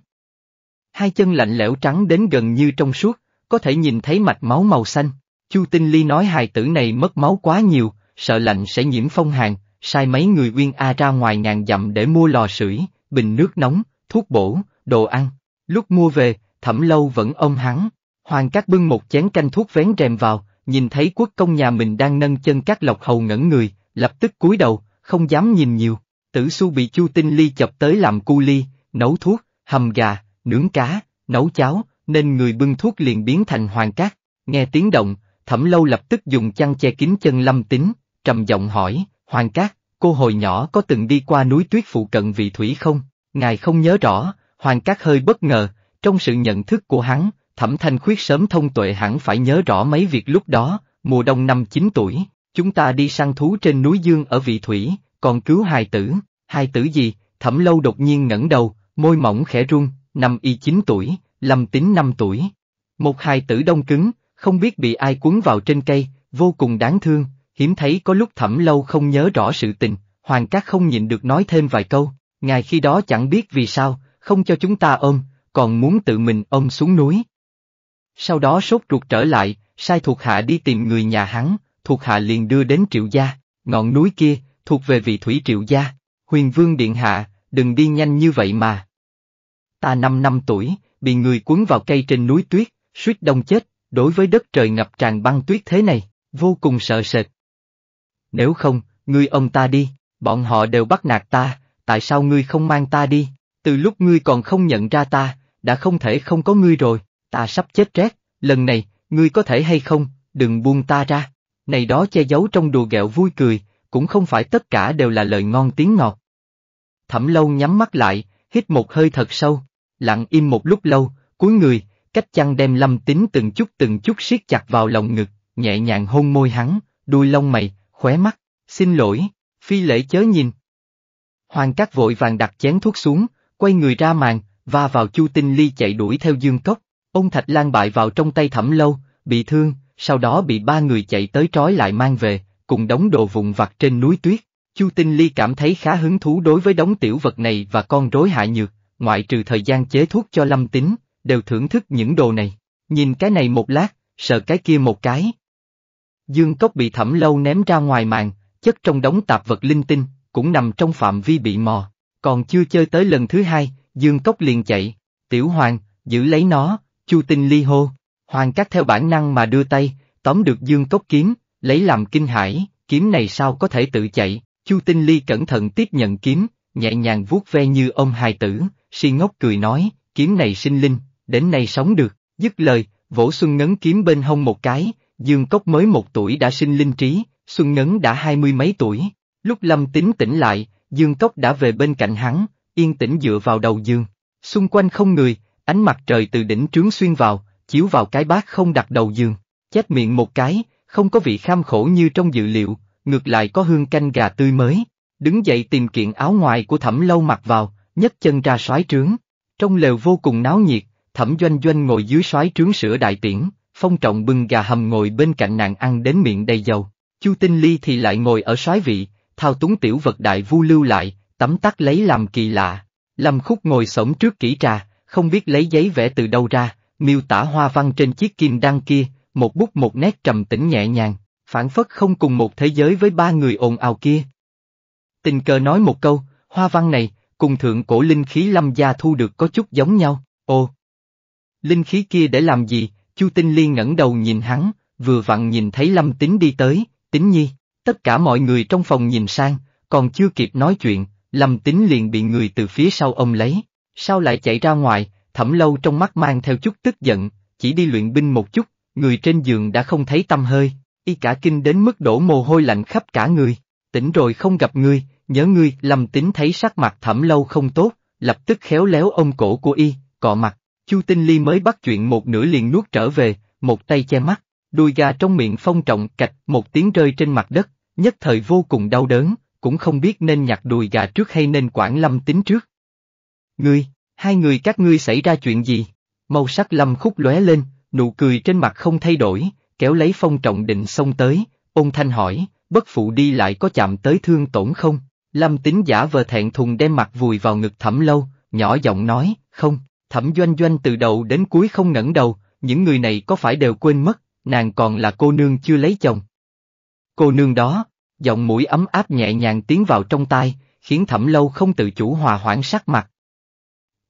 Hai chân lạnh lẽo trắng đến gần như trong suốt, có thể nhìn thấy mạch máu màu xanh. Chu Tinh Ly nói hài tử này mất máu quá nhiều, sợ lạnh sẽ nhiễm phong hàn, sai mấy người Uyên A ra ngoài ngàn dặm để mua lò sưởi, bình nước nóng, thuốc bổ, đồ ăn. Lúc mua về, thẩm lâu vẫn ôm hắn. Hoàng Cát bưng một chén canh thuốc vén rèm vào, nhìn thấy quốc công nhà mình đang nâng chân các lộc hầu ngẩn người, lập tức cúi đầu, không dám nhìn nhiều. Tử su bị Chu Tinh Ly chập tới làm cu ly, nấu thuốc, hầm gà, nướng cá, nấu cháo, nên người bưng thuốc liền biến thành hoàng cát. Nghe tiếng động, thẩm lâu lập tức dùng chăn che kín chân lâm tính, trầm giọng hỏi, hoàng cát, cô hồi nhỏ có từng đi qua núi tuyết phụ cận vị thủy không? Ngài không nhớ rõ, hoàng cát hơi bất ngờ, trong sự nhận thức của hắn, thẩm thanh khuyết sớm thông tuệ hẳn phải nhớ rõ mấy việc lúc đó, mùa đông năm 9 tuổi, chúng ta đi săn thú trên núi Dương ở vị thủy, còn cứu hài tử, hài tử gì, thẩm lâu đột nhiên ngẩng đầu, môi mỏng khẽ run, năm y 9 tuổi, Lâm tính 5 tuổi. Một hài tử đông cứng, không biết bị ai cuốn vào trên cây, vô cùng đáng thương, hiếm thấy có lúc thẩm lâu không nhớ rõ sự tình, Hoàng Cát không nhìn được nói thêm vài câu, ngài khi đó chẳng biết vì sao, không cho chúng ta ôm, còn muốn tự mình ôm xuống núi. Sau đó sốt ruột trở lại, sai thuộc hạ đi tìm người nhà hắn, thuộc hạ liền đưa đến triệu gia, ngọn núi kia, thuộc về vị thủy triệu gia, huyền vương điện hạ, đừng đi nhanh như vậy mà. Ta 5 năm tuổi, bị người cuốn vào cây trên núi tuyết, suýt đông chết, đối với đất trời ngập tràn băng tuyết thế này, vô cùng sợ sệt. Nếu không, ngươi ông ta đi, bọn họ đều bắt nạt ta, tại sao ngươi không mang ta đi, từ lúc ngươi còn không nhận ra ta, đã không thể không có ngươi rồi, ta sắp chết rét, lần này, ngươi có thể hay không, đừng buông ta ra, này đó che giấu trong đùa gẹo vui cười, cũng không phải tất cả đều là lời ngon tiếng ngọt. Thẩm lâu nhắm mắt lại, hít một hơi thật sâu, lặng im một lúc lâu, cuối người, cách chăn đem lâm tính từng chút từng chút siết chặt vào lòng ngực, nhẹ nhàng hôn môi hắn, đuôi lông mày, khóe mắt, xin lỗi, phi lễ chớ nhìn. Hoàng Cát vội vàng đặt chén thuốc xuống, quay người ra màn, va vào Chu Tinh Ly chạy đuổi theo Dương Cốc, ông Thạch Lan bại vào trong tay thẩm lâu, bị thương, sau đó bị ba người chạy tới trói lại mang về, cùng đống đồ vụn vặt trên núi tuyết. Chu Tinh Ly cảm thấy khá hứng thú đối với đống tiểu vật này và con rối hạ nhược, ngoại trừ thời gian chế thuốc cho lâm tính, đều thưởng thức những đồ này. Nhìn cái này một lát, sợ cái kia một cái. Dương cốc bị thẩm lâu ném ra ngoài mạng, chất trong đống tạp vật linh tinh, cũng nằm trong phạm vi bị mò. Còn chưa chơi tới lần thứ hai, Dương cốc liền chạy, tiểu hoàng, giữ lấy nó, chu tinh ly hô. Hoàng cắt theo bản năng mà đưa tay, tóm được Dương cốc kiếm, lấy làm kinh hãi, kiếm này sao có thể tự chạy. Chu tinh ly cẩn thận tiếp nhận kiếm, nhẹ nhàng vuốt ve như ông hài tử, si ngốc cười nói, kiếm này sinh linh, đến nay sống được, dứt lời, vỗ Xuân Ngấn kiếm bên hông một cái, Dương Cốc mới một tuổi đã sinh linh trí, Xuân Ngấn đã hai mươi mấy tuổi. Lúc Lâm Tính tỉnh lại, Dương Cốc đã về bên cạnh hắn, yên tĩnh dựa vào đầu giường. Xung quanh không người, ánh mặt trời từ đỉnh trướng xuyên vào, chiếu vào cái bát không đặt đầu giường. Chép miệng một cái, không có vị kham khổ như trong dự liệu, ngược lại có hương canh gà tươi mới. Đứng dậy tìm kiện áo ngoài của thẩm lâu mặc vào, nhấc chân ra soái trướng. Trong lều vô cùng náo nhiệt, thẩm doanh doanh ngồi dưới soái trướng sửa đại tiễn, phong trọng bưng gà hầm ngồi bên cạnh nàng ăn đến miệng đầy dầu. Chu Tinh Ly thì lại ngồi ở soái vị, thao túng tiểu vật đại vu lưu lại, tấm tắc lấy làm kỳ lạ. Lâm Khúc ngồi sổng trước kỹ trà, không biết lấy giấy vẽ từ đâu ra, miêu tả hoa văn trên chiếc kim đăng kia, một bút một nét trầm tĩnh nhẹ nhàng, phản phất không cùng một thế giới với ba người ồn ào kia. Tình cờ nói một câu, hoa văn này, cùng thượng cổ linh khí lâm gia thu được có chút giống nhau, ô. Linh khí kia để làm gì, Chu Tinh Liên ngẩng đầu nhìn hắn, vừa vặn nhìn thấy lâm tính đi tới, tính nhi, tất cả mọi người trong phòng nhìn sang, còn chưa kịp nói chuyện, lâm tính liền bị người từ phía sau ông lấy, sao lại chạy ra ngoài, thẩm lâu trong mắt mang theo chút tức giận, chỉ đi luyện binh một chút, người trên giường đã không thấy tâm hơi, y cả kinh đến mức đổ mồ hôi lạnh khắp cả người, tỉnh rồi không gặp ngươi, nhớ ngươi, lầm tính thấy sắc mặt thẩm lâu không tốt, lập tức khéo léo ông cổ của y, cọ mặt, chu tinh ly mới bắt chuyện một nửa liền nuốt trở về, một tay che mắt, đuôi gà trong miệng phong trọng cạch, một tiếng rơi trên mặt đất, nhất thời vô cùng đau đớn, cũng không biết nên nhặt đùi gà trước hay nên quản lâm tính trước. Ngươi, hai người các ngươi xảy ra chuyện gì? Màu sắc lâm khúc lóe lên, nụ cười trên mặt không thay đổi, kéo lấy phong trọng định xông tới, ôn thanh hỏi, bất phụ đi lại có chạm tới thương tổn không? Lâm tính giả vờ thẹn thùng đem mặt vùi vào ngực thẩm lâu, nhỏ giọng nói, không, thẩm doanh doanh từ đầu đến cuối không ngẩng đầu, những người này có phải đều quên mất, nàng còn là cô nương chưa lấy chồng. Cô nương đó, giọng mũi ấm áp nhẹ nhàng tiến vào trong tai, khiến thẩm lâu không tự chủ hòa hoãn sắc mặt.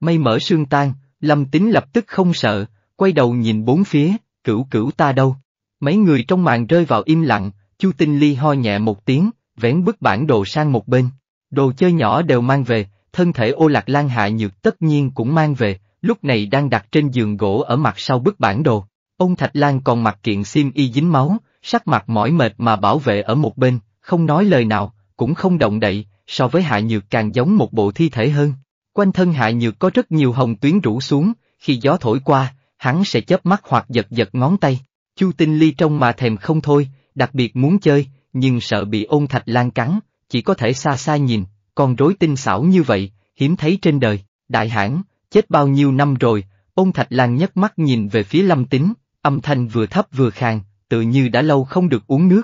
Mây mở sương tan, lâm tính lập tức không sợ, quay đầu nhìn bốn phía, cửu cửu ta đâu. Mấy người trong màn rơi vào im lặng, Chu Tinh Ly ho nhẹ một tiếng, vén bức bản đồ sang một bên. Đồ chơi nhỏ đều mang về, thân thể ô lạc lan hạ nhược tất nhiên cũng mang về, lúc này đang đặt trên giường gỗ ở mặt sau bức bản đồ. Ông Thạch Lan còn mặc kiện xiêm y dính máu, sắc mặt mỏi mệt mà bảo vệ ở một bên, không nói lời nào, cũng không động đậy, so với hạ nhược càng giống một bộ thi thể hơn. Quanh thân hạ nhược có rất nhiều hồng tuyến rủ xuống, khi gió thổi qua, hắn sẽ chớp mắt hoặc giật giật ngón tay. Chu Tinh Ly trông mà thèm không thôi, đặc biệt muốn chơi, nhưng sợ bị ôn thạch lan cắn, chỉ có thể xa xa nhìn, con rối tinh xảo như vậy, hiếm thấy trên đời, đại hãn, chết bao nhiêu năm rồi, ôn thạch lan nhấc mắt nhìn về phía lâm tính, âm thanh vừa thấp vừa khàn, tự như đã lâu không được uống nước.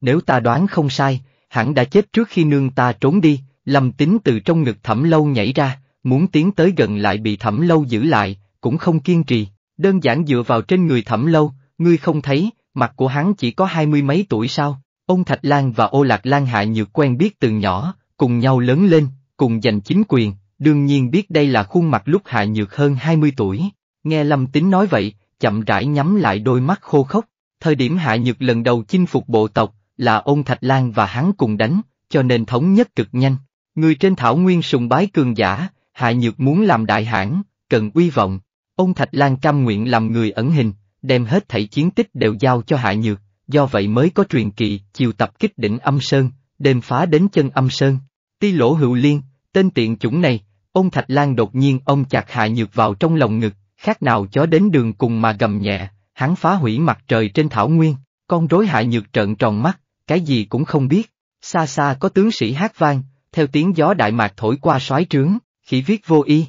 Nếu ta đoán không sai, hẳn đã chết trước khi nương ta trốn đi, lâm tính từ trong ngực thẩm lâu nhảy ra, muốn tiến tới gần lại bị thẩm lâu giữ lại, cũng không kiên trì, đơn giản dựa vào trên người thẩm lâu, ngươi không thấy, mặt của hắn chỉ có hai mươi mấy tuổi sao? Ông Thạch Lan và Ô Lạc Lan Hạ Nhược quen biết từ nhỏ, cùng nhau lớn lên, cùng giành chính quyền, đương nhiên biết đây là khuôn mặt lúc Hạ Nhược hơn 20 tuổi. Nghe Lâm Tính nói vậy, chậm rãi nhắm lại đôi mắt khô khốc. Thời điểm Hạ Nhược lần đầu chinh phục bộ tộc, là ông Thạch Lan và hắn cùng đánh, cho nên thống nhất cực nhanh. Người trên thảo nguyên sùng bái cường giả, Hạ Nhược muốn làm đại hãn, cần uy vọng. Ông Thạch Lan cam nguyện làm người ẩn hình, đem hết thảy chiến tích đều giao cho Hạ Nhược do vậy mới có truyền kỳ chiều tập kích đỉnh âm sơn, đêm phá đến chân âm sơn. Ti lỗ hữu liên, tên tiện chủng này, ông thạch lan đột nhiên ông chặt hạ nhược vào trong lòng ngực, khác nào chó đến đường cùng mà gầm nhẹ, hắn phá hủy mặt trời trên thảo nguyên, con rối hạ nhược trợn tròn mắt, cái gì cũng không biết. Xa xa có tướng sĩ hát vang, theo tiếng gió đại mạc thổi qua soái trướng, khỉ viết vô y.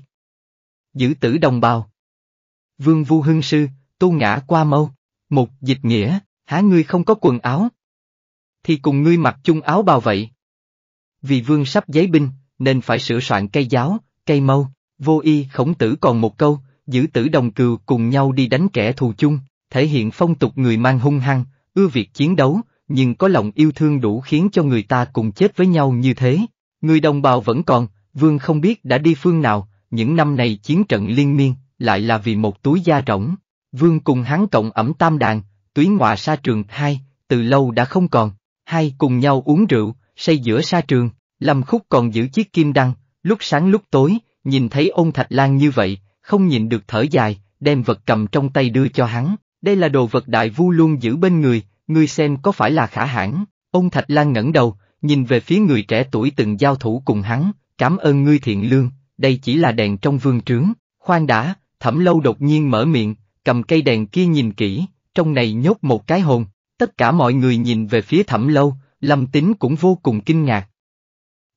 Giữ tử đồng bào. Vương Vu Hưng Sư, tu ngã qua mâu. mục dịch nghĩa. Há ngươi không có quần áo? Thì cùng ngươi mặc chung áo bào vậy. Vì vương sắp giấy binh, nên phải sửa soạn cây giáo, cây mâu, vô y khổng tử còn một câu, giữ tử đồng cừu cùng nhau đi đánh kẻ thù chung, thể hiện phong tục người mang hung hăng, ưa việc chiến đấu, nhưng có lòng yêu thương đủ khiến cho người ta cùng chết với nhau như thế. Người đồng bào vẫn còn, vương không biết đã đi phương nào, những năm này chiến trận liên miên, lại là vì một túi da rỗng. Vương cùng hắn cộng ẩm tam đàn, tuyến ngoại sa trường hai, từ lâu đã không còn, hai cùng nhau uống rượu, say giữa sa trường, Lâm Khúc còn giữ chiếc kim đăng, lúc sáng lúc tối, nhìn thấy ông thạch lan như vậy, không nhìn được thở dài, đem vật cầm trong tay đưa cho hắn, đây là đồ vật đại vu luôn giữ bên người, ngươi xem có phải là khả hãn, ông thạch lan ngẩng đầu, nhìn về phía người trẻ tuổi từng giao thủ cùng hắn, cảm ơn ngươi thiện lương, đây chỉ là đèn trong vương trướng, khoan đã, thẩm lâu đột nhiên mở miệng, cầm cây đèn kia nhìn kỹ, trong này nhốt một cái hồn, tất cả mọi người nhìn về phía thẩm lâu, lâm tính cũng vô cùng kinh ngạc.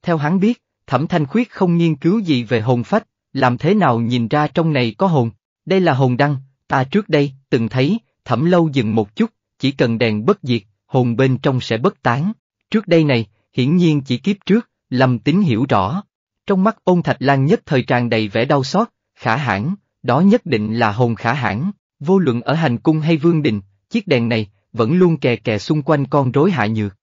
Theo hắn biết, thẩm thanh khuyết không nghiên cứu gì về hồn phách, làm thế nào nhìn ra trong này có hồn, đây là hồn đăng, ta trước đây, từng thấy, thẩm lâu dừng một chút, chỉ cần đèn bất diệt, hồn bên trong sẽ bất tán, trước đây này, hiển nhiên chỉ kiếp trước, lâm tính hiểu rõ. Trong mắt ôn thạch lan nhất thời tràn đầy vẻ đau xót, khả hãn, đó nhất định là hồn khả hãn. Vô luận ở hành cung hay vương đình, chiếc đèn này vẫn luôn kè kè xung quanh con rối hạ nhược.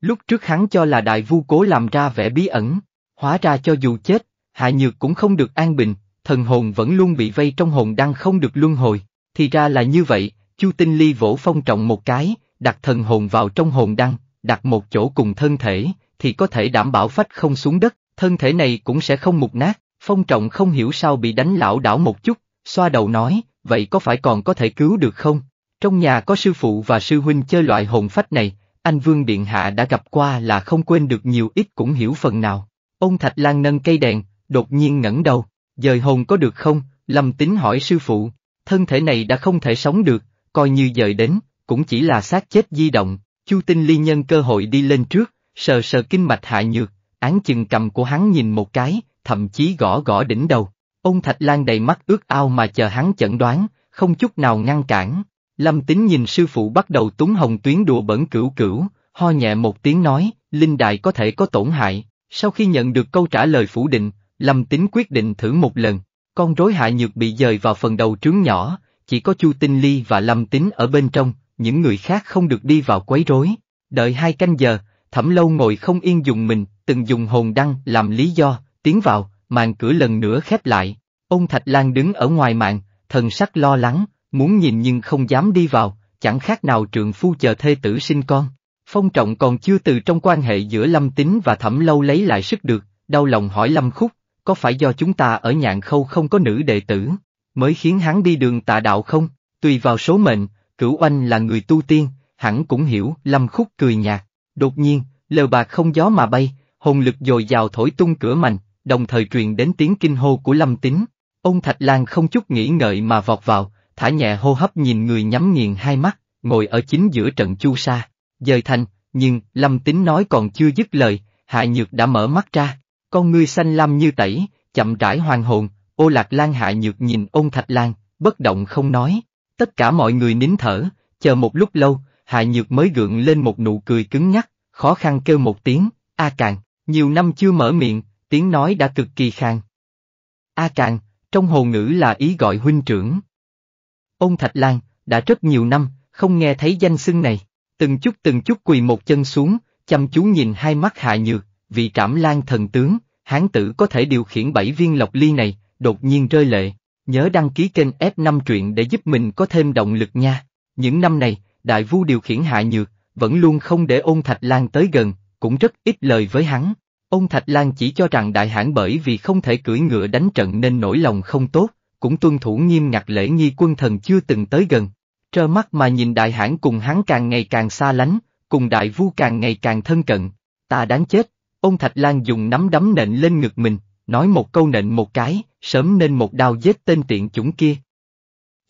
Lúc trước hắn cho là đại vu cố làm ra vẻ bí ẩn, hóa ra cho dù chết, hạ nhược cũng không được an bình, thần hồn vẫn luôn bị vây trong hồn đang không được luân hồi, thì ra là như vậy, Chu Tinh Ly vỗ phong trọng một cái, đặt thần hồn vào trong hồn đăng, đặt một chỗ cùng thân thể, thì có thể đảm bảo phách không xuống đất, thân thể này cũng sẽ không mục nát, phong trọng không hiểu sao bị đánh lão đảo một chút, xoa đầu nói, vậy có phải còn có thể cứu được không? Trong nhà có sư phụ và sư huynh chơi loại hồn phách này, anh Vương Điện Hạ đã gặp qua là không quên được nhiều ít cũng hiểu phần nào. Ông Thạch Lan nâng cây đèn, đột nhiên ngẩng đầu, dời hồn có được không? Lâm Tính hỏi sư phụ, thân thể này đã không thể sống được, coi như dời đến, cũng chỉ là xác chết di động. Chu Tinh Ly nhân cơ hội đi lên trước, sờ sờ kinh mạch hạ nhược, án chừng cầm của hắn nhìn một cái, thậm chí gõ gõ đỉnh đầu, Ông Thạch Lan đầy mắt ước ao mà chờ hắn chẩn đoán, không chút nào ngăn cản. Lâm Tính nhìn sư phụ bắt đầu túng hồng tuyến đùa bẩn cửu cửu, ho nhẹ một tiếng nói, linh đại có thể có tổn hại. Sau khi nhận được câu trả lời phủ định, Lâm Tính quyết định thử một lần. Con rối hại nhược bị dời vào phần đầu trướng nhỏ, chỉ có Chu Tinh Ly và Lâm Tính ở bên trong, những người khác không được đi vào quấy rối. Đợi hai canh giờ, Thẩm Lâu ngồi không yên dùng mình, từng dùng hồn đăng làm lý do, tiến vào, màn cửa lần nữa khép lại. Ông Thạch Lan đứng ở ngoài mạng, thần sắc lo lắng, muốn nhìn nhưng không dám đi vào, chẳng khác nào trượng phu chờ thê tử sinh con. Phong trọng còn chưa từ trong quan hệ giữa Lâm Tính và Thẩm Lâu lấy lại sức được, đau lòng hỏi Lâm Khúc, có phải do chúng ta ở nhạn khâu không có nữ đệ tử, mới khiến hắn đi đường tà đạo không? Tùy vào số mệnh, cửu oanh là người tu tiên, hẳn cũng hiểu, Lâm Khúc cười nhạt. Đột nhiên, lờ bạc không gió mà bay, hồn lực dồi dào thổi tung cửa mạnh, đồng thời truyền đến tiếng kinh hô của Lâm Tín. Ông Thạch Lan không chút nghĩ ngợi mà vọt vào, thả nhẹ hô hấp nhìn người nhắm nghiền hai mắt, ngồi ở chính giữa trận chu sa, dời thành, nhưng Lâm Tín nói còn chưa dứt lời, Hạ Nhược đã mở mắt ra, con ngươi xanh lam như tẩy, chậm rãi hoàng hồn, ô lạc lan Hạ Nhược nhìn ôn Thạch Lan, bất động không nói, tất cả mọi người nín thở, chờ một lúc lâu, Hạ Nhược mới gượng lên một nụ cười cứng nhắc, khó khăn kêu một tiếng, a à càng, nhiều năm chưa mở miệng, tiếng nói đã cực kỳ khang A Càng, trong hồ ngữ là ý gọi huynh trưởng. Ông Thạch Lan, đã rất nhiều năm, không nghe thấy danh xưng này, từng chút từng chút quỳ một chân xuống, chăm chú nhìn hai mắt hạ nhược, vị trảm lan thần tướng, hán tử có thể điều khiển bảy viên lộc ly này, đột nhiên rơi lệ, nhớ đăng ký kênh F5 truyện để giúp mình có thêm động lực nha. Những năm này, đại vu điều khiển hạ nhược, vẫn luôn không để ôn thạch lan tới gần, cũng rất ít lời với hắn. Ông Thạch Lan chỉ cho rằng đại hãn bởi vì không thể cưỡi ngựa đánh trận nên nổi lòng không tốt, cũng tuân thủ nghiêm ngặt lễ nghi quân thần chưa từng tới gần. Trơ mắt mà nhìn đại hãn cùng hắn càng ngày càng xa lánh, cùng đại vu càng ngày càng thân cận. Ta đáng chết, ông Thạch Lan dùng nắm đấm nện lên ngực mình, nói một câu nện một cái, sớm nên một đao giết tên tiện chủng kia.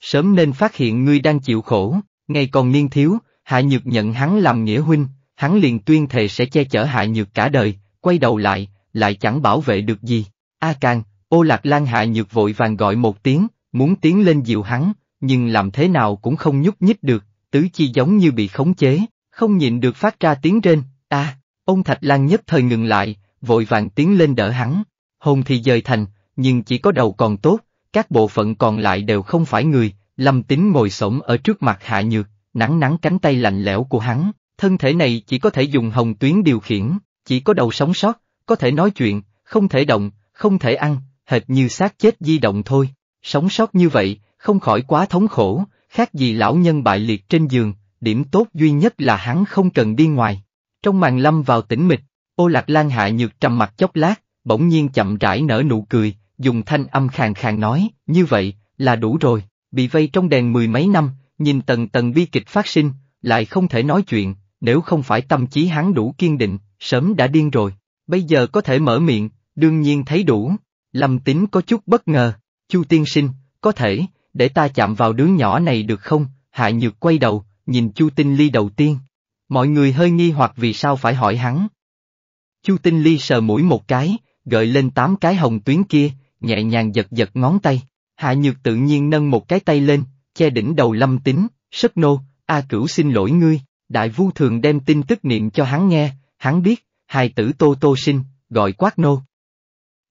Sớm nên phát hiện ngươi đang chịu khổ, ngày còn niên thiếu, hạ nhược nhận hắn làm nghĩa huynh, hắn liền tuyên thề sẽ che chở hạ nhược cả đời, quay đầu lại, lại chẳng bảo vệ được gì. A à Càng, ô lạc lan hạ nhược vội vàng gọi một tiếng, muốn tiến lên dịu hắn, nhưng làm thế nào cũng không nhúc nhích được, tứ chi giống như bị khống chế, không nhịn được phát ra tiếng trên, a, ông Thạch Lan nhất thời ngừng lại, vội vàng tiến lên đỡ hắn, hồn thì dời thành, nhưng chỉ có đầu còn tốt, các bộ phận còn lại đều không phải người, lâm tính ngồi xổm ở trước mặt hạ nhược, nắng nắng cánh tay lạnh lẽo của hắn, thân thể này chỉ có thể dùng hồng tuyến điều khiển, chỉ có đầu sống sót, có thể nói chuyện, không thể động, không thể ăn, hệt như xác chết di động thôi. Sống sót như vậy, không khỏi quá thống khổ, khác gì lão nhân bại liệt trên giường, điểm tốt duy nhất là hắn không cần đi ngoài. Trong màn lâm vào tĩnh mịch, ô lạc lan hạ nhược trầm mặt chốc lát, bỗng nhiên chậm rãi nở nụ cười, dùng thanh âm khàn khàn nói, như vậy, là đủ rồi, bị vây trong đèn mười mấy năm, nhìn tầng tầng bi kịch phát sinh, lại không thể nói chuyện, nếu không phải tâm trí hắn đủ kiên định, sớm đã điên rồi, bây giờ có thể mở miệng, đương nhiên thấy đủ. Lâm tính có chút bất ngờ, Chu tiên sinh, có thể, để ta chạm vào đứa nhỏ này được không? Hạ Nhược quay đầu, nhìn Chu Tinh Ly đầu tiên. Mọi người hơi nghi hoặc vì sao phải hỏi hắn. Chu Tinh Ly sờ mũi một cái, gợi lên tám cái hồng tuyến kia, nhẹ nhàng giật giật ngón tay. Hạ Nhược tự nhiên nâng một cái tay lên, che đỉnh đầu Lâm tính. sất nô, A Cửu xin lỗi ngươi, Đại Vu Thường đem tin tức niệm cho hắn nghe, hắn biết, hai tử Tô Tô sinh, gọi Quát Nô.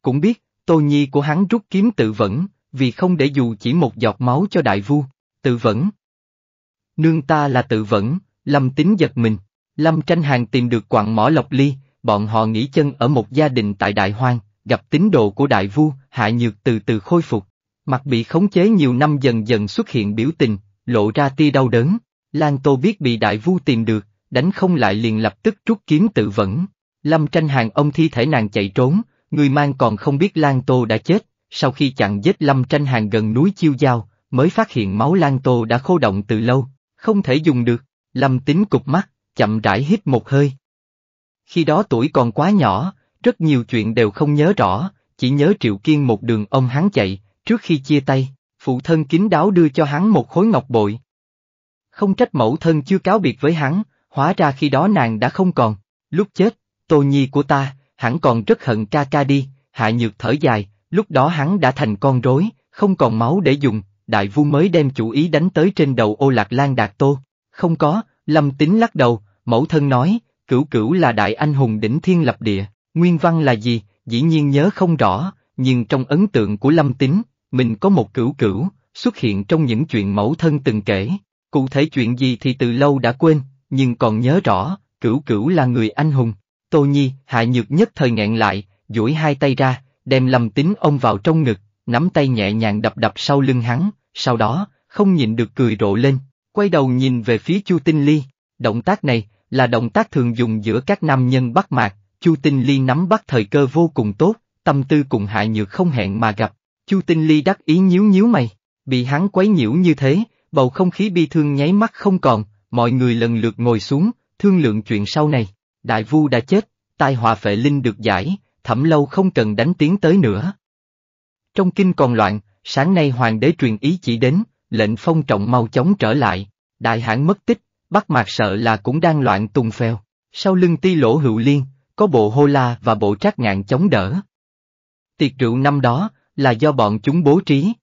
Cũng biết, Tô Nhi của hắn rút kiếm tự vẫn, vì không để dù chỉ một giọt máu cho đại vu, tự vẫn. Nương ta là tự vẫn, Lâm tính giật mình, Lâm Tranh Hàng tìm được quặng mỏ Lộc Ly, bọn họ nghỉ chân ở một gia đình tại Đại Hoang, gặp tín đồ của đại vu, hạ nhược từ từ khôi phục, mặt bị khống chế nhiều năm dần dần xuất hiện biểu tình, lộ ra tia đau đớn. Lan Tô biết bị đại vu tìm được, đánh không lại liền lập tức rút kiếm tự vẫn. Lâm tranh hàng ông thi thể nàng chạy trốn, người mang còn không biết Lan Tô đã chết, sau khi chặn giết Lâm tranh hàng gần núi Chiêu Giao, mới phát hiện máu Lan Tô đã khô động từ lâu, không thể dùng được, Lâm tính cục mắt, chậm rãi hít một hơi. Khi đó tuổi còn quá nhỏ, rất nhiều chuyện đều không nhớ rõ, chỉ nhớ Triệu Kiên một đường ông hắn chạy, trước khi chia tay, phụ thân kín đáo đưa cho hắn một khối ngọc bội. Không trách mẫu thân chưa cáo biệt với hắn, hóa ra khi đó nàng đã không còn, lúc chết, tô nhi của ta, hẳn còn rất hận ca ca đi, hạ nhược thở dài, lúc đó hắn đã thành con rối, không còn máu để dùng, đại vu mới đem chủ ý đánh tới trên đầu ô lạc lan đạt tô, không có, lâm tính lắc đầu, mẫu thân nói, cửu cửu là đại anh hùng đỉnh thiên lập địa, nguyên văn là gì, dĩ nhiên nhớ không rõ, nhưng trong ấn tượng của lâm tính, mình có một cửu cửu, xuất hiện trong những chuyện mẫu thân từng kể, cụ thể chuyện gì thì từ lâu đã quên, nhưng còn nhớ rõ, cửu cửu là người anh hùng. Tô Nhi, hạ nhược nhất thời nghẹn lại, duỗi hai tay ra, đem lầm tính ông vào trong ngực, nắm tay nhẹ nhàng đập đập sau lưng hắn, sau đó, không nhìn được cười rộ lên, quay đầu nhìn về phía Chu Tinh Ly. Động tác này, là động tác thường dùng giữa các nam nhân bắt mạc, Chu Tinh Ly nắm bắt thời cơ vô cùng tốt, tâm tư cùng hạ nhược không hẹn mà gặp. Chu Tinh Ly đắc ý nhíu nhíu mày, bị hắn quấy nhiễu như thế, bầu không khí bi thương nháy mắt không còn, mọi người lần lượt ngồi xuống, thương lượng chuyện sau này. Đại vu đã chết, tai họa phệ linh được giải, thẩm lâu không cần đánh tiếng tới nữa. Trong kinh còn loạn, sáng nay hoàng đế truyền ý chỉ đến, lệnh phong trọng mau chóng trở lại, đại hãn mất tích, bắt mạc sợ là cũng đang loạn tùng phèo. Sau lưng ti lỗ hữu liên, có bộ hô la và bộ trác ngạn chống đỡ. Tiệc rượu năm đó, là do bọn chúng bố trí.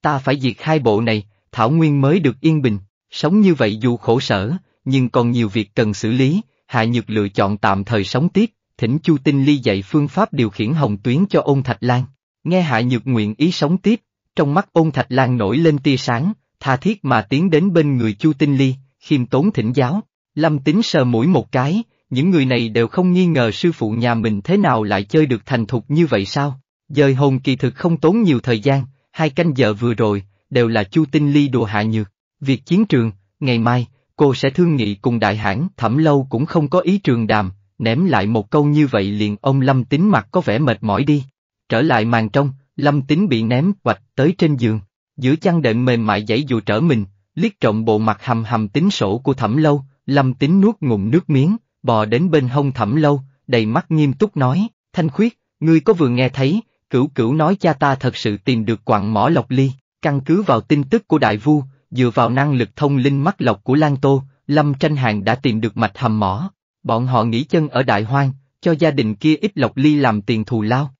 Ta phải diệt hai bộ này, Thảo Nguyên mới được yên bình. Sống như vậy dù khổ sở, nhưng còn nhiều việc cần xử lý, Hạ Nhược lựa chọn tạm thời sống tiếp, thỉnh Chu Tinh Ly dạy phương pháp điều khiển hồng tuyến cho ôn Thạch Lan. Nghe Hạ Nhược nguyện ý sống tiếp, trong mắt ôn Thạch Lan nổi lên tia sáng, tha thiết mà tiến đến bên người Chu Tinh Ly, khiêm tốn thỉnh giáo. Lâm Tính sờ mũi một cái, những người này đều không nghi ngờ sư phụ nhà mình thế nào lại chơi được thành thục như vậy sao. Dời hồn kỳ thực không tốn nhiều thời gian, hai canh giờ vừa rồi, đều là Chu Tinh Ly đùa Hạ Nhược. Việc chiến trường, ngày mai, cô sẽ thương nghị cùng đại hãng thẩm lâu cũng không có ý trường đàm, ném lại một câu như vậy liền ông Lâm Tính mặt có vẻ mệt mỏi đi. Trở lại màn trong, Lâm Tính bị ném quạch tới trên giường, giữa chăn đệm mềm mại dãy dù trở mình, liếc trộm bộ mặt hầm hầm tính sổ của thẩm lâu, Lâm Tính nuốt ngụm nước miếng, bò đến bên hông thẩm lâu, đầy mắt nghiêm túc nói, Thanh Khuyết, ngươi có vừa nghe thấy, cửu cửu nói cha ta thật sự tìm được quặng mỏ lọc ly, căn cứ vào tin tức của đại vua. Dựa vào năng lực thông linh mắt lọc của Lan Tô, Lâm Tranh Hàng đã tìm được mạch hầm mỏ. Bọn họ nghỉ chân ở Đại Hoang, cho gia đình kia ít lọc ly làm tiền thù lao.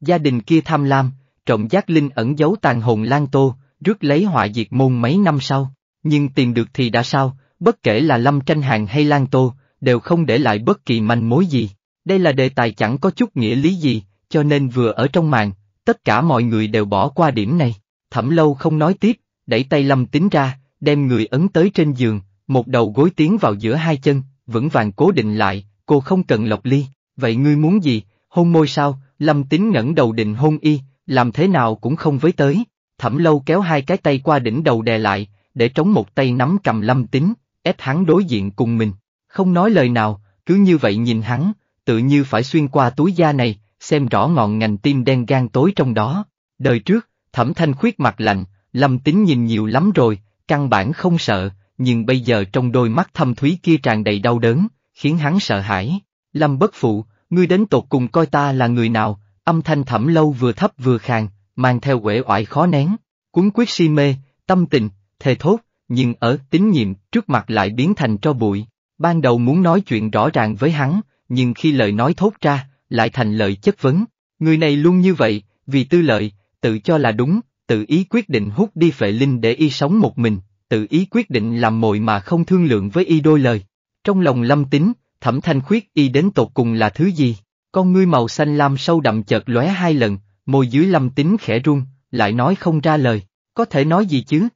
Gia đình kia tham lam, trọng giác linh ẩn giấu tàn hồn Lan Tô, rước lấy họa diệt môn mấy năm sau, nhưng tìm được thì đã sao, bất kể là Lâm Tranh Hàng hay Lan Tô, đều không để lại bất kỳ manh mối gì. Đây là đề tài chẳng có chút nghĩa lý gì, cho nên vừa ở trong màn, tất cả mọi người đều bỏ qua điểm này. Thẩm lâu không nói tiếp, đẩy tay Lâm Tính ra, đem người ấn tới trên giường, một đầu gối tiến vào giữa hai chân, vững vàng cố định lại, cô không cần lọc ly, vậy ngươi muốn gì, hôn môi sao, Lâm Tính ngẩng đầu định hôn y, làm thế nào cũng không với tới, thẩm lâu kéo hai cái tay qua đỉnh đầu đè lại, để trống một tay nắm cầm Lâm Tính, ép hắn đối diện cùng mình, không nói lời nào, cứ như vậy nhìn hắn, tự như phải xuyên qua túi da này, xem rõ ngọn ngành tim đen gan tối trong đó. Đời trước, thẩm thanh khuyết mặt lạnh, Lâm tính nhìn nhiều lắm rồi, căn bản không sợ, nhưng bây giờ trong đôi mắt thâm thúy kia tràn đầy đau đớn, khiến hắn sợ hãi. Lâm bất phụ, ngươi đến tột cùng coi ta là người nào, âm thanh thẩm lâu vừa thấp vừa khàn, mang theo uể oải khó nén, cuốn quyết si mê, tâm tình, thề thốt, nhưng ở tín nhiệm trước mặt lại biến thành cho bụi. Ban đầu muốn nói chuyện rõ ràng với hắn, nhưng khi lời nói thốt ra, lại thành lời chất vấn. Người này luôn như vậy, vì tư lợi, tự cho là đúng, tự ý quyết định hút đi phệ linh để y sống một mình, tự ý quyết định làm mồi mà không thương lượng với y đôi lời. Trong lòng lâm tính, thẩm thanh khuyết y đến tột cùng là thứ gì? Con ngươi màu xanh lam sâu đậm chợt lóe hai lần, môi dưới lâm tính khẽ run, lại nói không ra lời, có thể nói gì chứ?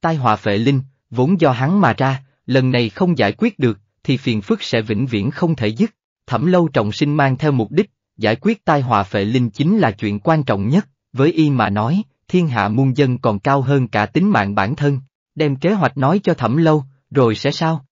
Tai họa phệ linh, vốn do hắn mà ra, lần này không giải quyết được, thì phiền phức sẽ vĩnh viễn không thể dứt. Thẩm lâu trọng sinh mang theo mục đích, giải quyết tai họa phệ linh chính là chuyện quan trọng nhất, với y mà nói, thiên hạ muôn dân còn cao hơn cả tính mạng bản thân, đem kế hoạch nói cho thẩm lâu, rồi sẽ sao?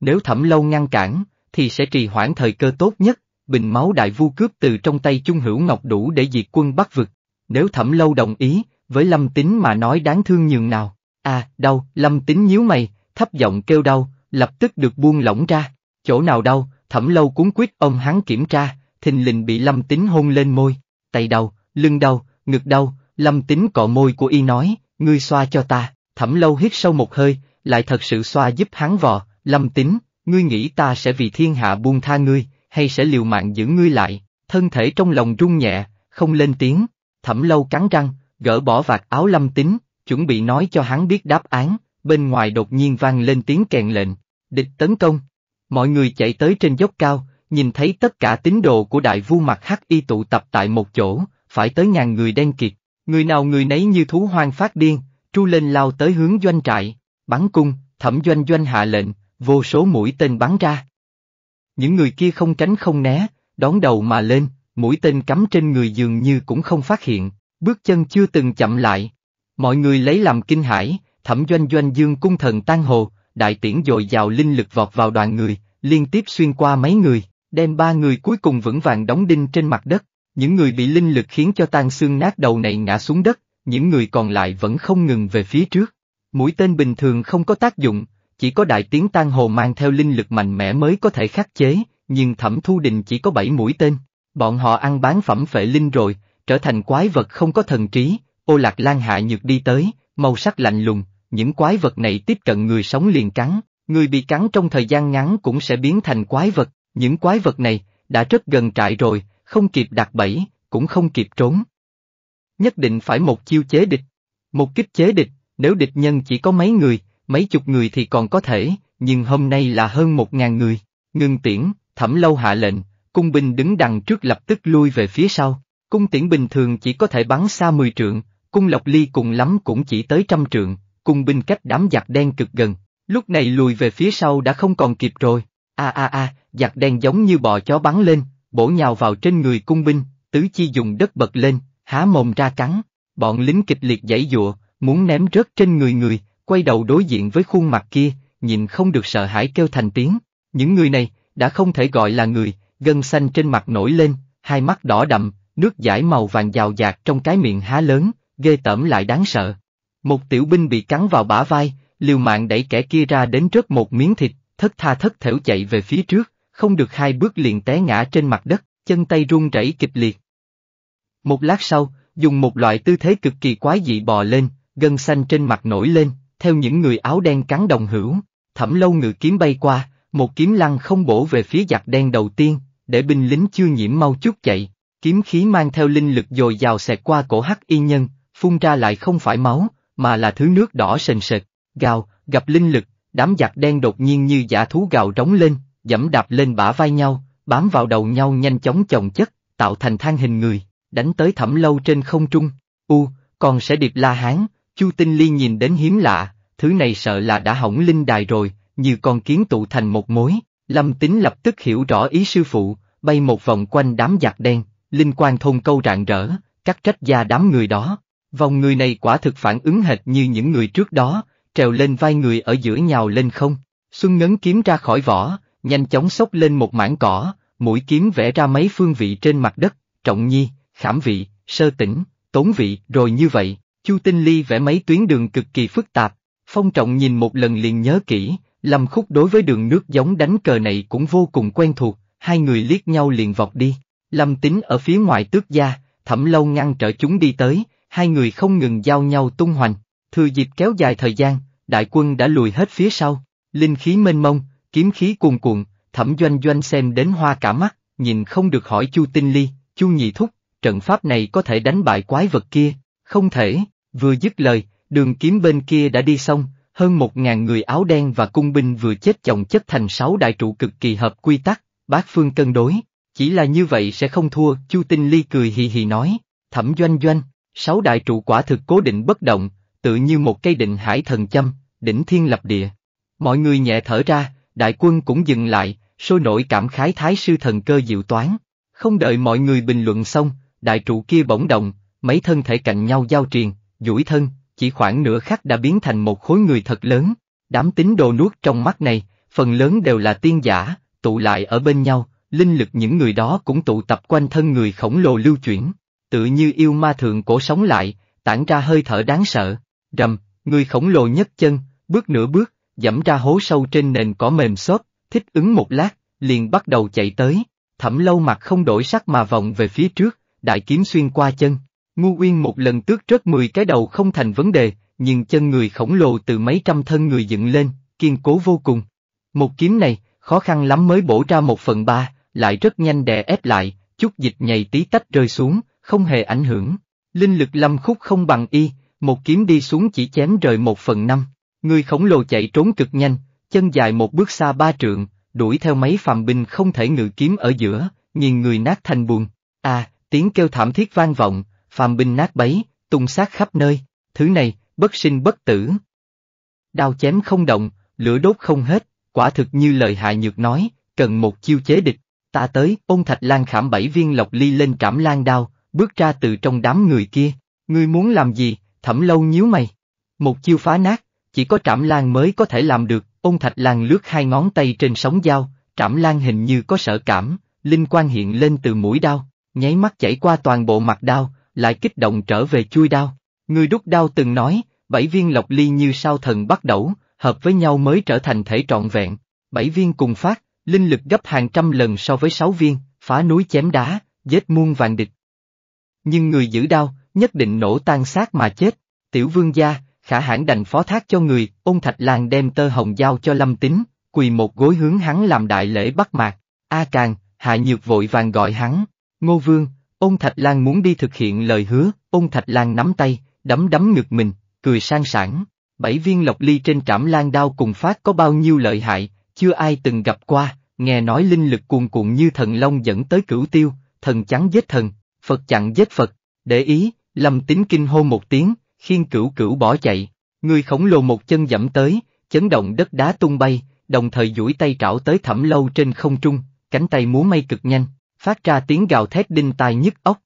Nếu thẩm lâu ngăn cản, thì sẽ trì hoãn thời cơ tốt nhất, bình máu đại vu cướp từ trong tay Trung Hữu Ngọc đủ để diệt quân bắc vực. Nếu thẩm lâu đồng ý, với lâm tính mà nói đáng thương nhường nào, à, đau, lâm tính nhíu mày, thấp giọng kêu đau, lập tức được buông lỏng ra, chỗ nào đau, thẩm lâu cuốn quyết ông hắn kiểm tra, thình lình bị lâm tính hôn lên môi, tay đau, lưng đau, ngực đau, lâm tính cọ môi của y nói, ngươi xoa cho ta, thẩm lâu hít sâu một hơi, lại thật sự xoa giúp hắn vò, lâm tính, ngươi nghĩ ta sẽ vì thiên hạ buông tha ngươi, hay sẽ liều mạng giữ ngươi lại, thân thể trong lòng rung nhẹ, không lên tiếng, thẩm lâu cắn răng, gỡ bỏ vạt áo lâm tính, chuẩn bị nói cho hắn biết đáp án, bên ngoài đột nhiên vang lên tiếng kèn lệnh, địch tấn công. Mọi người chạy tới trên dốc cao, nhìn thấy tất cả tín đồ của đại vua mặt hắc y tụ tập tại một chỗ, phải tới ngàn người đen kịt, người nào người nấy như thú hoang phát điên, tru lên lao tới hướng doanh trại, bắn cung, thẩm doanh doanh hạ lệnh, vô số mũi tên bắn ra. Những người kia không tránh không né, đón đầu mà lên, mũi tên cắm trên người dường như cũng không phát hiện, bước chân chưa từng chậm lại. Mọi người lấy làm kinh hãi, thẩm doanh doanh dương cung thần tan hồ, đại tiễn dồi dào linh lực vọt vào đoàn người, liên tiếp xuyên qua mấy người, đem ba người cuối cùng vững vàng đóng đinh trên mặt đất. Những người bị linh lực khiến cho tan xương nát đầu này ngã xuống đất, những người còn lại vẫn không ngừng về phía trước. Mũi tên bình thường không có tác dụng, chỉ có đại tiếng tan hồ mang theo linh lực mạnh mẽ mới có thể khắc chế, nhưng thẩm thu đình chỉ có 7 mũi tên. Bọn họ ăn bán phẩm phệ linh rồi, trở thành quái vật không có thần trí, ô lạc lan hạ nhược đi tới, màu sắc lạnh lùng, những quái vật này tiếp cận người sống liền cắn, người bị cắn trong thời gian ngắn cũng sẽ biến thành quái vật, những quái vật này, đã rất gần trại rồi, không kịp đặt bẫy, cũng không kịp trốn. Nhất định phải một chiêu chế địch, một kích chế địch, nếu địch nhân chỉ có mấy người, mấy chục người thì còn có thể, nhưng hôm nay là hơn một ngàn người. Ngưng tiễn, thẩm lâu hạ lệnh, cung binh đứng đằng trước lập tức lui về phía sau. Cung tiễn bình thường chỉ có thể bắn xa 10 trượng, cung lộc ly cùng lắm cũng chỉ tới trăm trượng, cung binh cách đám giặc đen cực gần, lúc này lùi về phía sau đã không còn kịp rồi. A a a, giặc đen giống như bò chó bắn lên, bổ nhào vào trên người cung binh, tứ chi dùng đất bật lên, há mồm ra cắn, bọn lính kịch liệt giãy dụa, muốn ném rớt trên người người, quay đầu đối diện với khuôn mặt kia, nhìn không được sợ hãi kêu thành tiếng, những người này, đã không thể gọi là người, gân xanh trên mặt nổi lên, hai mắt đỏ đậm, nước giải màu vàng giào dạt trong cái miệng há lớn, ghê tởm lại đáng sợ. Một tiểu binh bị cắn vào bả vai, liều mạng đẩy kẻ kia ra đến rớt một miếng thịt, thất tha thất thểu chạy về phía trước, không được hai bước liền té ngã trên mặt đất, chân tay run rẩy kịch liệt. Một lát sau, dùng một loại tư thế cực kỳ quái dị bò lên, gân xanh trên mặt nổi lên, theo những người áo đen cắn đồng hữu, thẩm lâu ngự kiếm bay qua, một kiếm lăng không bổ về phía giặc đen đầu tiên, để binh lính chưa nhiễm mau chút chạy, kiếm khí mang theo linh lực dồi dào xẹt qua cổ hắc y nhân, phun ra lại không phải máu, mà là thứ nước đỏ sền sệt, gào, gặp linh lực, đám giặc đen đột nhiên như giả thú gào rống lên, dẫm đạp lên bả vai nhau, bám vào đầu nhau nhanh chóng chồng chất, tạo thành thang hình người, đánh tới thẩm lâu trên không trung. U, còn sẽ điệp la hán, Chu Tinh Ly nhìn đến hiếm lạ, thứ này sợ là đã hỏng linh đài rồi, như con kiến tụ thành một mối. Lâm Tính lập tức hiểu rõ ý sư phụ, bay một vòng quanh đám giặc đen, linh quan thôn câu rạng rỡ, cắt trách da đám người đó. Vòng người này quả thực phản ứng hệt như những người trước đó, trèo lên vai người ở giữa nhào lên không. Xuân ngấn kiếm ra khỏi vỏ, nhanh chóng xốc lên một mảng cỏ, mũi kiếm vẽ ra mấy phương vị trên mặt đất, trọng nhi, khảm vị, sơ tỉnh, tốn vị, rồi như vậy, Chu Tinh Ly vẽ mấy tuyến đường cực kỳ phức tạp, phong trọng nhìn một lần liền nhớ kỹ, Lâm Khúc đối với đường nước giống đánh cờ này cũng vô cùng quen thuộc, hai người liếc nhau liền vọt đi, Lâm Tính ở phía ngoài tước gia, thẩm lâu ngăn trở chúng đi tới, hai người không ngừng giao nhau tung hoành, thừa dịp kéo dài thời gian, đại quân đã lùi hết phía sau, linh khí mênh mông, kiếm khí cuồn cuộn, thẩm doanh doanh xem đến hoa cả mắt, nhìn không được hỏi Chu Tinh Ly, Chu Nhị Thúc, trận pháp này có thể đánh bại quái vật kia, không thể, vừa dứt lời, đường kiếm bên kia đã đi xong, hơn một ngàn người áo đen và cung binh vừa chết chồng chất thành sáu đại trụ cực kỳ hợp quy tắc, bác phương cân đối, chỉ là như vậy sẽ không thua, Chu Tinh Ly cười hì hì nói, thẩm doanh doanh, sáu đại trụ quả thực cố định bất động, tự như một cây định hải thần châm, đỉnh thiên lập địa. Mọi người nhẹ thở ra, đại quân cũng dừng lại, sôi nổi cảm khái thái sư thần cơ diệu toán. Không đợi mọi người bình luận xong, đại trụ kia bỗng động, mấy thân thể cạnh nhau giao triền, duỗi thân, chỉ khoảng nửa khắc đã biến thành một khối người thật lớn. Đám tín đồ nuốt trong mắt này, phần lớn đều là tiên giả, tụ lại ở bên nhau, linh lực những người đó cũng tụ tập quanh thân người khổng lồ lưu chuyển, tự như yêu ma thượng cổ sống lại, tản ra hơi thở đáng sợ. Rầm, người khổng lồ nhất chân, bước nửa bước, dẫm ra hố sâu trên nền cỏ mềm xốp, thích ứng một lát, liền bắt đầu chạy tới, thẩm lâu mặt không đổi sắc mà vòng về phía trước, đại kiếm xuyên qua chân. Ngu Uyên một lần tước rớt 10 cái đầu không thành vấn đề, nhưng chân người khổng lồ từ mấy trăm thân người dựng lên, kiên cố vô cùng. Một kiếm này, khó khăn lắm mới bổ ra một phần ba, lại rất nhanh đè ép lại, chút dịch nhầy tí tách rơi xuống, không hề ảnh hưởng. Linh lực lâm khúc không bằng y, một kiếm đi xuống chỉ chém rời một phần năm. Người khổng lồ chạy trốn cực nhanh, chân dài một bước xa ba trượng, đuổi theo mấy phàm binh không thể ngự kiếm ở giữa, nhìn người nát thành buồn. À, tiếng kêu thảm thiết vang vọng, phàm binh nát bấy, tung sát khắp nơi, thứ này, bất sinh bất tử. Đao chém không động, lửa đốt không hết, quả thực như lời hạ nhược nói, cần một chiêu chế địch. Ta tới, ôn thạch lan khảm bảy viên lộc ly lên trảm lan đao, bước ra từ trong đám người kia. Ngươi muốn làm gì, thẩm lâu nhíu mày. Một chiêu phá nát, chỉ có trảm lan mới có thể làm được, ôn thạch lan lướt hai ngón tay trên sóng dao, trảm lan hình như có sợ cảm, linh quan hiện lên từ mũi đao, nháy mắt chảy qua toàn bộ mặt đao, lại kích động trở về chui đao. Người đúc đao từng nói, bảy viên lộc ly như sao thần bắt đẩu, hợp với nhau mới trở thành thể trọn vẹn, bảy viên cùng phát, linh lực gấp hàng trăm lần so với sáu viên, phá núi chém đá, giết muôn vàng địch. Nhưng người giữ đao, nhất định nổ tan xác mà chết, tiểu vương gia, khả hãn đành phó thác cho người, ôn thạch làng đem tơ hồng giao cho lâm tín, quỳ một gối hướng hắn làm đại lễ bắt mạc, A Càng, Hạ Nhược vội vàng gọi hắn, Ngô Vương, ôn thạch lan muốn đi thực hiện lời hứa, ôn thạch lan nắm tay, đấm đấm ngực mình, cười sang sảng, bảy viên lộc ly trên trảm lan đao cùng phát có bao nhiêu lợi hại, chưa ai từng gặp qua, nghe nói linh lực cuồn cuộn như thần long dẫn tới cửu tiêu, thần chắn giết thần, Phật chặn giết Phật, để ý, lâm tính kinh hô một tiếng, khiên cửu cửu bỏ chạy, người khổng lồ một chân dẫm tới, chấn động đất đá tung bay, đồng thời duỗi tay trảo tới thẩm lâu trên không trung, cánh tay múa may cực nhanh, phát ra tiếng gào thét đinh tai nhức ốc.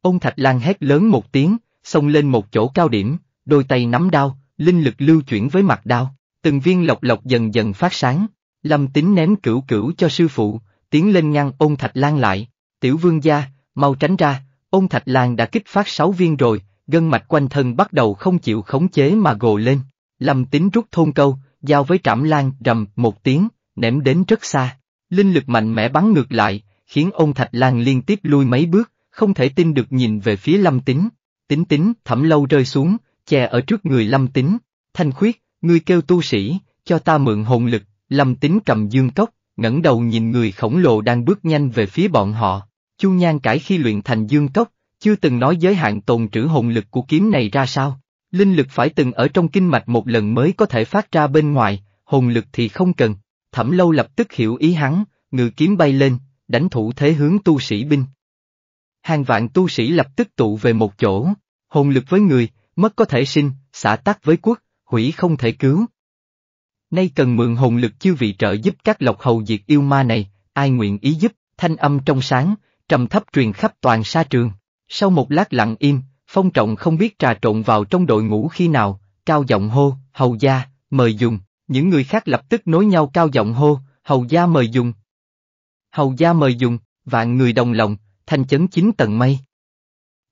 Ông Thạch Lan hét lớn một tiếng, xông lên một chỗ cao điểm, đôi tay nắm đao, linh lực lưu chuyển với mặt đao, từng viên lộc lộc dần dần phát sáng, Lâm Tín ném cửu cửu cho sư phụ, tiến lên ngăn ôn Thạch Lan lại, tiểu vương gia, mau tránh ra, ôn Thạch Lan đã kích phát sáu viên rồi, gân mạch quanh thân bắt đầu không chịu khống chế mà gồ lên. Lâm Tính rút thôn câu, giao với trảm lan rầm một tiếng, ném đến rất xa. Linh lực mạnh mẽ bắn ngược lại, khiến ông Thạch Lan liên tiếp lui mấy bước, không thể tin được nhìn về phía Lâm Tính. Tính tính, thẩm lâu rơi xuống, che ở trước người Lâm Tính. Thanh khuyết, ngươi kêu tu sĩ, cho ta mượn hồn lực, Lâm Tính cầm dương cốc, ngẩng đầu nhìn người khổng lồ đang bước nhanh về phía bọn họ. Chu Nhan cải khi luyện thành dương cốc, chưa từng nói giới hạn tồn trữ hồn lực của kiếm này ra sao, linh lực phải từng ở trong kinh mạch một lần mới có thể phát ra bên ngoài, hồn lực thì không cần. Thẩm lâu lập tức hiểu ý hắn, ngự kiếm bay lên, đánh thủ thế hướng tu sĩ binh. Hàng vạn tu sĩ lập tức tụ về một chỗ, hồn lực với người, mất có thể sinh, xả tác với quốc, hủy không thể cứu. Nay cần mượn hồn lực chư vị trợ giúp các lộc hầu diệt yêu ma này, ai nguyện ý giúp, thanh âm trong sáng, trầm thấp truyền khắp toàn sa trường. Sau một lát lặng im, phong trọng không biết trà trộn vào trong đội ngũ khi nào, cao giọng hô, hầu gia, mời dùng, những người khác lập tức nối nhau cao giọng hô, hầu gia mời dùng. Hầu gia mời dùng, vạn người đồng lòng, thanh chấn chín tầng mây.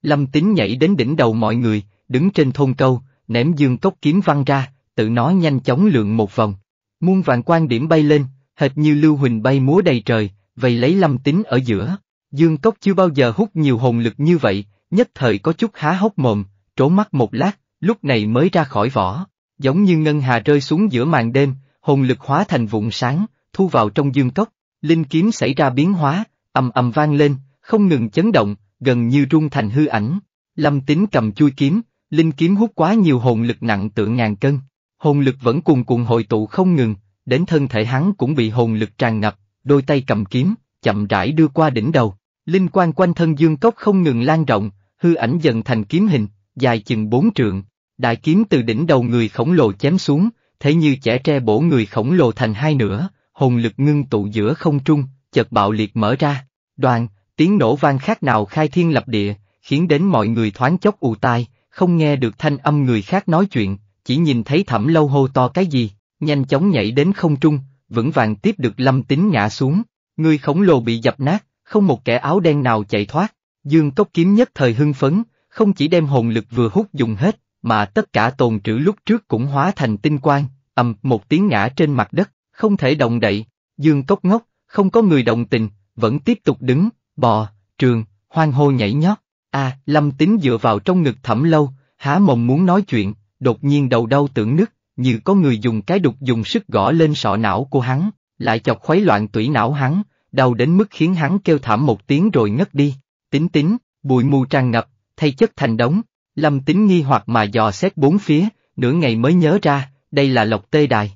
Lâm tính nhảy đến đỉnh đầu mọi người, đứng trên thôn câu, ném dương cốc kiếm văng ra, tự nó nhanh chóng lượn một vòng. Muôn vạn quan điểm bay lên, hệt như lưu huỳnh bay múa đầy trời, vây lấy lâm tính ở giữa. Dương Cốc chưa bao giờ hút nhiều hồn lực như vậy, nhất thời có chút há hốc mồm, trố mắt một lát, lúc này mới ra khỏi vỏ, giống như ngân hà rơi xuống giữa màn đêm, hồn lực hóa thành vụn sáng, thu vào trong Dương Cốc, linh kiếm xảy ra biến hóa, ầm ầm vang lên, không ngừng chấn động, gần như rung thành hư ảnh. Lâm Tín cầm chui kiếm, linh kiếm hút quá nhiều hồn lực nặng tựa ngàn cân, hồn lực vẫn cuồn cuộn hội tụ không ngừng, đến thân thể hắn cũng bị hồn lực tràn ngập, đôi tay cầm kiếm, chậm rãi đưa qua đỉnh đầu, Linh quan quanh thân dương cốc không ngừng lan rộng, hư ảnh dần thành kiếm hình, dài chừng bốn trượng. Đại kiếm từ đỉnh đầu người khổng lồ chém xuống, thế như chẻ tre bổ người khổng lồ thành hai nửa, hồn lực ngưng tụ giữa không trung, chợt bạo liệt mở ra. Đoàn, tiếng nổ vang khác nào khai thiên lập địa, khiến đến mọi người thoáng chốc ù tai, không nghe được thanh âm người khác nói chuyện, chỉ nhìn thấy thẩm lâu hô to cái gì, nhanh chóng nhảy đến không trung, vững vàng tiếp được lâm tính ngã xuống. Người khổng lồ bị dập nát, không một kẻ áo đen nào chạy thoát. Dương Cốc Kiếm nhất thời hưng phấn, không chỉ đem hồn lực vừa hút dùng hết, mà tất cả tồn trữ lúc trước cũng hóa thành tinh quang, ầm một tiếng ngã trên mặt đất, không thể động đậy, Dương Cốc ngốc, không có người động tình, vẫn tiếp tục đứng, bò, trường, hoang hô nhảy nhót. A, Lâm Tính dựa vào trong ngực thẩm lâu, há mồm muốn nói chuyện, đột nhiên đầu đau tưởng nứt, như có người dùng cái đục dùng sức gõ lên sọ não của hắn, lại chọc khuấy loạn tủy não hắn, đau đến mức khiến hắn kêu thảm một tiếng rồi ngất đi. Tính tính, bụi mù tràn ngập, thay chất thành đống, lâm tính nghi hoặc mà dò xét bốn phía, nửa ngày mới nhớ ra, đây là lộc tê đài.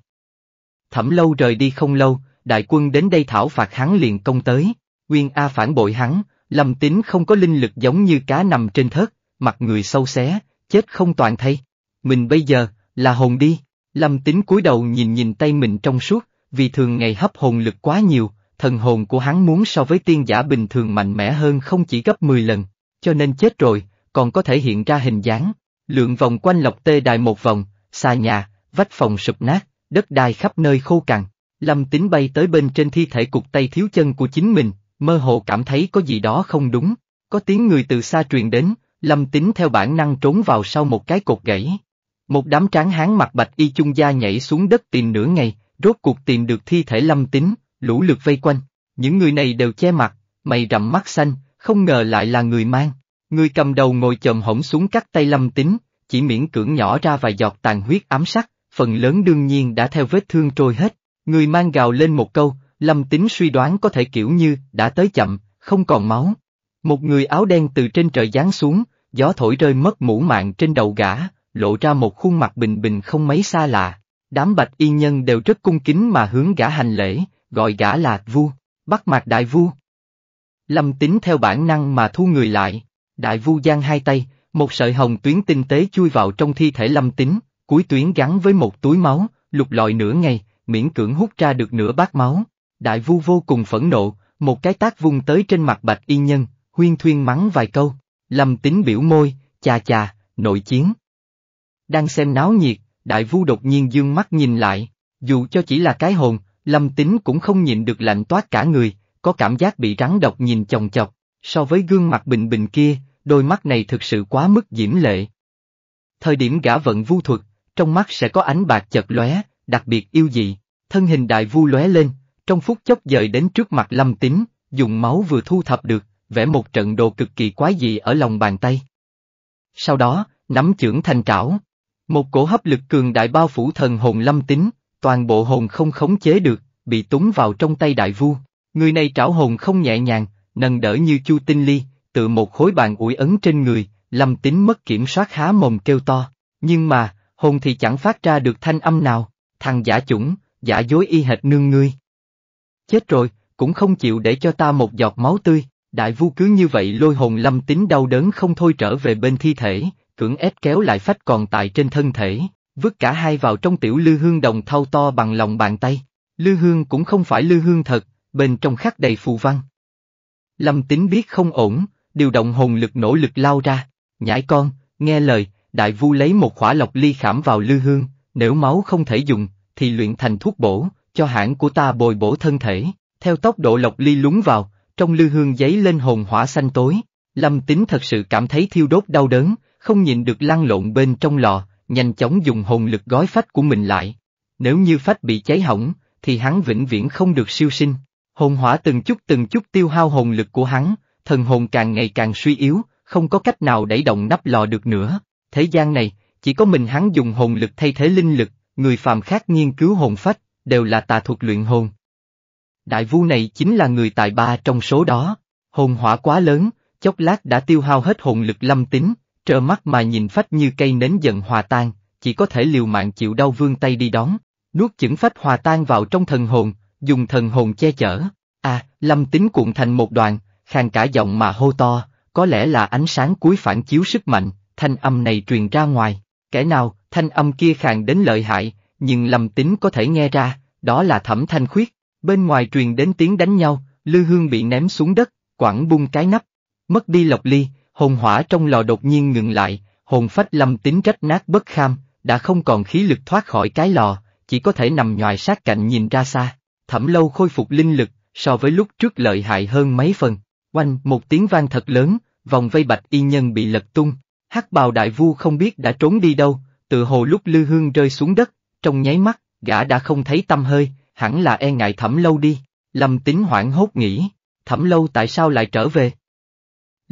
Thẩm lâu rời đi không lâu, đại quân đến đây thảo phạt hắn liền công tới, Nguyên A phản bội hắn, lâm tính không có linh lực giống như cá nằm trên thớt, mặt người sâu xé, chết không toàn thay. Mình bây giờ, là hồn đi, lâm tính cúi đầu nhìn nhìn tay mình trong suốt, vì thường ngày hấp hồn lực quá nhiều, thần hồn của hắn muốn so với tiên giả bình thường mạnh mẽ hơn không chỉ gấp 10 lần, cho nên chết rồi, còn có thể hiện ra hình dáng, Lượng vòng quanh lọc tê đài một vòng, xa nhà, vách phòng sụp nát, đất đai khắp nơi khô cằn. Lâm Tính bay tới bên trên thi thể cục tay thiếu chân của chính mình, mơ hồ cảm thấy có gì đó không đúng, có tiếng người từ xa truyền đến, Lâm Tính theo bản năng trốn vào sau một cái cột gãy. Một đám tráng hán mặt bạch y chung gia nhảy xuống đất tìm nửa ngày, rốt cuộc tìm được thi thể Lâm Tính lũ lượt vây quanh, những người này đều che mặt, mày rậm mắt xanh, không ngờ lại là người mang. Người cầm đầu ngồi chồm hổng xuống cắt tay lâm tính, chỉ miễn cưỡng nhỏ ra vài giọt tàn huyết ám sắc, phần lớn đương nhiên đã theo vết thương trôi hết. Người mang gào lên một câu, lâm tính suy đoán có thể kiểu như đã tới chậm, không còn máu. Một người áo đen từ trên trời giáng xuống, gió thổi rơi mất mũ mạng trên đầu gã, lộ ra một khuôn mặt bình bình không mấy xa lạ. Đám bạch y nhân đều rất cung kính mà hướng gã hành lễ, gọi gã là vua, bắt mặt đại vua. Lâm tính theo bản năng mà thu người lại, đại vu giang hai tay, một sợi hồng tuyến tinh tế chui vào trong thi thể lâm tính, cuối tuyến gắn với một túi máu, lục lọi nửa ngày, miễn cưỡng hút ra được nửa bát máu. Đại vu vô cùng phẫn nộ, một cái tác vung tới trên mặt bạch y nhân, huyên thuyên mắng vài câu, lâm tính biểu môi, chà chà, nội chiến. Đang xem náo nhiệt, đại vu đột nhiên dương mắt nhìn lại, dù cho chỉ là cái hồn, Lâm Tính cũng không nhịn được lạnh toát cả người, có cảm giác bị rắn độc nhìn chồng chọc, so với gương mặt bình bình kia, đôi mắt này thực sự quá mức diễm lệ. Thời điểm gã vận vu thuật, trong mắt sẽ có ánh bạc chợt lóe, đặc biệt yêu dị, thân hình đại vu lóe lên, trong phút chốc dời đến trước mặt Lâm Tính, dùng máu vừa thu thập được, vẽ một trận đồ cực kỳ quái dị ở lòng bàn tay. Sau đó, nắm chưởng thành trảo. Một cổ hấp lực cường đại bao phủ thần hồn Lâm Tính toàn bộ hồn không khống chế được, bị túng vào trong tay đại vu. Người này trảo hồn không nhẹ nhàng, nâng đỡ như chu tinh ly, tự một khối bàn ủi ấn trên người, lâm tính mất kiểm soát há mồm kêu to. Nhưng mà, hồn thì chẳng phát ra được thanh âm nào, thằng giả chủng, giả dối y hệt nương ngươi. Chết rồi, cũng không chịu để cho ta một giọt máu tươi, đại vu cứ như vậy lôi hồn lâm tính đau đớn không thôi trở về bên thi thể, cưỡng ép kéo lại phách còn tại trên thân thể, Vứt cả hai vào trong tiểu lư hương đồng thau to bằng lòng bàn tay. Lư hương cũng không phải lư hương thật, bên trong khắc đầy phù văn. Lâm tính biết không ổn, điều động hồn lực nỗ lực lao ra. Nhãi con, nghe lời, đại vu lấy một khỏa lọc ly khảm vào lư hương, nếu máu không thể dùng, thì luyện thành thuốc bổ, cho hãng của ta bồi bổ thân thể. Theo tốc độ lọc ly lúng vào, trong lư hương giấy lên hồn hỏa xanh tối, Lâm Tính thật sự cảm thấy thiêu đốt đau đớn, không nhịn được lăn lộn bên trong lò, nhanh chóng dùng hồn lực gói phách của mình lại. Nếu như phách bị cháy hỏng, thì hắn vĩnh viễn không được siêu sinh. Hồn hỏa từng chút từng chút tiêu hao hồn lực của hắn, thần hồn càng ngày càng suy yếu, không có cách nào đẩy động nắp lò được nữa. Thế gian này, chỉ có mình hắn dùng hồn lực thay thế linh lực, người phàm khác nghiên cứu hồn phách, đều là tà thuật luyện hồn. Đại vu này chính là người tài ba trong số đó, hồn hỏa quá lớn, chốc lát đã tiêu hao hết hồn lực lâm tính, trơ mắt mà nhìn phách như cây nến dần hòa tan, chỉ có thể liều mạng chịu đau vương tay đi đón, nuốt chửng phách hòa tan vào trong thần hồn, dùng thần hồn che chở. À, lâm tính cuộn thành một đoàn, khàn cả giọng mà hô to, có lẽ là ánh sáng cuối phản chiếu sức mạnh, thanh âm này truyền ra ngoài, kẻ nào, thanh âm kia khàn đến lợi hại, nhưng lâm tính có thể nghe ra, đó là thẩm thanh khuyết, bên ngoài truyền đến tiếng đánh nhau, lư hương bị ném xuống đất, quẳng bung cái nắp, mất đi lộc ly, hồn hỏa trong lò đột nhiên ngừng lại, hồn phách lâm tính rách nát bất kham, đã không còn khí lực thoát khỏi cái lò, chỉ có thể nằm ngoài sát cạnh nhìn ra xa. Thẩm lâu khôi phục linh lực, so với lúc trước lợi hại hơn mấy phần. Oanh, một tiếng vang thật lớn, vòng vây bạch y nhân bị lật tung, hắc bào đại vu không biết đã trốn đi đâu, tự hồ lúc lư hương rơi xuống đất, trong nháy mắt, gã đã không thấy tâm hơi, hẳn là e ngại thẩm lâu đi. Lâm tính hoảng hốt nghĩ, thẩm lâu tại sao lại trở về?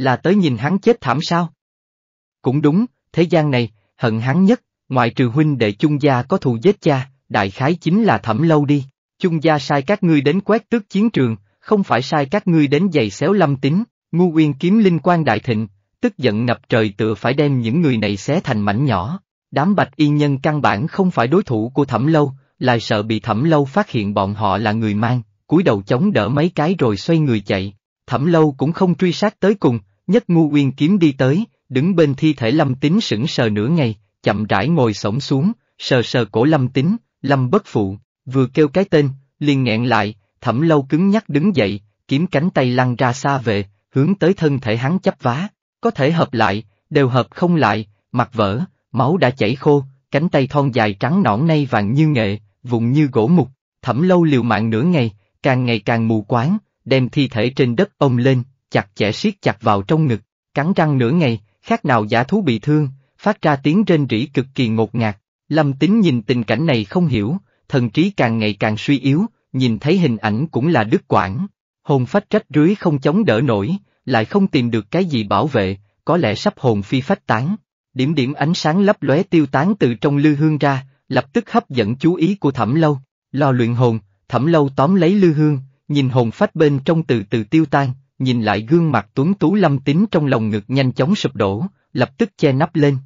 Là tới nhìn hắn chết thảm sao? Cũng đúng, thế gian này, hận hắn nhất, ngoại trừ huynh đệ chung gia có thù giết cha, đại khái chính là thẩm lâu đi. Chung gia sai các ngươi đến quét tước chiến trường, không phải sai các ngươi đến giày xéo lâm tính, ngu uyên kiếm linh quan đại thịnh, tức giận ngập trời tựa phải đem những người này xé thành mảnh nhỏ. Đám bạch y nhân căn bản không phải đối thủ của thẩm lâu, lại sợ bị thẩm lâu phát hiện bọn họ là người mang, cúi đầu chống đỡ mấy cái rồi xoay người chạy. Thẩm lâu cũng không truy sát tới cùng, Nhất ngu uyên kiếm đi tới, đứng bên thi thể lâm tín sững sờ nửa ngày, chậm rãi ngồi sổng xuống, sờ sờ cổ lâm tín, lâm bất phụ, vừa kêu cái tên, liền nghẹn lại, thẩm lâu cứng nhắc đứng dậy, kiếm cánh tay lăn ra xa về, hướng tới thân thể hắn chấp vá, có thể hợp lại, đều hợp không lại, mặt vỡ, máu đã chảy khô, cánh tay thon dài trắng nõn nay vàng như nghệ, vụn như gỗ mục, thẩm lâu liều mạng nửa ngày, càng ngày càng mù quáng, đem thi thể trên đất ông lên, chặt chẽ siết chặt vào trong ngực, cắn răng nửa ngày, khác nào giả thú bị thương, phát ra tiếng rên rỉ cực kỳ ngột ngạt. Lâm tính nhìn tình cảnh này không hiểu, thần trí càng ngày càng suy yếu, nhìn thấy hình ảnh cũng là đứt quãng. Hồn phách trách rưới không chống đỡ nổi, lại không tìm được cái gì bảo vệ, có lẽ sắp hồn phi phách tán. Điểm điểm ánh sáng lấp lóe tiêu tán từ trong lư hương ra, lập tức hấp dẫn chú ý của thẩm lâu. Lo luyện hồn, thẩm lâu tóm lấy lư hương, nhìn hồn phách bên trong từ từ tiêu tan, nhìn lại gương mặt tuấn tú lâm Tính trong lòng ngực nhanh chóng sụp đổ, lập tức che nắp lên.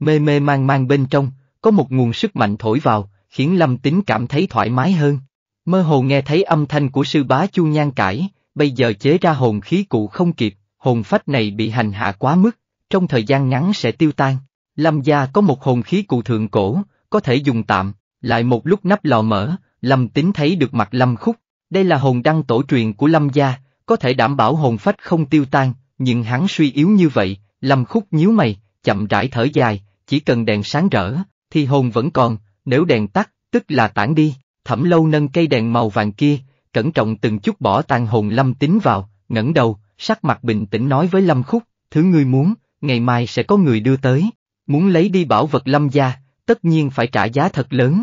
Mê mê mang mang bên trong, có một nguồn sức mạnh thổi vào, khiến lâm Tính cảm thấy thoải mái hơn. Mơ hồ nghe thấy âm thanh của sư bá chu nhan cải, bây giờ chế ra hồn khí cụ không kịp, hồn phách này bị hành hạ quá mức, trong thời gian ngắn sẽ tiêu tan. Lâm gia có một hồn khí cụ thượng cổ, có thể dùng tạm, lại một lúc nắp lò mở, Lâm Tính thấy được mặt Lâm Khúc, đây là hồn đăng tổ truyền của Lâm gia, có thể đảm bảo hồn phách không tiêu tan, nhưng hắn suy yếu như vậy, Lâm Khúc nhíu mày, chậm rãi thở dài, chỉ cần đèn sáng rỡ, thì hồn vẫn còn, nếu đèn tắt, tức là tản đi, thẩm lâu nâng cây đèn màu vàng kia, cẩn trọng từng chút bỏ tàn hồn Lâm Tính vào, ngẩng đầu, sắc mặt bình tĩnh nói với Lâm Khúc, thứ ngươi muốn, ngày mai sẽ có người đưa tới, muốn lấy đi bảo vật Lâm gia, tất nhiên phải trả giá thật lớn.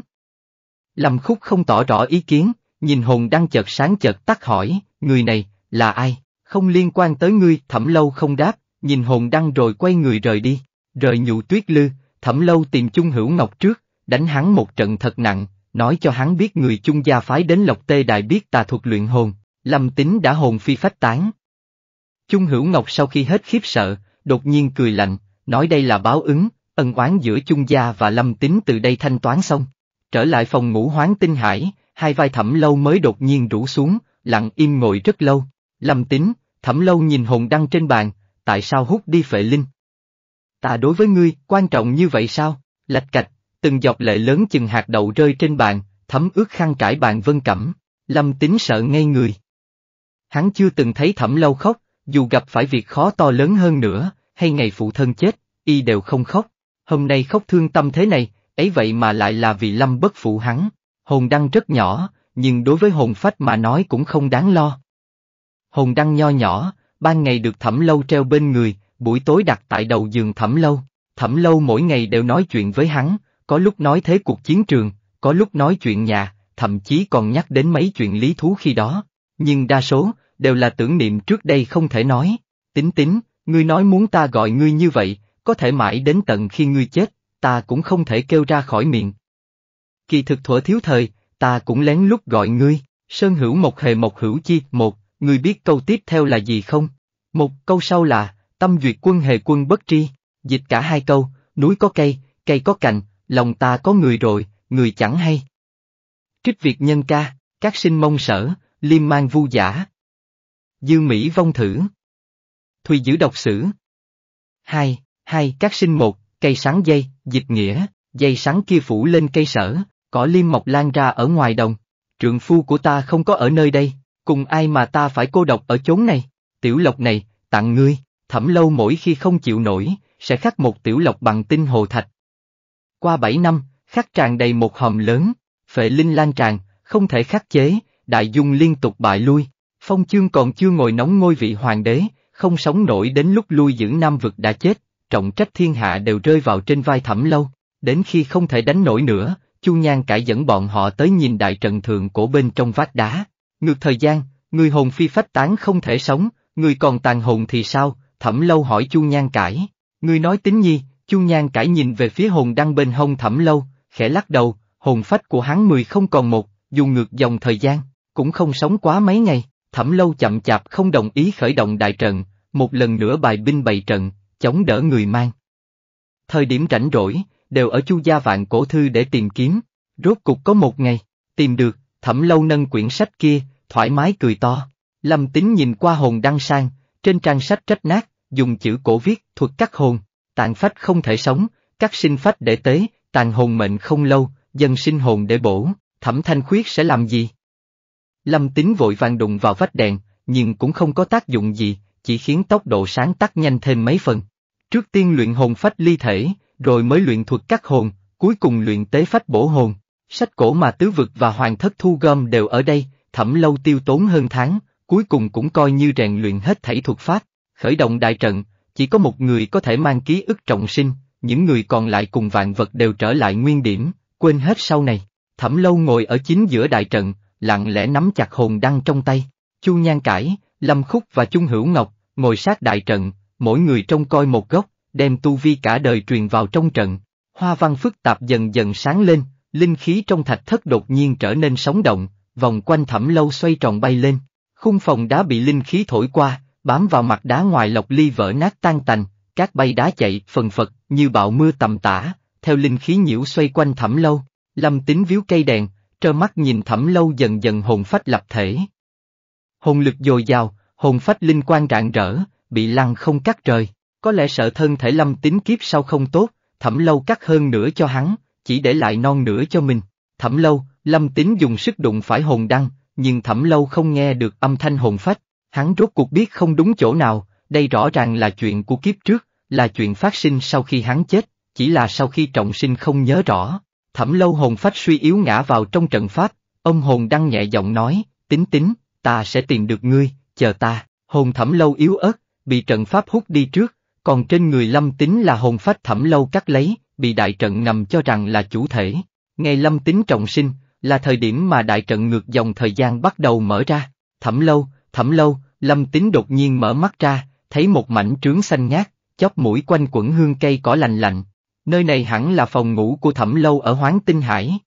Lâm Khúc không tỏ rõ ý kiến, nhìn hồn đang chợt sáng chợt tắt hỏi, người này, là ai, không liên quan tới ngươi, thẩm lâu không đáp, nhìn hồn đăng rồi quay người rời đi, rời nhụ tuyết lư, thẩm lâu tìm chung hữu ngọc trước, đánh hắn một trận thật nặng, nói cho hắn biết người chung gia phái đến lộc tê đại biết tà thuật luyện hồn, lâm tính đã hồn phi phách tán. Chung hữu ngọc sau khi hết khiếp sợ, đột nhiên cười lạnh, nói đây là báo ứng, ân oán giữa chung gia và lâm tính từ đây thanh toán xong. Trở lại phòng ngủ hoáng tinh hải, hai vai thẩm lâu mới đột nhiên rủ xuống, lặng im ngồi rất lâu, Lâm Tín, thẩm lâu nhìn hồn đăng trên bàn, tại sao hút đi phệ linh? Ta đối với ngươi, quan trọng như vậy sao? Lạch cạch, từng giọt lệ lớn chừng hạt đậu rơi trên bàn, thấm ướt khăn trải bàn vân cẩm, Lâm Tín sợ ngay người. Hắn chưa từng thấy thẩm lâu khóc, dù gặp phải việc khó to lớn hơn nữa, hay ngày phụ thân chết, y đều không khóc. Hôm nay khóc thương tâm thế này, ấy vậy mà lại là vì Lâm bất phụ hắn. Hồn đăng rất nhỏ, nhưng đối với hồn phách mà nói cũng không đáng lo hồn đăng nho nhỏ, ban ngày được thẩm lâu treo bên người, buổi tối đặt tại đầu giường thẩm lâu. Thẩm lâu mỗi ngày đều nói chuyện với hắn, có lúc nói thế cuộc chiến trường, có lúc nói chuyện nhà, thậm chí còn nhắc đến mấy chuyện lý thú khi đó. Nhưng đa số, đều là tưởng niệm trước đây không thể nói. Tính tính, ngươi nói muốn ta gọi ngươi như vậy, có thể mãi đến tận khi ngươi chết, ta cũng không thể kêu ra khỏi miệng. Kỳ thực thuở thiếu thời, ta cũng lén lút gọi ngươi, Sơn Hữu một Hề một Hữu Chi, một, người biết câu tiếp theo là gì không? Một câu sau là, tâm duyệt quân hề quân bất tri, dịch cả hai câu, núi có cây, cây có cành, lòng ta có người rồi, người chẳng hay. Trích Việt nhân ca, các sinh mông sở, liêm mang vu giả. Dư Mỹ vong thử. Thùy giữ độc sử. Hai, hai các sinh một, cây sáng dây, dịch nghĩa, dây sáng kia phủ lên cây sở, cỏ liêm mọc lan ra ở ngoài đồng. Trượng phu của ta không có ở nơi đây, cùng ai mà ta phải cô độc ở chốn này, tiểu lộc này, tặng ngươi, thẩm lâu mỗi khi không chịu nổi, sẽ khắc một tiểu lộc bằng tinh hồ thạch. Qua bảy năm, khắc tràn đầy một hòm lớn, phệ linh lan tràn, không thể khắc chế, đại dung liên tục bại lui, phong chương còn chưa ngồi nóng ngôi vị hoàng đế, không sống nổi đến lúc lui dưỡng nam vực đã chết, trọng trách thiên hạ đều rơi vào trên vai thẩm lâu, đến khi không thể đánh nổi nữa, Chu Nhan cải dẫn bọn họ tới nhìn đại trận thường cổ bên trong vách đá, Ngược thời gian, người hồn phi phách tán không thể sống, người còn tàn hồn thì sao, thẩm lâu hỏi chu nhan cải. Người nói tính nhi, chu nhan cải nhìn về phía hồn đăng bên hông thẩm lâu, khẽ lắc đầu, hồn phách của hắn mười không còn một, dù ngược dòng thời gian, cũng không sống quá mấy ngày, thẩm lâu chậm chạp không đồng ý khởi động đại trận, một lần nữa bài binh bày trận, chống đỡ người mang. Thời điểm rảnh rỗi, đều ở chu gia vạn cổ thư để tìm kiếm, rốt cục có một ngày, tìm được, thẩm lâu nâng quyển sách kia, thoải mái cười to. Lâm tính nhìn qua hồn đăng sang, trên trang sách trách nát, dùng chữ cổ viết thuật các hồn, tàn phách không thể sống, các sinh phách để tế, tàn hồn mệnh không lâu, dân sinh hồn để bổ, thẩm thanh khuyết sẽ làm gì? Lâm tính vội vàng đụng vào vách đèn, nhưng cũng không có tác dụng gì, chỉ khiến tốc độ sáng tắt nhanh thêm mấy phần. Trước tiên luyện hồn phách ly thể, rồi mới luyện thuật các hồn, cuối cùng luyện tế phách bổ hồn. Sách cổ mà tứ vực và hoàng thất thu gom đều ở đây, thẩm lâu tiêu tốn hơn tháng, cuối cùng cũng coi như rèn luyện hết thảy thuật pháp, khởi động đại trận, chỉ có một người có thể mang ký ức trọng sinh, những người còn lại cùng vạn vật đều trở lại nguyên điểm, quên hết sau này. Thẩm lâu ngồi ở chính giữa đại trận, lặng lẽ nắm chặt hồn đăng trong tay, Chu Nhan Cải, Lâm Khúc và Chung Hữu Ngọc, ngồi sát đại trận, mỗi người trông coi một góc, đem tu vi cả đời truyền vào trong trận. Hoa văn phức tạp dần dần sáng lên, linh khí trong thạch thất đột nhiên trở nên sống động, vòng quanh thẩm lâu xoay tròn bay lên, khung phòng đá bị linh khí thổi qua, bám vào mặt đá ngoài lọc ly vỡ nát tan tành, các bay đá chạy phần phật như bạo mưa tầm tả, theo linh khí nhiễu xoay quanh thẩm lâu, lâm tính víu cây đèn, trơ mắt nhìn thẩm lâu dần dần hồn phách lập thể. Hồn lực dồi dào, hồn phách linh quan rạng rỡ, bị lăng không cắt trời, có lẽ sợ thân thể lâm tính kiếp sau không tốt, thẩm lâu cắt hơn nữa cho hắn, chỉ để lại non nữa cho mình, thẩm lâu, Lâm Tín dùng sức đụng phải hồn đăng, nhưng thẩm lâu không nghe được âm thanh hồn phách, hắn rốt cuộc biết không đúng chỗ nào, đây rõ ràng là chuyện của kiếp trước, là chuyện phát sinh sau khi hắn chết, chỉ là sau khi trọng sinh không nhớ rõ. Thẩm lâu hồn phách suy yếu ngã vào trong trận pháp, ông hồn đăng nhẹ giọng nói, tính tính, ta sẽ tìm được ngươi, chờ ta, hồn thẩm lâu yếu ớt, bị trận pháp hút đi trước, còn trên người lâm tính là hồn phách thẩm lâu cắt lấy, bị đại trận ngầm cho rằng là chủ thể. Ngày lâm tính trọng sinh, là thời điểm mà đại trận ngược dòng thời gian bắt đầu mở ra. Thẩm lâu, thẩm lâu, lâm tín đột nhiên mở mắt ra, thấy một mảnh trướng xanh ngát, chóp mũi quanh quẩn hương cây cỏ lành lạnh. Nơi này hẳn là phòng ngủ của thẩm lâu ở Hoán Tinh Hải.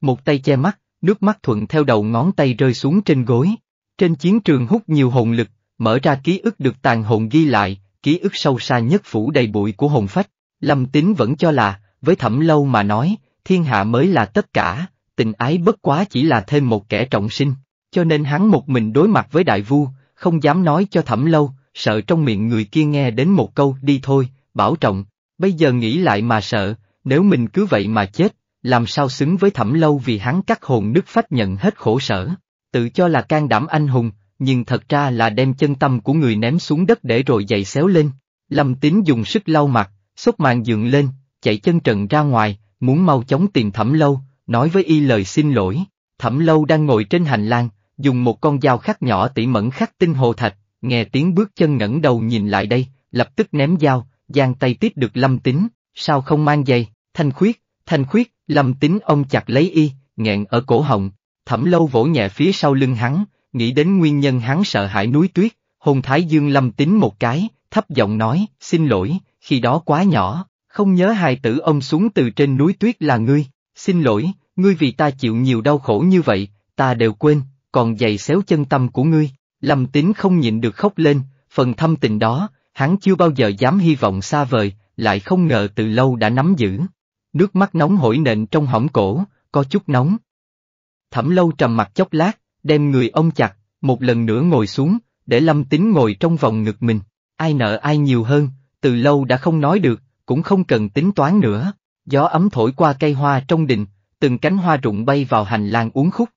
Một tay che mắt, nước mắt thuận theo đầu ngón tay rơi xuống trên gối. Trên chiến trường hút nhiều hồn lực, mở ra ký ức được tàn hồn ghi lại, ký ức sâu xa nhất phủ đầy bụi của hồn phách. Lâm tín vẫn cho là, với thẩm lâu mà nói, thiên hạ mới là tất cả, tình ái bất quá chỉ là thêm một kẻ trọng sinh, cho nên hắn một mình đối mặt với đại vu, không dám nói cho thẩm lâu, sợ trong miệng người kia nghe đến một câu đi thôi, bảo trọng, bây giờ nghĩ lại mà sợ, nếu mình cứ vậy mà chết, làm sao xứng với thẩm lâu vì hắn cắt hồn đức phách nhận hết khổ sở, tự cho là can đảm anh hùng, nhưng thật ra là đem chân tâm của người ném xuống đất để rồi giày xéo lên. Lâm Tín dùng sức lau mặt, xúc màn dựng lên, chạy chân trần ra ngoài, muốn mau chóng tìm thẩm lâu, nói với y lời xin lỗi. Thẩm lâu đang ngồi trên hành lang, dùng một con dao khắc nhỏ tỉ mẫn khắc tinh hồ thạch, nghe tiếng bước chân ngẩng đầu nhìn lại đây, lập tức ném dao, giang tay tiếp được lâm tính, sao không mang giày, thanh khuyết, thanh khuyết, lâm tính ông chặt lấy y, nghẹn ở cổ họng, thẩm lâu vỗ nhẹ phía sau lưng hắn, nghĩ đến nguyên nhân hắn sợ hãi núi tuyết, hôn thái dương lâm tính một cái, thấp giọng nói, xin lỗi, khi đó quá nhỏ, không nhớ hài tử ông xuống từ trên núi tuyết là ngươi, xin lỗi, ngươi vì ta chịu nhiều đau khổ như vậy, ta đều quên, còn giày xéo chân tâm của ngươi. Lâm tín không nhịn được khóc lên, phần thâm tình đó, hắn chưa bao giờ dám hy vọng xa vời, lại không ngờ từ lâu đã nắm giữ. Nước mắt nóng hổi nện trong hõm cổ, có chút nóng. Thẩm lâu trầm mặt chốc lát, đem người ông chặt, một lần nữa ngồi xuống, để lâm tín ngồi trong vòng ngực mình. Ai nợ ai nhiều hơn, từ lâu đã không nói được, cũng không cần tính toán nữa. Gió ấm thổi qua cây hoa trong đình, từng cánh hoa rụng bay vào hành lang uốn khúc.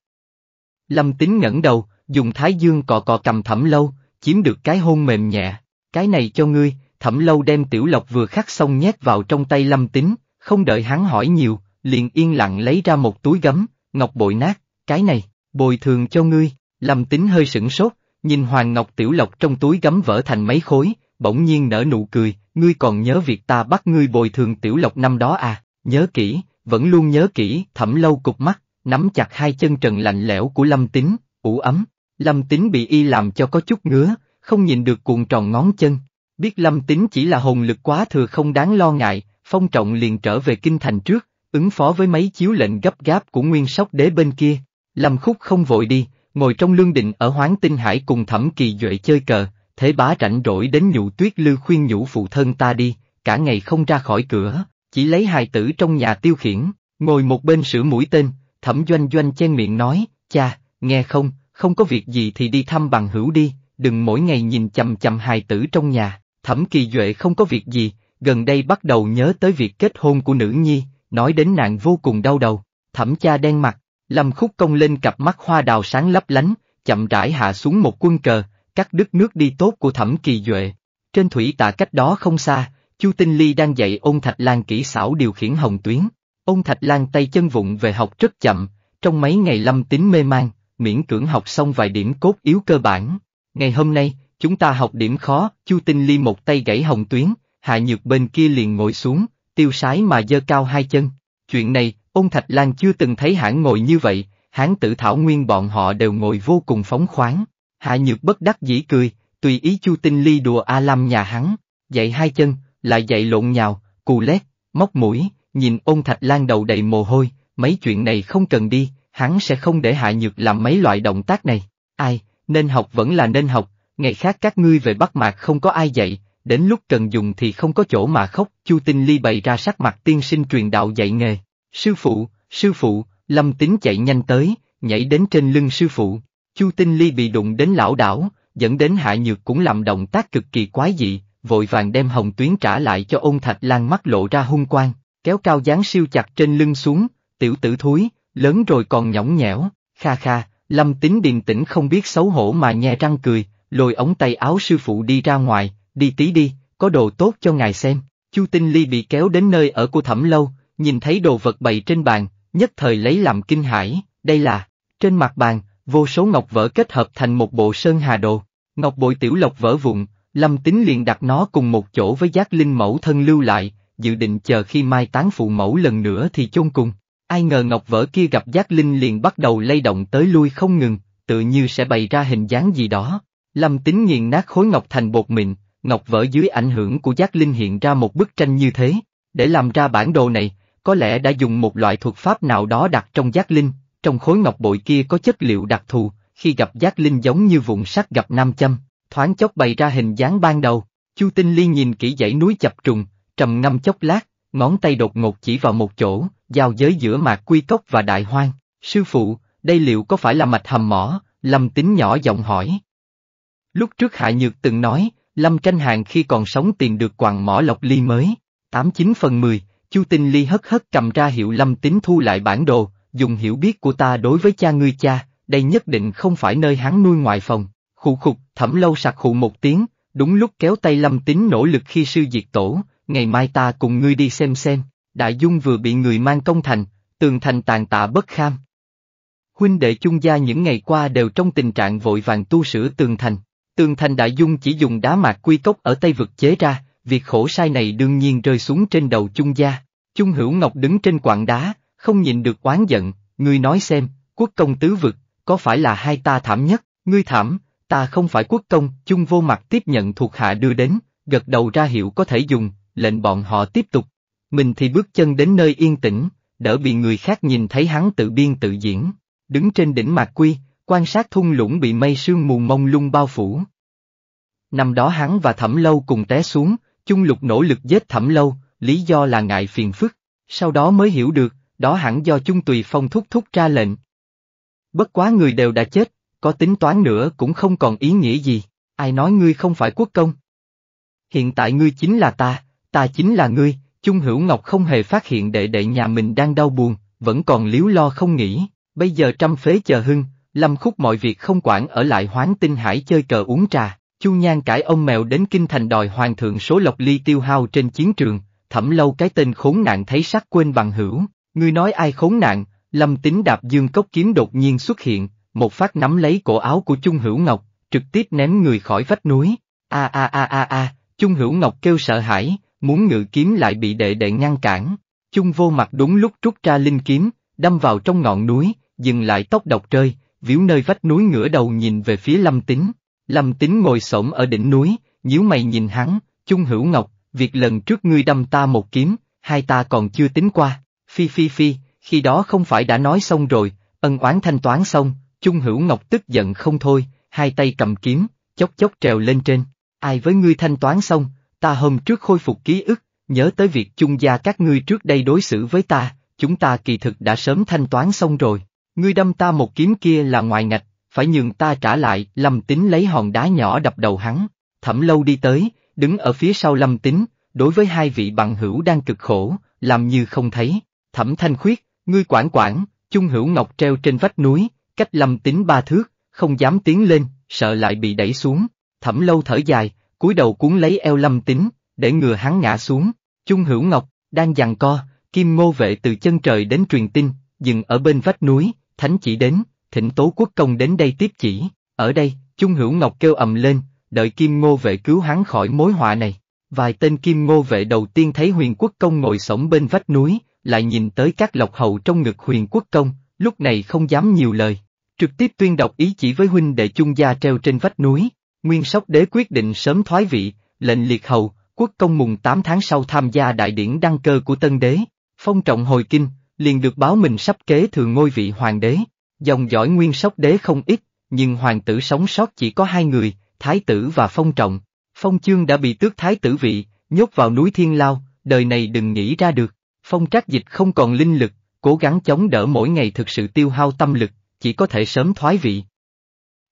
Lâm Tín ngẩng đầu, dùng thái dương cọ cọ cầm thẩm lâu, chiếm được cái hôn mềm nhẹ, cái này cho ngươi, thẩm lâu đem tiểu lộc vừa khắc xong nhét vào trong tay Lâm Tín, không đợi hắn hỏi nhiều, liền yên lặng lấy ra một túi gấm, ngọc bội nát, cái này, bồi thường cho ngươi, Lâm Tín hơi sửng sốt, nhìn hoàng ngọc tiểu lộc trong túi gấm vỡ thành mấy khối, bỗng nhiên nở nụ cười, ngươi còn nhớ việc ta bắt ngươi bồi thường tiểu lộc năm đó à, nhớ kỹ, vẫn luôn nhớ kỹ, thẩm lâu cục mắt, nắm chặt hai chân trần lạnh lẽo của Lâm Tín, ủ ấm, Lâm Tín bị y làm cho có chút ngứa, không nhìn được cuồng tròn ngón chân. Biết Lâm Tín chỉ là hồn lực quá thừa không đáng lo ngại, Phong Trọng liền trở về kinh thành trước, ứng phó với mấy chiếu lệnh gấp gáp của nguyên sóc đế bên kia. Lâm Khúc không vội đi, ngồi trong lương định ở Hoáng Tinh Hải cùng Thẩm Kỳ Duệ chơi cờ, thế bá rảnh rỗi đến nhụ tuyết lư khuyên nhủ phụ thân ta đi, cả ngày không ra khỏi cửa, chỉ lấy hài tử trong nhà tiêu khiển, ngồi một bên sửa mũi tên, thẩm doanh doanh chen miệng nói, cha, nghe không, không có việc gì thì đi thăm bằng hữu đi, đừng mỗi ngày nhìn chầm chầm hài tử trong nhà, thẩm kỳ duệ không có việc gì, gần đây bắt đầu nhớ tới việc kết hôn của nữ nhi, nói đến nạn vô cùng đau đầu, thẩm cha đen mặt, lâm khúc công lên cặp mắt hoa đào sáng lấp lánh, chậm rãi hạ xuống một quân cờ, cắt đứt nước đi tốt của thẩm kỳ duệ. Trên thủy tạ cách đó không xa, Chu Tinh Ly đang dạy ôn Thạch Lan kỹ xảo điều khiển hồng tuyến. Ôn Thạch Lan tay chân vụng về học rất chậm, trong mấy ngày lâm tính mê mang, miễn cưỡng học xong vài điểm cốt yếu cơ bản. Ngày hôm nay, chúng ta học điểm khó, Chu Tinh Ly một tay gãy hồng tuyến, Hạ Nhược bên kia liền ngồi xuống, tiêu sái mà dơ cao hai chân. Chuyện này, ôn Thạch Lan chưa từng thấy hãng ngồi như vậy, hãng tử thảo nguyên bọn họ đều ngồi vô cùng phóng khoáng. Hạ Nhược bất đắc dĩ cười, tùy ý Chu Tinh Ly đùa A lâm nhà hắn, dạy hai chân, lại dậy lộn nhào, cù lét, móc mũi, nhìn ôn thạch lan đầu đầy mồ hôi, mấy chuyện này không cần đi, hắn sẽ không để hạ nhược làm mấy loại động tác này. Ai, nên học vẫn là nên học, ngày khác các ngươi về bắt Mạc không có ai dạy, đến lúc cần dùng thì không có chỗ mà khóc, Chu Tinh Ly bày ra sắc mặt tiên sinh truyền đạo dạy nghề. Sư phụ, sư phụ, Lâm Tính chạy nhanh tới, nhảy đến trên lưng sư phụ. Chu Tinh Ly bị đụng đến lão đảo, dẫn đến hạ nhược cũng làm động tác cực kỳ quái dị, vội vàng đem hồng tuyến trả lại cho ôn thạch lan mắt lộ ra hung quang, kéo cao dáng siêu chặt trên lưng xuống, tiểu tử thúi, lớn rồi còn nhõng nhẽo, kha kha, lâm tín điềm tĩnh không biết xấu hổ mà nhe răng cười, lôi ống tay áo sư phụ đi ra ngoài, đi tí đi, có đồ tốt cho ngài xem, chu tinh ly bị kéo đến nơi ở của thẩm lâu, nhìn thấy đồ vật bày trên bàn, nhất thời lấy làm kinh hãi, đây là, trên mặt bàn, vô số ngọc vỡ kết hợp thành một bộ sơn hà đồ, ngọc bội tiểu lộc vỡ vụn, Lâm Tính liền đặt nó cùng một chỗ với giác linh mẫu thân lưu lại, dự định chờ khi mai tán phụ mẫu lần nữa thì chôn cùng. Ai ngờ ngọc vỡ kia gặp giác linh liền bắt đầu lay động tới lui không ngừng, tự như sẽ bày ra hình dáng gì đó. Lâm Tính nghiền nát khối ngọc thành bột mịn, ngọc vỡ dưới ảnh hưởng của giác linh hiện ra một bức tranh như thế. Để làm ra bản đồ này, có lẽ đã dùng một loại thuật pháp nào đó đặt trong giác linh, trong khối ngọc bội kia có chất liệu đặc thù, khi gặp giác linh giống như vụn sắt gặp nam châm, thoáng chốc bày ra hình dáng ban đầu, Chu Tinh Ly nhìn kỹ dãy núi chập trùng, trầm ngâm chốc lát, ngón tay đột ngột chỉ vào một chỗ, giao giới giữa mạc quy cốc và đại hoang, sư phụ, đây liệu có phải là mạch hầm mỏ, Lâm Tính nhỏ giọng hỏi. Lúc trước Hạ Nhược từng nói, Lâm Tranh Hàng khi còn sống tìm được quàng mỏ lọc ly mới, 89 phần 10, Chu Tinh Ly hất hất cầm ra hiệu Lâm Tính thu lại bản đồ, dùng hiểu biết của ta đối với cha ngươi cha, đây nhất định không phải nơi hắn nuôi ngoài phòng, Khụ khục, thẩm lâu sặc khụ một tiếng, đúng lúc kéo tay lâm tín nỗ lực khi sư diệt tổ, ngày mai ta cùng ngươi đi xem xem, đại dung vừa bị người mang công thành, tường thành tàn tạ bất kham. Huynh đệ chung gia những ngày qua đều trong tình trạng vội vàng tu sửa tường thành, tường thành đại dung chỉ dùng đá mạc quy cốc ở Tây vực chế ra, việc khổ sai này đương nhiên rơi xuống trên đầu chung gia. Chung hữu ngọc đứng trên quảng đá, không nhìn được oán giận, ngươi nói xem, quốc công tứ vực, có phải là hai ta thảm nhất, ngươi thảm, ta không phải quốc công, chung vô mặt tiếp nhận thuộc hạ đưa đến, gật đầu ra hiệu có thể dùng, lệnh bọn họ tiếp tục. Mình thì bước chân đến nơi yên tĩnh, đỡ bị người khác nhìn thấy hắn tự biên tự diễn, đứng trên đỉnh mạc quy, quan sát thung lũng bị mây sương mù mông lung bao phủ. Năm đó hắn và Thẩm Lâu cùng té xuống, Chung Lục nỗ lực giết Thẩm Lâu, lý do là ngại phiền phức, sau đó mới hiểu được, đó hẳn do Chung Tùy Phong thúc thúc ra lệnh. Bất quá người đều đã chết, có tính toán nữa cũng không còn ý nghĩa gì, ai nói ngươi không phải quốc công. Hiện tại ngươi chính là ta, ta chính là ngươi, Chung Hữu Ngọc không hề phát hiện đệ đệ nhà mình đang đau buồn, vẫn còn liếu lo không nghĩ, bây giờ trăm phế chờ hưng, lâm khúc mọi việc không quản ở lại hoán tinh hải chơi cờ uống trà, Chu Nhan cải ông mèo đến kinh thành đòi hoàng thượng số lộc ly tiêu hao trên chiến trường, thẩm lâu cái tên khốn nạn thấy sắc quên bằng hữu, ngươi nói ai khốn nạn, lâm tính đạp dương cốc kiếm đột nhiên xuất hiện, một phát nắm lấy cổ áo của Chung Hữu Ngọc, trực tiếp ném người khỏi vách núi. A a a a a, Chung Hữu Ngọc kêu sợ hãi, muốn ngự kiếm lại bị đệ đệ ngăn cản. Chung vô mặt đúng lúc rút ra linh kiếm, đâm vào trong ngọn núi, dừng lại tóc độc rơi, víu nơi vách núi ngửa đầu nhìn về phía Lâm Tính. Lâm Tính ngồi xổm ở đỉnh núi, nhíu mày nhìn hắn, Chung Hữu Ngọc, việc lần trước ngươi đâm ta một kiếm, hai ta còn chưa tính qua. Phi phi phi, khi đó không phải đã nói xong rồi, ân oán thanh toán xong, Chung Hữu Ngọc tức giận không thôi, hai tay cầm kiếm, chốc chốc trèo lên trên. Ai với ngươi thanh toán xong, ta hôm trước khôi phục ký ức, nhớ tới việc chung gia các ngươi trước đây đối xử với ta, chúng ta kỳ thực đã sớm thanh toán xong rồi. Ngươi đâm ta một kiếm kia là ngoài ngạch, phải nhường ta trả lại, Lâm Tính lấy hòn đá nhỏ đập đầu hắn. Thẩm lâu đi tới, đứng ở phía sau Lâm Tính, đối với hai vị bằng hữu đang cực khổ, làm như không thấy. Thẩm Thanh Khuyết, ngươi quản quản, Chung Hữu Ngọc treo trên vách núi, cách lâm tính ba thước, không dám tiến lên, sợ lại bị đẩy xuống, thẩm lâu thở dài, cúi đầu cuốn lấy eo lâm tính, để ngừa hắn ngã xuống, chung hữu ngọc, đang dằn co, kim ngô vệ từ chân trời đến truyền tin, dừng ở bên vách núi, thánh chỉ đến, thỉnh tố quốc công đến đây tiếp chỉ, ở đây, chung hữu ngọc kêu ầm lên, đợi kim ngô vệ cứu hắn khỏi mối họa này. Vài tên kim ngô vệ đầu tiên thấy huyền quốc công ngồi sổng bên vách núi, lại nhìn tới các lộc hậu trong ngực huyền quốc công, lúc này không dám nhiều lời, trực tiếp tuyên đọc ý chỉ với huynh đệ chung gia treo trên vách núi, nguyên sóc đế quyết định sớm thoái vị, lệnh liệt hầu, quốc công mùng 8 tháng sau tham gia đại điển đăng cơ của tân đế, phong trọng hồi kinh, liền được báo mình sắp kế thừa ngôi vị hoàng đế, dòng dõi nguyên sóc đế không ít, nhưng hoàng tử sống sót chỉ có hai người, thái tử và phong trọng, phong chương đã bị tước thái tử vị, nhốt vào núi thiên lao, đời này đừng nghĩ ra được, phong trác dịch không còn linh lực, cố gắng chống đỡ mỗi ngày thực sự tiêu hao tâm lực, chỉ có thể sớm thoái vị.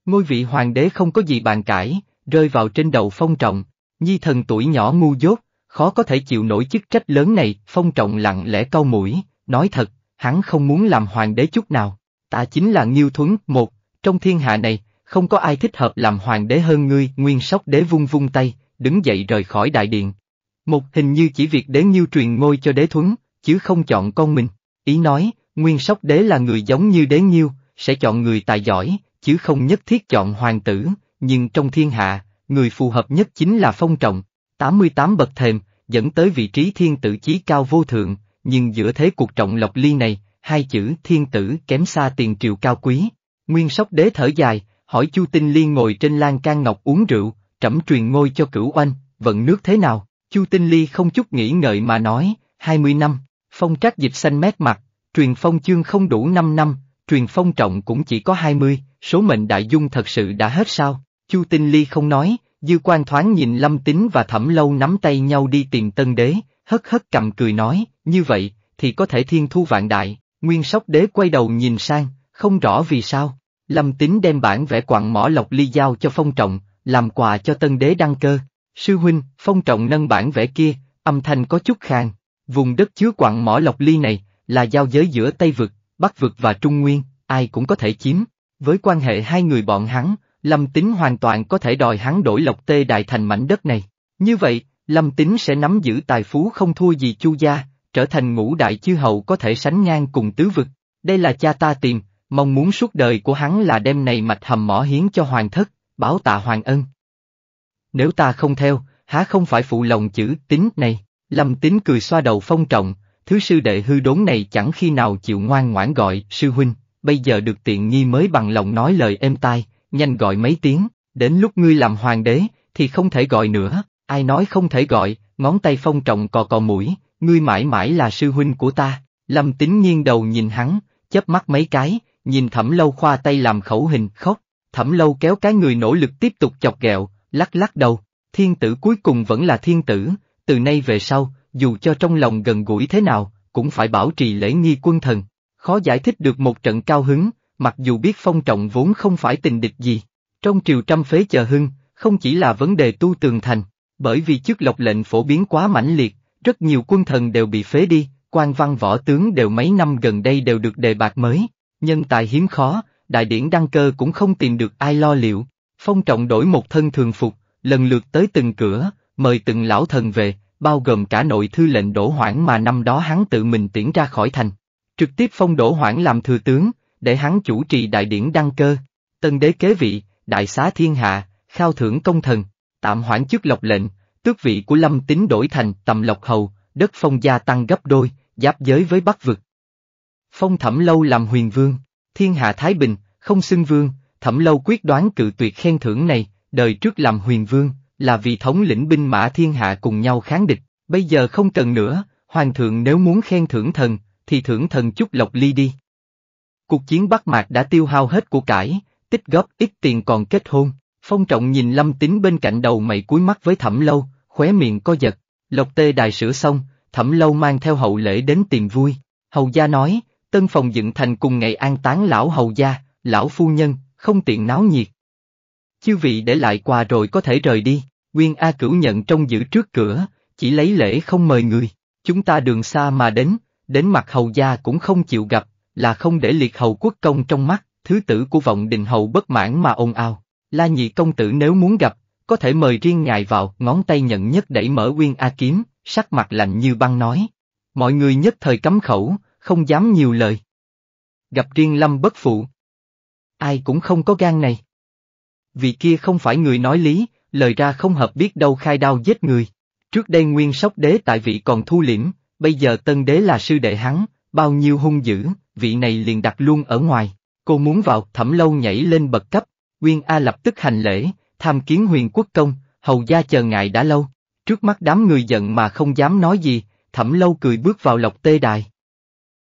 Ngôi vị hoàng đế không có gì bàn cãi, rơi vào trên đầu phong trọng, nhi thần tuổi nhỏ ngu dốt, khó có thể chịu nổi chức trách lớn này, phong trọng lặng lẽ cau mũi, nói thật, hắn không muốn làm hoàng đế chút nào, ta chính là Nghiêu Thuấn, một, trong thiên hạ này, không có ai thích hợp làm hoàng đế hơn ngươi, nguyên sóc đế vung vung tay, đứng dậy rời khỏi đại điện. Một hình như chỉ việc đế Nghiêu truyền ngôi cho đế Thuấn, chứ không chọn con mình, ý nói, nguyên sóc đế là người giống như đế Nghiêu, sẽ chọn người tài giỏi, chứ không nhất thiết chọn hoàng tử, nhưng trong thiên hạ, người phù hợp nhất chính là phong trọng, 88 bậc thềm, dẫn tới vị trí thiên tử chí cao vô thượng, nhưng giữa thế cuộc trọng lộc ly này, hai chữ thiên tử kém xa tiền triều cao quý. Nguyên sóc đế thở dài, hỏi Chu Tinh Ly ngồi trên lan can ngọc uống rượu, trẫm truyền ngôi cho cửu oanh, vận nước thế nào? Chu Tinh Ly không chút nghĩ ngợi mà nói, 20 năm, phong trác dịch xanh mét mặt, truyền phong chương không đủ 5 năm, truyền phong trọng cũng chỉ có 20, số mệnh đại dung thật sự đã hết sao? Chu Tinh Ly không nói, dư quan thoáng nhìn Lâm Tín và Thẩm Lâu nắm tay nhau đi tìm tân đế, hất hất cầm cười nói, như vậy, thì có thể thiên thu vạn đại, nguyên sóc đế quay đầu nhìn sang, không rõ vì sao. Lâm Tín đem bản vẽ quặng mỏ lọc ly giao cho phong trọng, làm quà cho tân đế đăng cơ. Sư huynh, phong trọng nâng bản vẽ kia, âm thanh có chút khang Vùng đất chứa quặng mỏ lọc ly này, là giao giới giữa Tây Vực, Bắc Vực và Trung Nguyên, ai cũng có thể chiếm. Với quan hệ hai người bọn hắn, Lâm Tính hoàn toàn có thể đòi hắn đổi lộc tê đại thành mảnh đất này. Như vậy, Lâm Tính sẽ nắm giữ tài phú không thua gì Chu Gia, trở thành ngũ đại chư hầu có thể sánh ngang cùng tứ vực. Đây là cha ta tìm, mong muốn suốt đời của hắn là đem này mạch hầm mỏ hiến cho hoàng thất, bảo tạ hoàng ân. Nếu ta không theo, há không phải phụ lòng chữ tính này, Lâm Tính cười xoa đầu phong trọng, thứ sư đệ hư đốn này chẳng khi nào chịu ngoan ngoãn gọi, sư huynh, bây giờ được tiện nghi mới bằng lòng nói lời êm tai, nhanh gọi mấy tiếng, đến lúc ngươi làm hoàng đế, thì không thể gọi nữa, ai nói không thể gọi, ngón tay phong trọng cò cò mũi, ngươi mãi mãi là sư huynh của ta, lâm tính nghiêng đầu nhìn hắn, chớp mắt mấy cái, nhìn thẩm lâu khoa tay làm khẩu hình khóc, thẩm lâu kéo cái người nỗ lực tiếp tục chọc ghẹo, lắc lắc đầu, thiên tử cuối cùng vẫn là thiên tử, từ nay về sau, dù cho trong lòng gần gũi thế nào, cũng phải bảo trì lễ nghi quân thần. Khó giải thích được một trận cao hứng, mặc dù biết phong trọng vốn không phải tình địch gì. Trong triều trăm phế chờ hưng, không chỉ là vấn đề tu tường thành, bởi vì chức lộc lệnh phổ biến quá mãnh liệt, rất nhiều quân thần đều bị phế đi, quan văn võ tướng đều mấy năm gần đây đều được đề bạc mới, nhân tài hiếm khó, đại điển đăng cơ cũng không tìm được ai lo liệu. Phong trọng đổi một thân thường phục, lần lượt tới từng cửa, mời từng lão thần về, bao gồm cả nội thư lệnh đổ hoảng mà năm đó hắn tự mình tiễn ra khỏi thành. Trực tiếp phong đổ hoảng làm thừa tướng, để hắn chủ trì đại điển đăng cơ, tân đế kế vị, đại xá thiên hạ, khao thưởng công thần, tạm hoãn chức lộc lệnh, tước vị của lâm tín đổi thành tầm lộc hầu, đất phong gia tăng gấp đôi, giáp giới với bắc vực. Phong thẩm lâu làm huyền vương, thiên hạ thái bình, không xưng vương, thẩm lâu quyết đoán cự tuyệt khen thưởng này, đời trước làm huyền vương, là vì thống lĩnh binh mã thiên hạ cùng nhau kháng địch, bây giờ không cần nữa, hoàng thượng nếu muốn khen thưởng thần, thì thưởng thần chút lộc ly đi. Cuộc chiến Bắc Mạc đã tiêu hao hết của cải, tích góp ít tiền còn kết hôn, phong trọng nhìn lâm tính bên cạnh đầu mày cuối mắt với thẩm lâu, khóe miệng co giật, lộc tê đài sửa xong, thẩm lâu mang theo hậu lễ đến tìm vui, hầu gia nói, tân phòng dựng thành cùng ngày an táng lão hầu gia, lão phu nhân, không tiện náo nhiệt. Chư vị để lại quà rồi có thể rời đi. Nguyên A Cửu nhận trong giữ trước cửa, chỉ lấy lễ không mời người, chúng ta đường xa mà đến, đến mặt hầu gia cũng không chịu gặp, là không để liệt hầu quốc công trong mắt, thứ tử của vọng đình hầu bất mãn mà ồn ào, la nhị công tử nếu muốn gặp, có thể mời riêng ngài vào, ngón tay nhận nhất đẩy mở Nguyên A Kiếm, sắc mặt lạnh như băng nói. Mọi người nhất thời cấm khẩu, không dám nhiều lời. Gặp riêng lâm bất phụ. Ai cũng không có gan này. Vì kia không phải người nói lý, lời ra không hợp biết đâu khai đao giết người. Trước đây nguyên sóc đế tại vị còn thu liễm, bây giờ tân đế là sư đệ hắn, bao nhiêu hung dữ, vị này liền đặt luôn ở ngoài. Cô muốn vào, thẩm lâu nhảy lên bậc cấp, Nguyên A lập tức hành lễ, tham kiến huyền quốc công, hầu gia chờ ngài đã lâu. Trước mắt đám người giận mà không dám nói gì, thẩm lâu cười bước vào lộc tê đài.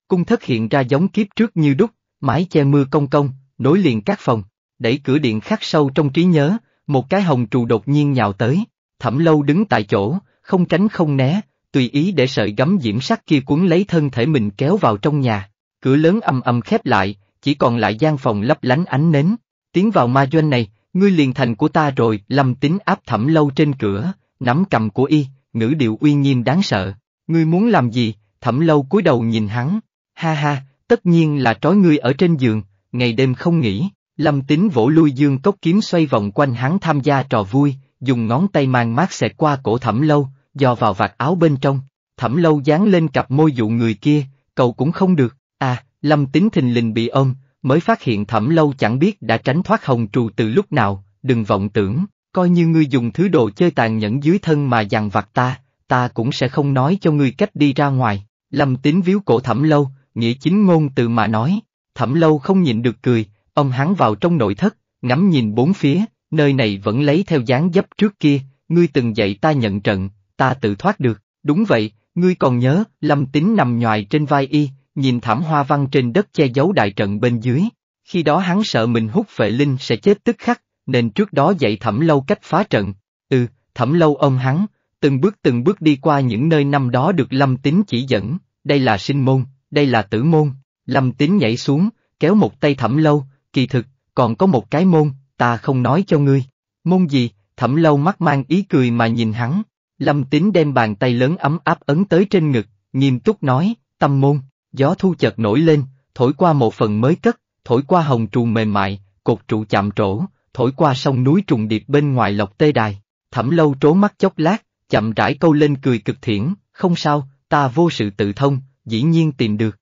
Cung thất hiện ra giống kiếp trước như đúc, mái che mưa công công, nối liền các phòng, đẩy cửa điện khắc sâu trong trí nhớ, một cái hồng trù đột nhiên nhào tới, thẩm lâu đứng tại chỗ, không tránh không né, tùy ý để sợi gấm diễm sắc kia cuốn lấy thân thể mình kéo vào trong nhà, cửa lớn âm âm khép lại, chỉ còn lại gian phòng lấp lánh ánh nến, tiến vào ma doanh này, ngươi liền thành của ta rồi, lâm tính áp thẩm lâu trên cửa, nắm cầm của y, ngữ điệu uy nghiêm đáng sợ, ngươi muốn làm gì, thẩm lâu cúi đầu nhìn hắn, ha ha, tất nhiên là trói ngươi ở trên giường, ngày đêm không nghỉ, Lâm Tính vỗ lui dương cốc kiếm xoay vòng quanh hắn tham gia trò vui, dùng ngón tay mang mát xẹt qua cổ thẩm lâu, dò vào vạt áo bên trong, thẩm lâu dán lên cặp môi dụ người kia, cầu cũng không được, à, Lâm Tính thình lình bị ôm, mới phát hiện thẩm lâu chẳng biết đã tránh thoát hồng trù từ lúc nào, đừng vọng tưởng, coi như ngươi dùng thứ đồ chơi tàn nhẫn dưới thân mà dằn vặt ta, ta cũng sẽ không nói cho ngươi cách đi ra ngoài, Lâm Tính víu cổ thẩm lâu, nghĩa chính ngôn từ mà nói, thẩm lâu không nhịn được cười Ông hắn vào trong nội thất, ngắm nhìn bốn phía, nơi này vẫn lấy theo dáng dấp trước kia, ngươi từng dạy ta nhận trận, ta tự thoát được, đúng vậy, ngươi còn nhớ, lâm Tính nằm nhòi trên vai y, nhìn thảm hoa văn trên đất che giấu đại trận bên dưới, khi đó hắn sợ mình hút phệ linh sẽ chết tức khắc, nên trước đó dạy thẩm lâu cách phá trận, ừ, thẩm lâu ông hắn, từng bước từng bước đi qua những nơi năm đó được lâm Tính chỉ dẫn, đây là sinh môn, đây là tử môn, lâm Tính nhảy xuống, kéo một tay thẩm lâu, kỳ thực, còn có một cái môn, ta không nói cho ngươi. Môn gì, thẩm lâu mắt mang ý cười mà nhìn hắn. Lâm tín đem bàn tay lớn ấm áp ấn tới trên ngực, nghiêm túc nói, tâm môn, gió thu chợt nổi lên, thổi qua một phần mới cất, thổi qua hồng trù mềm mại, cột trụ chạm trổ, thổi qua sông núi trùng điệp bên ngoài lộc tê đài. Thẩm lâu trố mắt chốc lát, chậm rãi câu lên cười cực thiển, không sao, ta vô sự tự thông, dĩ nhiên tìm được.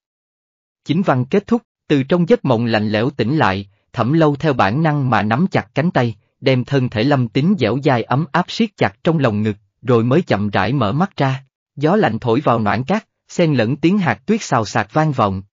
Chính văn kết thúc. Từ trong giấc mộng lạnh lẽo tỉnh lại, thẩm lâu theo bản năng mà nắm chặt cánh tay, đem thân thể lâm tính dẻo dai ấm áp siết chặt trong lòng ngực, rồi mới chậm rãi mở mắt ra. Gió lạnh thổi vào noãn cát, xen lẫn tiếng hạt tuyết xào xạc vang vọng.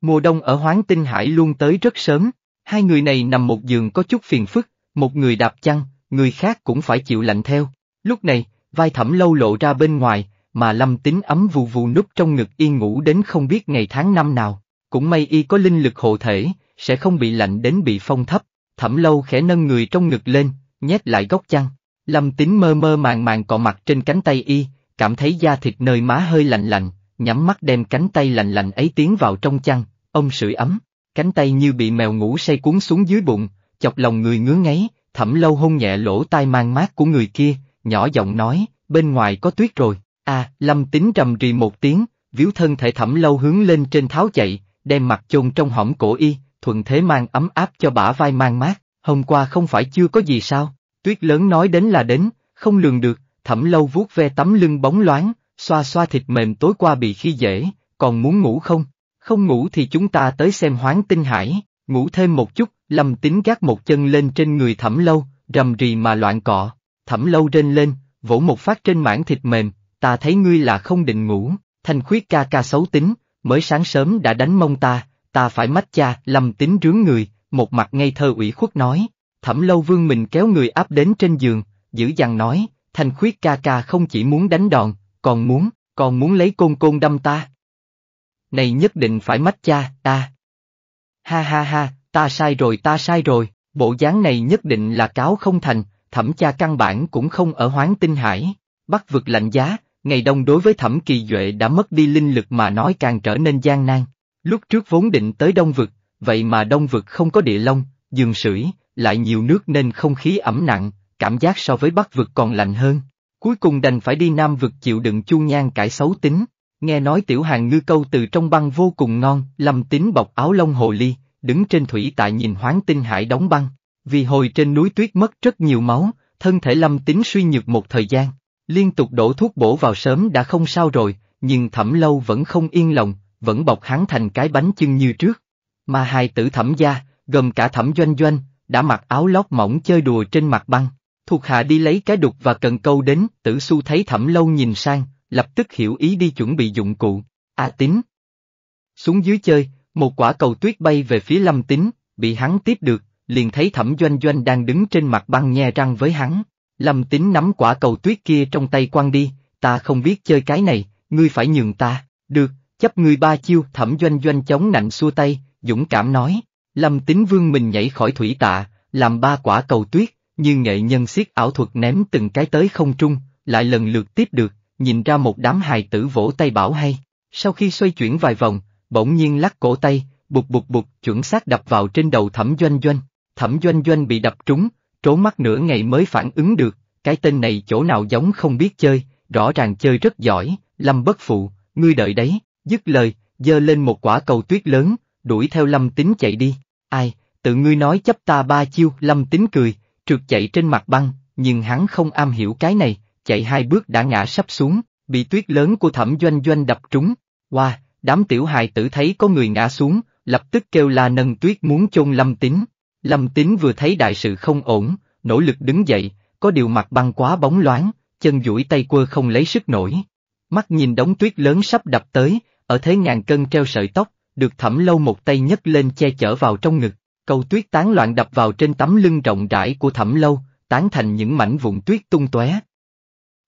Mùa đông ở Hoáng Tinh Hải luôn tới rất sớm, hai người này nằm một giường có chút phiền phức, một người đạp chăn, người khác cũng phải chịu lạnh theo. Lúc này, vai thẩm lâu lộ ra bên ngoài, mà lâm tính ấm vù vù núp trong ngực yên ngủ đến không biết ngày tháng năm nào. Cũng may y có linh lực hộ thể, sẽ không bị lạnh đến bị phong thấp. Thẩm lâu khẽ nâng người trong ngực lên, nhét lại góc chăn. Lâm tín mơ mơ màng màng cọ mặt trên cánh tay y, cảm thấy da thịt nơi má hơi lạnh lạnh, nhắm mắt đem cánh tay lạnh lạnh ấy tiến vào trong chăn, ông sưởi ấm. Cánh tay như bị mèo ngủ say cuốn xuống dưới bụng, chọc lòng người ngứa ngáy, thẩm lâu hôn nhẹ lỗ tai mang mát của người kia, nhỏ giọng nói, bên ngoài có tuyết rồi. a à, lâm tín trầm rì một tiếng, víu thân thể thẩm lâu hướng lên trên tháo chạy, đem mặt chôn trong hõm cổ y, thuận thế mang ấm áp cho bả vai mang mát, hôm qua không phải chưa có gì sao, tuyết lớn nói đến là đến, không lường được, thẩm lâu vuốt ve tấm lưng bóng loáng, xoa xoa thịt mềm tối qua bị khi dễ, còn muốn ngủ không? Không ngủ thì chúng ta tới xem hoáng tinh hải, ngủ thêm một chút, lầm tính gác một chân lên trên người thẩm lâu, rầm rì mà loạn cọ, thẩm lâu rên lên, vỗ một phát trên mảng thịt mềm, ta thấy ngươi là không định ngủ, thanh khuyết ca ca xấu tính, mới sáng sớm đã đánh mông ta, ta phải mách cha, lầm tính rướng người, một mặt ngây thơ ủy khuất nói, thẩm lâu vương mình kéo người áp đến trên giường, giữ dằn nói, thanh khuyết ca ca không chỉ muốn đánh đòn, còn muốn, còn muốn lấy côn côn đâm ta. Này nhất định phải mách cha, ta. Ha ha ha, ta sai rồi ta sai rồi, bộ dáng này nhất định là cáo không thành, thẩm cha căn bản cũng không ở hoáng tinh hải, bắt vực lạnh giá, ngày đông đối với Thẩm Kỳ Duệ đã mất đi linh lực mà nói càng trở nên gian nan. Lúc trước vốn định tới Đông Vực, vậy mà Đông Vực không có địa long, giường sưởi, lại nhiều nước nên không khí ẩm nặng, cảm giác so với Bắc Vực còn lạnh hơn. Cuối cùng đành phải đi Nam Vực chịu đựng chu nhan cải xấu tính. Nghe nói tiểu hàng ngư câu từ trong băng vô cùng ngon, lâm tín bọc áo lông hồ ly, đứng trên thủy tại nhìn hoáng tinh hải đóng băng. Vì hồi trên núi tuyết mất rất nhiều máu, thân thể lâm tín suy nhược một thời gian, Liên tục đổ thuốc bổ vào sớm đã không sao rồi, nhưng thẩm lâu vẫn không yên lòng, vẫn bọc hắn thành cái bánh chưng như trước. Mà hai tử thẩm gia, gồm cả thẩm doanh doanh, đã mặc áo lót mỏng chơi đùa trên mặt băng. Thuộc hạ đi lấy cái đục và cần câu đến, tử su thấy thẩm lâu nhìn sang, lập tức hiểu ý đi chuẩn bị dụng cụ. A à, tín. Xuống dưới chơi, một quả cầu tuyết bay về phía lâm tín, bị hắn tiếp được, liền thấy thẩm doanh doanh đang đứng trên mặt băng nhe răng với hắn. Lâm Tính nắm quả cầu tuyết kia trong tay quăng đi, ta không biết chơi cái này, ngươi phải nhường ta, được, chấp ngươi ba chiêu thẩm doanh doanh chống nạnh xua tay, dũng cảm nói. Lâm Tính vương mình nhảy khỏi thủy tạ, làm ba quả cầu tuyết, như nghệ nhân siết ảo thuật ném từng cái tới không trung, lại lần lượt tiếp được, nhìn ra một đám hài tử vỗ tay bảo hay. Sau khi xoay chuyển vài vòng, bỗng nhiên lắc cổ tay, bụt bụt bụt chuẩn xác đập vào trên đầu thẩm doanh doanh, thẩm doanh doanh bị đập trúng, trố mắt nửa ngày mới phản ứng được, cái tên này chỗ nào giống không biết chơi, rõ ràng chơi rất giỏi, Lâm bất phụ, ngươi đợi đấy, dứt lời, giơ lên một quả cầu tuyết lớn, đuổi theo Lâm Tính chạy đi. Ai, tự ngươi nói chấp ta ba chiêu, Lâm Tính cười, trượt chạy trên mặt băng, nhưng hắn không am hiểu cái này, chạy hai bước đã ngã sắp xuống, bị tuyết lớn của thẩm doanh doanh đập trúng. Qua, wow, đám tiểu hài tử thấy có người ngã xuống, lập tức kêu la nâng tuyết muốn chôn Lâm Tính. Lâm Tín vừa thấy đại sự không ổn, nỗ lực đứng dậy, có điều mặt băng quá bóng loáng, chân duỗi tay quơ không lấy sức nổi. Mắt nhìn đống tuyết lớn sắp đập tới, ở thế ngàn cân treo sợi tóc, được thẩm lâu một tay nhấc lên che chở vào trong ngực, cầu tuyết tán loạn đập vào trên tấm lưng rộng rãi của thẩm lâu, tán thành những mảnh vụn tuyết tung tóe.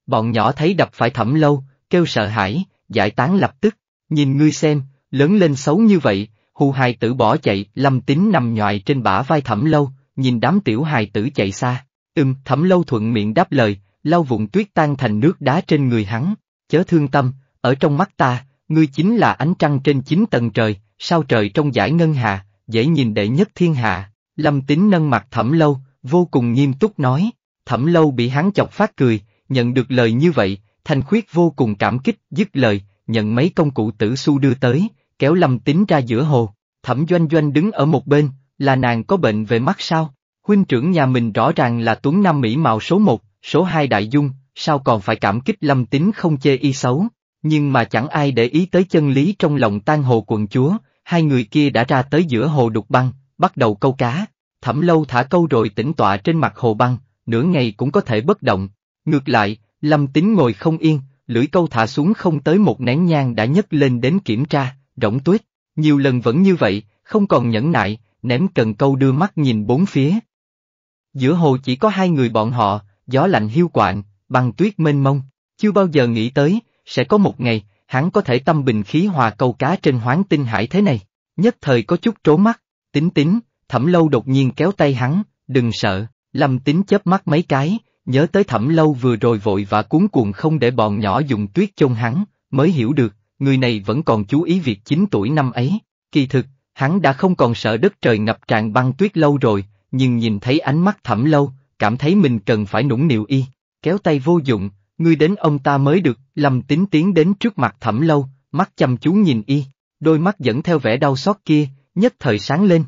Bọn nhỏ thấy đập phải thẩm lâu, kêu sợ hãi, giải tán lập tức, nhìn ngươi xem, lớn lên xấu như vậy, hù hài tử bỏ chạy, lâm tín nằm nhòi trên bả vai thẩm lâu, nhìn đám tiểu hài tử chạy xa. Ừm, thẩm lâu thuận miệng đáp lời, lau vụn tuyết tan thành nước đá trên người hắn, chớ thương tâm, ở trong mắt ta, ngươi chính là ánh trăng trên chín tầng trời, sao trời trong giải ngân hà, dễ nhìn đệ nhất thiên hạ. Lâm tín nâng mặt thẩm lâu, vô cùng nghiêm túc nói, thẩm lâu bị hắn chọc phát cười, nhận được lời như vậy, thanh khuyết vô cùng cảm kích, dứt lời, nhận mấy công cụ tử su đưa tới, kéo Lâm Tính ra giữa hồ, Thẩm Doanh Doanh đứng ở một bên, là nàng có bệnh về mắt sao? Huynh trưởng nhà mình rõ ràng là Tuấn Nam Mỹ Mạo số một, số hai Đại Dung, sao còn phải cảm kích Lâm Tính không chê y xấu, nhưng mà chẳng ai để ý tới chân lý trong lòng tan hồ quận chúa, hai người kia đã ra tới giữa hồ đục băng, bắt đầu câu cá, thẩm lâu thả câu rồi tĩnh tọa trên mặt hồ băng, nửa ngày cũng có thể bất động, ngược lại, Lâm Tính ngồi không yên, lưỡi câu thả xuống không tới một nén nhang đã nhấc lên đến kiểm tra, rỗng tuyết, nhiều lần vẫn như vậy, không còn nhẫn nại, ném cần câu đưa mắt nhìn bốn phía. Giữa hồ chỉ có hai người bọn họ, gió lạnh hiu quạng, băng tuyết mênh mông, chưa bao giờ nghĩ tới, sẽ có một ngày, hắn có thể tâm bình khí hòa câu cá trên hoáng tinh hải thế này, nhất thời có chút trố mắt, tính tính, thẩm lâu đột nhiên kéo tay hắn, đừng sợ, lâm tính chớp mắt mấy cái, nhớ tới thẩm lâu vừa rồi vội và cuốn cuồng không để bọn nhỏ dùng tuyết chôn hắn, mới hiểu được, người này vẫn còn chú ý việc 9 tuổi năm ấy. Kỳ thực, hắn đã không còn sợ đất trời ngập tràn băng tuyết lâu rồi, nhưng nhìn thấy ánh mắt thẩm lâu, cảm thấy mình cần phải nũng nịu y, kéo tay vô dụng, người đến ông ta mới được, lầm tín tiến đến trước mặt thẩm lâu, mắt chăm chú nhìn y, đôi mắt dẫn theo vẻ đau xót kia, nhất thời sáng lên.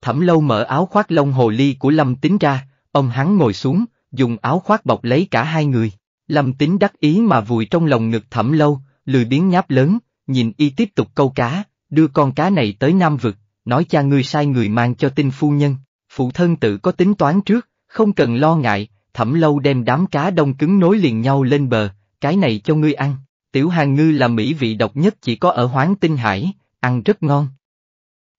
Thẩm lâu mở áo khoác lông hồ ly của lâm tín ra, ông hắn ngồi xuống, dùng áo khoác bọc lấy cả hai người, lâm tín đắc ý mà vùi trong lòng ngực thẩm lâu, lười biếng nháp lớn, nhìn y tiếp tục câu cá, đưa con cá này tới Nam Vực, nói cha ngươi sai người mang cho tinh phu nhân, phụ thân tự có tính toán trước, không cần lo ngại, thẩm lâu đem đám cá đông cứng nối liền nhau lên bờ, cái này cho ngươi ăn, tiểu hàng ngư là mỹ vị độc nhất chỉ có ở Hoáng Tinh Hải, ăn rất ngon.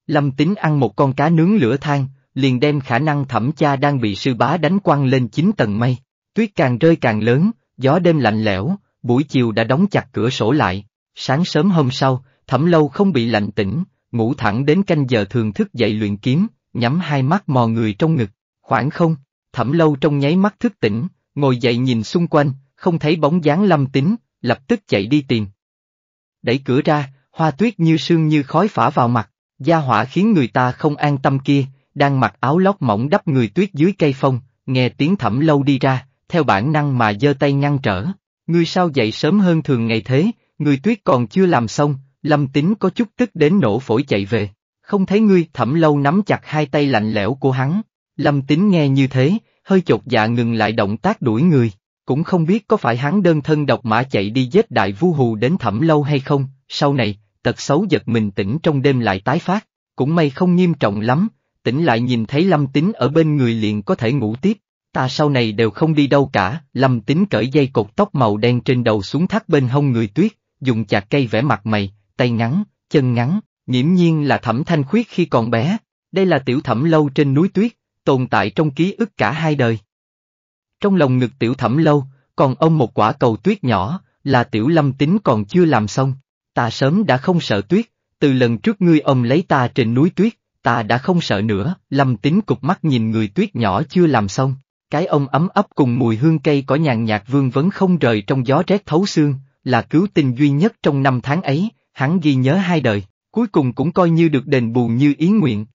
Lâm Tính ăn một con cá nướng lửa than, liền đem khả năng thẩm cha đang bị sư bá đánh quăng lên chín tầng mây, tuyết càng rơi càng lớn, gió đêm lạnh lẽo, buổi chiều đã đóng chặt cửa sổ lại, sáng sớm hôm sau, thẩm lâu không bị lạnh tỉnh, ngủ thẳng đến canh giờ thường thức dậy luyện kiếm, nhắm hai mắt mò người trong ngực, khoảng không, thẩm lâu trong nháy mắt thức tỉnh, ngồi dậy nhìn xung quanh, không thấy bóng dáng lâm tính, lập tức chạy đi tìm. Đẩy cửa ra, hoa tuyết như sương như khói phả vào mặt, gia hỏa khiến người ta không an tâm kia, đang mặc áo lót mỏng đắp người tuyết dưới cây phong, nghe tiếng thẩm lâu đi ra, theo bản năng mà giơ tay ngăn trở. Ngươi sao dậy sớm hơn thường ngày thế, Người tuyết còn chưa làm xong, lâm tính có chút tức đến nổ phổi chạy về. Không thấy ngươi thẩm lâu nắm chặt hai tay lạnh lẽo của hắn. Lâm tính nghe như thế, hơi chột dạ ngừng lại động tác đuổi người. Cũng không biết có phải hắn đơn thân độc mã chạy đi giết đại vu hù đến thẩm lâu hay không, sau này, tật xấu giật mình tỉnh trong đêm lại tái phát, cũng may không nghiêm trọng lắm, tỉnh lại nhìn thấy lâm tính ở bên người liền có thể ngủ tiếp. Ta sau này đều không đi đâu cả, Lâm Tín cởi dây cột tóc màu đen trên đầu xuống thắt bên hông người tuyết, dùng chạc cây vẽ mặt mày, tay ngắn, chân ngắn, nghiễm nhiên là thẩm thanh khuyết khi còn bé, đây là tiểu thẩm lâu trên núi tuyết, tồn tại trong ký ức cả hai đời. Trong lòng ngực tiểu thẩm lâu, còn ông một quả cầu tuyết nhỏ, là tiểu lâm tính còn chưa làm xong, ta sớm đã không sợ tuyết, từ lần trước ngươi ông lấy ta trên núi tuyết, ta đã không sợ nữa, lâm tính cục mắt nhìn người tuyết nhỏ chưa làm xong, cái ông ấm ấp cùng mùi hương cây cỏ nhàn nhạt vương vấn không rời trong gió rét thấu xương, là cứu tình duy nhất trong năm tháng ấy, hắn ghi nhớ hai đời, cuối cùng cũng coi như được đền bù như ý nguyện.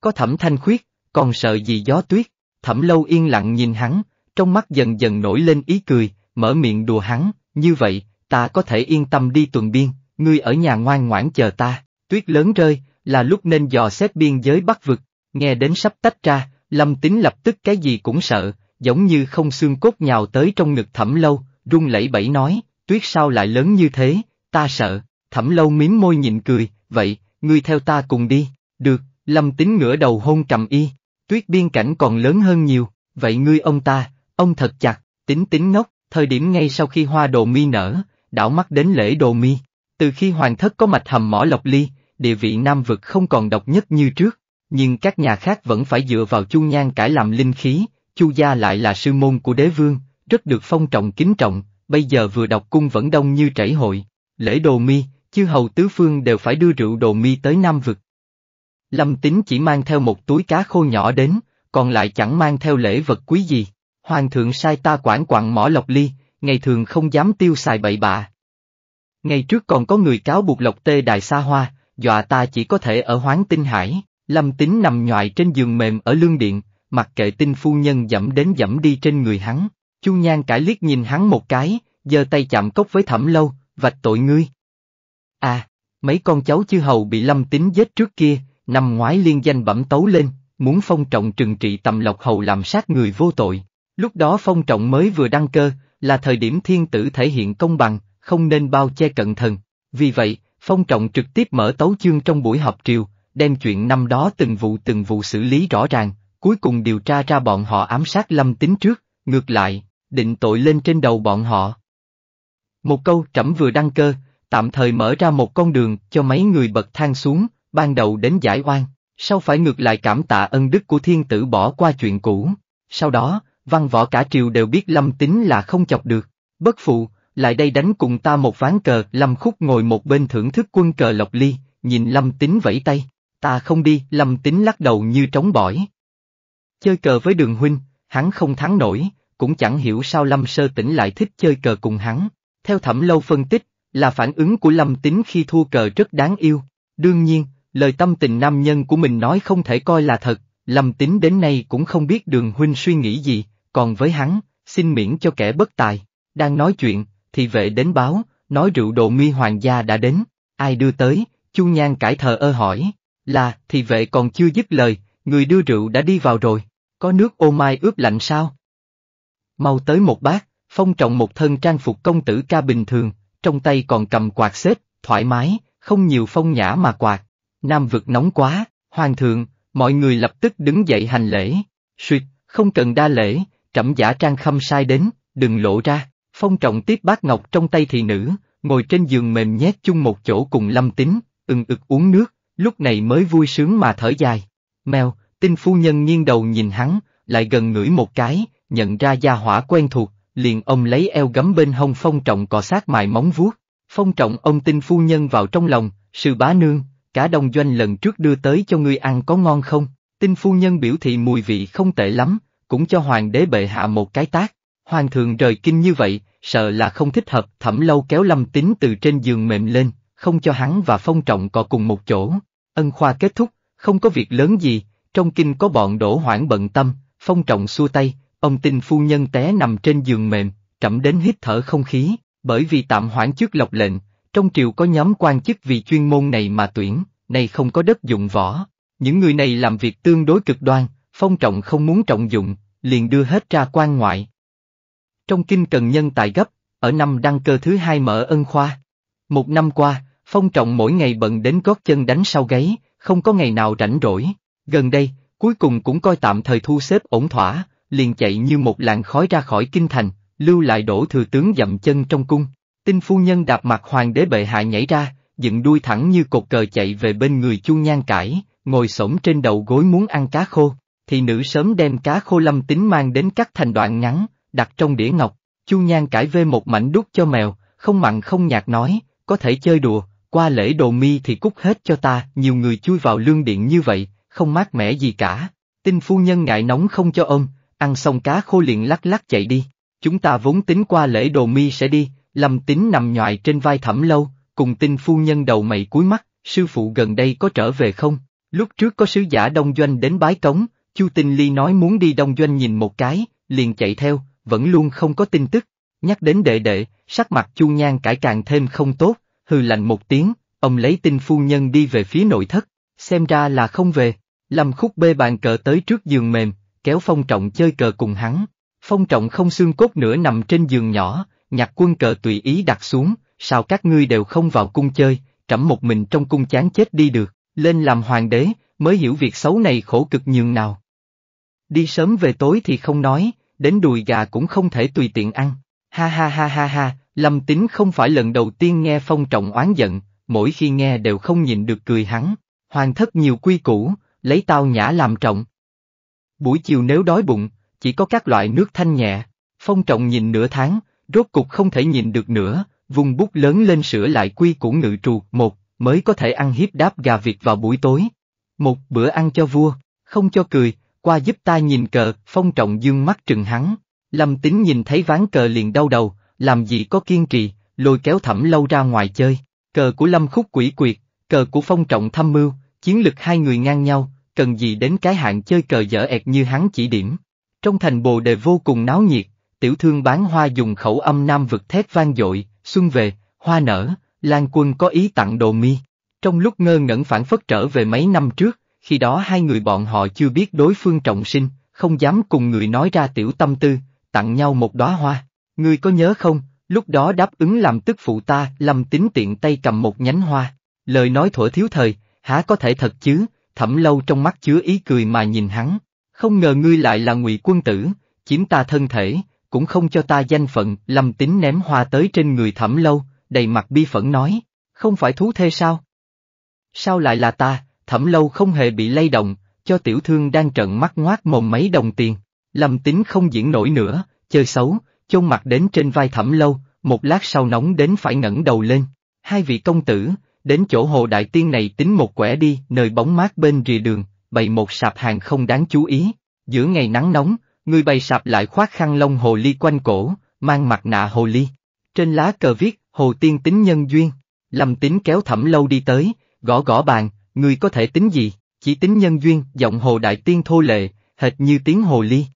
Có thẩm thanh khuyết, còn sợ gì gió tuyết, thẩm lâu yên lặng nhìn hắn, trong mắt dần dần nổi lên ý cười, mở miệng đùa hắn, như vậy, ta có thể yên tâm đi tuần biên, ngươi ở nhà ngoan ngoãn chờ ta, tuyết lớn rơi, là lúc nên dò xét biên giới bắc vực, nghe đến sắp tách ra, Lâm Tính lập tức cái gì cũng sợ, giống như không xương cốt nhào tới trong ngực thẩm lâu, run lẩy bẩy nói, tuyết sao lại lớn như thế, ta sợ, thẩm lâu miếm môi nhịn cười, vậy, ngươi theo ta cùng đi, được, Lâm Tính ngửa đầu hôn trầm y, tuyết biên cảnh còn lớn hơn nhiều, vậy ngươi ông ta, ông thật chặt, tính tính ngốc, thời điểm ngay sau khi hoa đồ mi nở, đảo mắt đến lễ đồ mi, từ khi hoàng thất có mạch hầm mỏ lộc ly, địa vị nam vực không còn độc nhất như trước, nhưng các nhà khác vẫn phải dựa vào chu nhan cải làm linh khí, chu gia lại là sư môn của đế vương, rất được phong trọng kính trọng, bây giờ vừa đọc cung vẫn đông như trảy hội, lễ đồ mi, chư hầu tứ phương đều phải đưa rượu đồ mi tới Nam Vực. Lâm Tín chỉ mang theo một túi cá khô nhỏ đến, còn lại chẳng mang theo lễ vật quý gì. Hoàng thượng sai ta quản quặng mỏ lộc ly, ngày thường không dám tiêu xài bậy bạ. Ngày trước còn có người cáo buộc lộc tê đài xa hoa, dọa ta chỉ có thể ở hoáng tinh hải. Lâm Tính nằm nhọại trên giường mềm ở lương điện, mặc kệ tinh phu nhân dẫm đến dẫm đi trên người hắn. Chu Nhan cải liếc nhìn hắn một cái, giơ tay chạm cốc với thẩm lâu, vạch tội ngươi. À, mấy con cháu chư hầu bị Lâm Tính giết trước kia, nằm ngoái liên danh bẩm tấu lên, muốn phong trọng trừng trị tầm lộc hầu làm sát người vô tội. Lúc đó phong trọng mới vừa đăng cơ, là thời điểm thiên tử thể hiện công bằng, không nên bao che cận thần. Vì vậy, phong trọng trực tiếp mở tấu chương trong buổi họp triều, đem chuyện năm đó từng vụ từng vụ xử lý rõ ràng, cuối cùng điều tra ra bọn họ ám sát lâm tính trước, ngược lại, định tội lên trên đầu bọn họ. Một câu trẫm vừa đăng cơ, tạm thời mở ra một con đường cho mấy người bật thang xuống, ban đầu đến giải oan, sau phải ngược lại cảm tạ ân đức của thiên tử bỏ qua chuyện cũ. Sau đó, văn võ cả triều đều biết lâm tính là không chọc được, bất phụ, lại đây đánh cùng ta một ván cờ, lâm khúc ngồi một bên thưởng thức quân cờ lộc ly, nhìn lâm tính vẫy tay. Ta không đi, Lâm Tín lắc đầu như trống bỏi. Chơi cờ với đường huynh, hắn không thắng nổi, cũng chẳng hiểu sao Lâm Sơ Tĩnh lại thích chơi cờ cùng hắn. Theo thẩm lâu phân tích, là phản ứng của Lâm Tín khi thua cờ rất đáng yêu. Đương nhiên, lời tâm tình nam nhân của mình nói không thể coi là thật, Lâm Tín đến nay cũng không biết đường huynh suy nghĩ gì, còn với hắn, xin miễn cho kẻ bất tài. Đang nói chuyện, thì vệ đến báo, nói rượu đồ mi hoàng gia đã đến, ai đưa tới, Chu Nhan cải thờ ơ hỏi. Là, thì vệ còn chưa dứt lời, người đưa rượu đã đi vào rồi, có nước ô mai ướp lạnh sao? Mau tới một bát, phong trọng một thân trang phục công tử ca bình thường, trong tay còn cầm quạt xếp, thoải mái, không nhiều phong nhã mà quạt. Nam vực nóng quá, hoàng thượng, mọi người lập tức đứng dậy hành lễ. Suyệt, không cần đa lễ, trẫm giả trang khâm sai đến, đừng lộ ra. Phong trọng tiếp bát ngọc trong tay thị nữ, ngồi trên giường mềm nhét chung một chỗ cùng lâm tính, ừng ực uống nước, lúc này mới vui sướng mà thở dài. Mèo, tinh phu nhân nghiêng đầu nhìn hắn, lại gần ngửi một cái, nhận ra gia hỏa quen thuộc, liền ông lấy eo gấm bên hông phong trọng cọ sát mài móng vuốt. Phong trọng ông tinh phu nhân vào trong lòng, sư bá nương, cả đồng doanh lần trước đưa tới cho ngươi ăn có ngon không? Tinh phu nhân biểu thị mùi vị không tệ lắm, cũng cho hoàng đế bệ hạ một cái tác. Hoàng thượng rời kinh như vậy, sợ là không thích hợp, thẩm lâu kéo lâm tính từ trên giường mềm lên, không cho hắn và phong trọng cò cùng một chỗ. Ân khoa kết thúc, không có việc lớn gì, trong kinh có bọn đổ hoảng bận tâm, phong trọng xua tay, ông tin phu nhân té nằm trên giường mềm, chậm đến hít thở không khí, bởi vì tạm hoãn trước lọc lệnh, trong triều có nhóm quan chức vì chuyên môn này mà tuyển, này không có đất dụng võ. Những người này làm việc tương đối cực đoan, phong trọng không muốn trọng dụng, liền đưa hết ra quan ngoại. Trong kinh cần nhân tài gấp, ở năm đăng cơ thứ hai mở ân khoa. Một năm qua, Phong trọng mỗi ngày bận đến gót chân đánh sau gáy, không có ngày nào rảnh rỗi. Gần đây, cuối cùng cũng coi tạm thời thu xếp ổn thỏa, liền chạy như một làn khói ra khỏi kinh thành, lưu lại đổ thừa tướng dậm chân trong cung. Tinh phu nhân đạp mặt hoàng đế bệ hạ nhảy ra, dựng đuôi thẳng như cột cờ chạy về bên người chu nhan cải, ngồi xổm trên đầu gối muốn ăn cá khô. Thì nữ sớm đem cá khô lâm tính mang đến cắt thành đoạn ngắn, đặt trong đĩa ngọc. Chu nhan cải vê một mảnh đút cho mèo, không mặn không nhạt nói, có thể chơi đùa, qua lễ đồ mi thì cút hết cho ta, nhiều người chui vào lương điện như vậy, không mát mẻ gì cả. Tinh phu nhân ngại nóng không cho ôm, ăn xong cá khô liền lắc lắc chạy đi. Chúng ta vốn tính qua lễ đồ mi sẽ đi, lầm tính nằm nhọại trên vai thẩm lâu, cùng tinh phu nhân đầu mày cúi mắt, sư phụ gần đây có trở về không? Lúc trước có sứ giả đông doanh đến bái cống, Chu Tinh Ly nói muốn đi đông doanh nhìn một cái, liền chạy theo, vẫn luôn không có tin tức. Nhắc đến đệ đệ, sắc mặt Chu Nhan cải càng thêm không tốt, hừ lạnh một tiếng, ông lấy tin phu nhân đi về phía nội thất, xem ra là không về, Lâm Khúc bê bàn cờ tới trước giường mềm, kéo Phong Trọng chơi cờ cùng hắn. Phong Trọng không xương cốt nữa nằm trên giường nhỏ, nhặt quân cờ tùy ý đặt xuống, sao các ngươi đều không vào cung chơi, trẫm một mình trong cung chán chết đi được, lên làm hoàng đế, mới hiểu việc xấu này khổ cực nhường nào. Đi sớm về tối thì không nói, đến đùi gà cũng không thể tùy tiện ăn. Ha ha ha ha ha, Lâm Tín không phải lần đầu tiên nghe Phong Trọng oán giận, mỗi khi nghe đều không nhìn được cười hắn, hoàng thất nhiều quy củ, lấy tao nhã làm trọng. Buổi chiều nếu đói bụng, chỉ có các loại nước thanh nhẹ, Phong Trọng nhìn nửa tháng, rốt cục không thể nhìn được nữa, vùng bút lớn lên sửa lại quy củ ngự trù, một, mới có thể ăn hiếp đáp gà vịt vào buổi tối. Một bữa ăn cho vua, không cho cười, qua giúp ta nhìn cờ, Phong Trọng dương mắt trừng hắn, Lâm Tín nhìn thấy ván cờ liền đau đầu làm gì có kiên trì, lôi kéo thẩm lâu ra ngoài chơi, cờ của lâm khúc quỷ quyệt, cờ của phong trọng thâm mưu, chiến lực hai người ngang nhau, cần gì đến cái hạng chơi cờ dở ẹt như hắn chỉ điểm. Trong thành bồ đề vô cùng náo nhiệt, tiểu thương bán hoa dùng khẩu âm nam vực thét vang dội, xuân về, hoa nở, Lan Quân có ý tặng đồ mi. Trong lúc ngơ ngẩn phản phất trở về mấy năm trước, khi đó hai người bọn họ chưa biết đối phương trọng sinh, không dám cùng người nói ra tiểu tâm tư, tặng nhau một đóa hoa. Ngươi có nhớ không, lúc đó đáp ứng làm tức phụ ta, lâm tính tiện tay cầm một nhánh hoa. Lời nói thổi thiếu thời, há có thể thật chứ, thẩm lâu trong mắt chứa ý cười mà nhìn hắn. Không ngờ ngươi lại là ngụy quân tử, chiếm ta thân thể, cũng không cho ta danh phận, lâm tính ném hoa tới trên người thẩm lâu, đầy mặt bi phẫn nói, không phải thú thê sao? Sao lại là ta, thẩm lâu không hề bị lay động, cho tiểu thương đang trận mắt ngoác mồm mấy đồng tiền, lâm tính không diễn nổi nữa, chơi xấu, chôn mặt đến trên vai thẩm lâu, một lát sau nóng đến phải ngẩng đầu lên. Hai vị công tử, đến chỗ hồ đại tiên này tính một quẻ đi, nơi bóng mát bên rìa đường, bày một sạp hàng không đáng chú ý. Giữa ngày nắng nóng, người bày sạp lại khoác khăn lông hồ ly quanh cổ, mang mặt nạ hồ ly. Trên lá cờ viết, hồ tiên tính nhân duyên. Lâm tính kéo thẩm lâu đi tới, gõ gõ bàn, người có thể tính gì, chỉ tính nhân duyên, giọng hồ đại tiên thô lệ, hệt như tiếng hồ ly.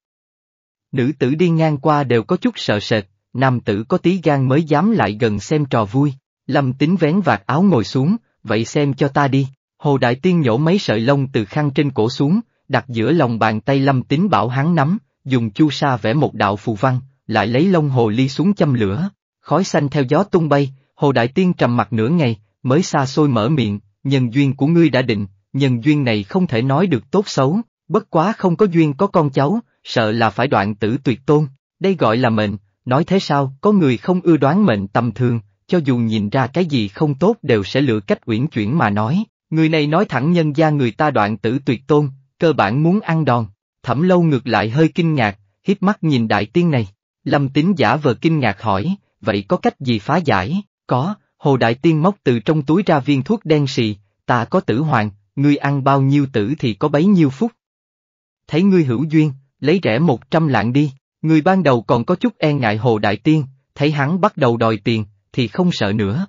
Nữ tử đi ngang qua đều có chút sợ sệt, nam tử có tí gan mới dám lại gần xem trò vui. Lâm tính vén vạt áo ngồi xuống, vậy xem cho ta đi. Hồ Đại Tiên nhổ mấy sợi lông từ khăn trên cổ xuống, đặt giữa lòng bàn tay lâm tính bảo hắn nắm, dùng chu sa vẽ một đạo phù văn, lại lấy lông hồ ly xuống châm lửa. Khói xanh theo gió tung bay, Hồ Đại Tiên trầm mặt nửa ngày, mới xa xôi mở miệng, nhân duyên của ngươi đã định, nhân duyên này không thể nói được tốt xấu, bất quá không có duyên có con cháu, sợ là phải đoạn tử tuyệt tôn, đây gọi là mệnh, nói thế sao, có người không ưa đoán mệnh tầm thường, cho dù nhìn ra cái gì không tốt đều sẽ lựa cách uyển chuyển mà nói, người này nói thẳng nhân gia người ta đoạn tử tuyệt tôn, cơ bản muốn ăn đòn, thẩm lâu ngược lại hơi kinh ngạc, hít mắt nhìn đại tiên này, lâm tính giả vờ kinh ngạc hỏi, vậy có cách gì phá giải, có, hồ đại tiên móc từ trong túi ra viên thuốc đen xì, ta có tử hoàng, ngươi ăn bao nhiêu tử thì có bấy nhiêu phút. Thấy ngươi hữu duyên, lấy rẻ một trăm lạng đi, người ban đầu còn có chút e ngại Hồ Đại Tiên, thấy hắn bắt đầu đòi tiền, thì không sợ nữa.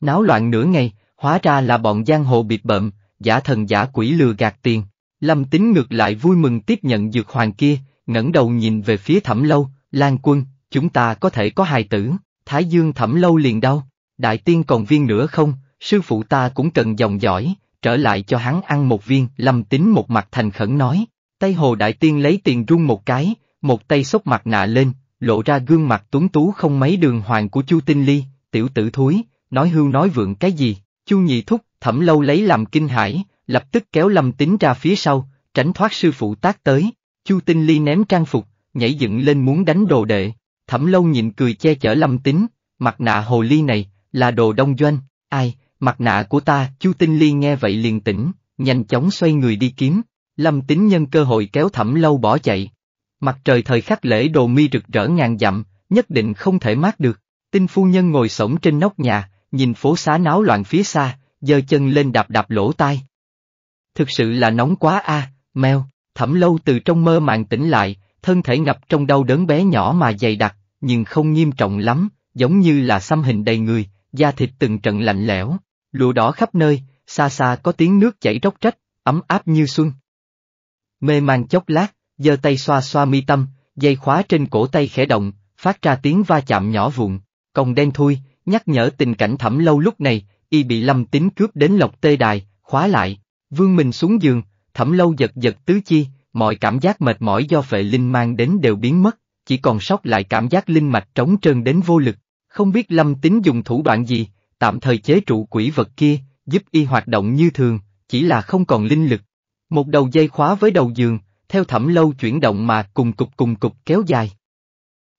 Náo loạn nửa ngày, hóa ra là bọn giang hồ bịt bợm, giả thần giả quỷ lừa gạt tiền. Lâm tính ngược lại vui mừng tiếp nhận dược hoàng kia, ngẩng đầu nhìn về phía thẩm lâu, Lan Quân, chúng ta có thể có hài tử, Thái Dương thẩm lâu liền đau, đại tiên còn viên nữa không, sư phụ ta cũng cần dòng giỏi, trở lại cho hắn ăn một viên, Lâm tính một mặt thành khẩn nói, Tây hồ đại tiên lấy tiền rung một cái, một tay xốc mặt nạ lên, lộ ra gương mặt tuấn tú không mấy đường hoàng của Chu Tinh Ly, tiểu tử thúi, nói hưu nói vượng cái gì, Chu Nhị Thúc, thẩm lâu lấy làm kinh hãi, lập tức kéo lâm tính ra phía sau, tránh thoát sư phụ tác tới, Chu Tinh Ly ném trang phục, nhảy dựng lên muốn đánh đồ đệ, thẩm lâu nhịn cười che chở lâm tính, mặt nạ hồ ly này, là đồ đông doanh, ai, mặt nạ của ta, Chu Tinh Ly nghe vậy liền tỉnh, nhanh chóng xoay người đi kiếm, Lâm tính nhân cơ hội kéo thẩm lâu bỏ chạy. Mặt trời thời khắc lễ đồ mi rực rỡ ngàn dặm, nhất định không thể mát được. Tinh phu nhân ngồi sổng trên nóc nhà, nhìn phố xá náo loạn phía xa, giơ chân lên đạp đạp lỗ tai. Thực sự là nóng quá a, mèo, thẩm lâu từ trong mơ màng tỉnh lại, thân thể ngập trong đau đớn bé nhỏ mà dày đặc, nhưng không nghiêm trọng lắm, giống như là xăm hình đầy người, da thịt từng trận lạnh lẽo, lụa đỏ khắp nơi, xa xa có tiếng nước chảy róc rách, ấm áp như xuân mê man chốc lát, giơ tay xoa xoa mi tâm, dây khóa trên cổ tay khẽ động, phát ra tiếng va chạm nhỏ vụn, còng đen thui, nhắc nhở tình cảnh thẩm lâu lúc này, y bị lâm tính cướp đến lộc tê đài, khóa lại, vương mình xuống giường, thẩm lâu giật giật tứ chi, mọi cảm giác mệt mỏi do phệ linh mang đến đều biến mất, chỉ còn sót lại cảm giác linh mạch trống trơn đến vô lực, không biết lâm tính dùng thủ đoạn gì, tạm thời chế trụ quỷ vật kia, giúp y hoạt động như thường, chỉ là không còn linh lực. Một đầu dây khóa với đầu giường, theo thẩm lâu chuyển động mà cùng cục cùng cục kéo dài.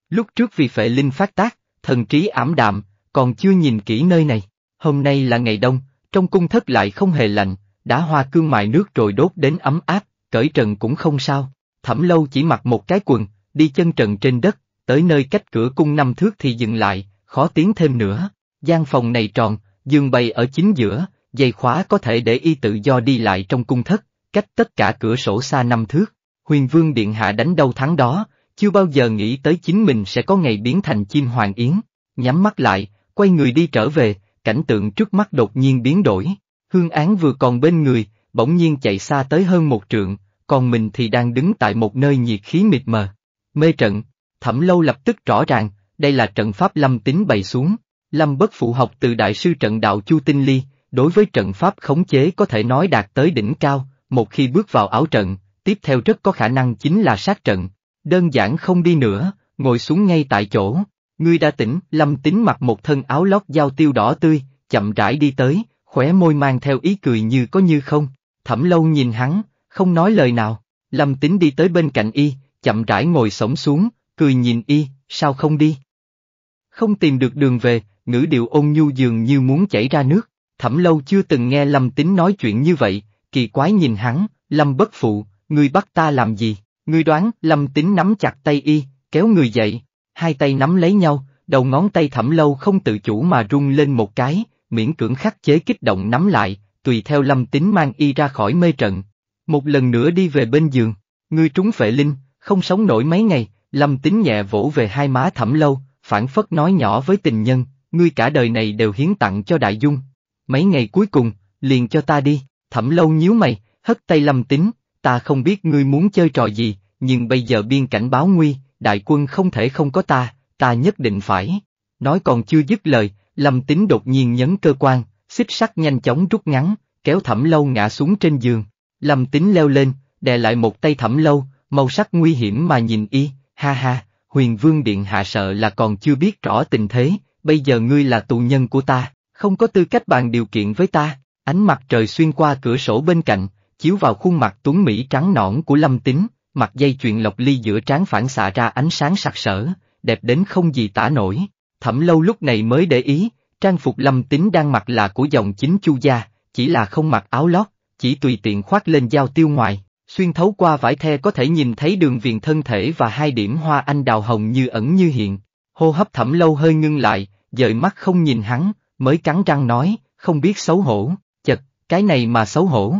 Lúc trước vì phệ linh phát tác, thần trí ảm đạm, còn chưa nhìn kỹ nơi này. Hôm nay là ngày đông, trong cung thất lại không hề lạnh, đã hoa cương mài nước rồi đốt đến ấm áp, cởi trần cũng không sao. Thẩm lâu chỉ mặc một cái quần, đi chân trần trên đất, tới nơi cách cửa cung năm thước thì dừng lại, khó tiến thêm nữa. gian phòng này tròn, giường bày ở chính giữa, dây khóa có thể để y tự do đi lại trong cung thất, cách tất cả cửa sổ xa năm thước, huyền vương điện hạ đánh đâu thắng đó, chưa bao giờ nghĩ tới chính mình sẽ có ngày biến thành chim hoàng yến, nhắm mắt lại, quay người đi trở về, cảnh tượng trước mắt đột nhiên biến đổi, hương án vừa còn bên người, bỗng nhiên chạy xa tới hơn một trượng, còn mình thì đang đứng tại một nơi nhiệt khí mịt mờ. Mê trận, thẩm lâu lập tức rõ ràng, đây là trận pháp lâm tính bày xuống, lâm bất phụ học từ đại sư trận đạo Chu Tinh Ly, đối với trận pháp khống chế có thể nói đạt tới đỉnh cao, một khi bước vào áo trận, tiếp theo rất có khả năng chính là sát trận. Đơn giản không đi nữa, ngồi xuống ngay tại chỗ. Ngươi đã tỉnh, Lâm tính mặc một thân áo lót giao tiêu đỏ tươi, chậm rãi đi tới, khóe môi mang theo ý cười như có như không. Thẩm lâu nhìn hắn, không nói lời nào. Lâm tính đi tới bên cạnh y, chậm rãi ngồi sổng xuống, cười nhìn y, sao không đi? Không tìm được đường về, ngữ điệu ôn nhu dường như muốn chảy ra nước. Thẩm lâu chưa từng nghe Lâm tính nói chuyện như vậy, kỳ quái nhìn hắn, Lâm bất phụ, ngươi bắt ta làm gì, ngươi đoán, Lâm tính nắm chặt tay y, kéo người dậy, hai tay nắm lấy nhau, đầu ngón tay thẩm lâu không tự chủ mà rung lên một cái, miễn cưỡng khắc chế kích động nắm lại, tùy theo Lâm tính mang y ra khỏi mê trận, một lần nữa đi về bên giường, ngươi trúng phệ linh, không sống nổi mấy ngày, Lâm tính nhẹ vỗ về hai má thẩm lâu, phản phất nói nhỏ với tình nhân, ngươi cả đời này đều hiến tặng cho đại dung. Mấy ngày cuối cùng, liền cho ta đi. Thẩm lâu nhíu mày, hất tay lâm tính, ta không biết ngươi muốn chơi trò gì, nhưng bây giờ biên cảnh báo nguy, đại quân không thể không có ta, ta nhất định phải. Nói còn chưa dứt lời, lâm tính đột nhiên nhấn cơ quan, xích sắt nhanh chóng rút ngắn, kéo thẩm lâu ngã xuống trên giường. Lâm tính leo lên, đè lại một tay thẩm lâu, màu sắc nguy hiểm mà nhìn y, ha ha, huyền vương điện hạ sợ là còn chưa biết rõ tình thế, bây giờ ngươi là tù nhân của ta, không có tư cách bàn điều kiện với ta. Ánh mặt trời xuyên qua cửa sổ bên cạnh, chiếu vào khuôn mặt tuấn mỹ trắng nõn của Lâm Tín, mặt dây chuyền lọc ly giữa trán phản xạ ra ánh sáng sặc sỡ, đẹp đến không gì tả nổi. Thẩm lâu lúc này mới để ý, trang phục Lâm Tín đang mặc là của dòng chính Chu gia, chỉ là không mặc áo lót, chỉ tùy tiện khoác lên giao tiêu ngoài, xuyên thấu qua vải the có thể nhìn thấy đường viền thân thể và hai điểm hoa anh đào hồng như ẩn như hiện. Hô hấp thẩm lâu hơi ngưng lại, dời mắt không nhìn hắn, mới cắn răng nói, không biết xấu hổ, cái này mà xấu hổ.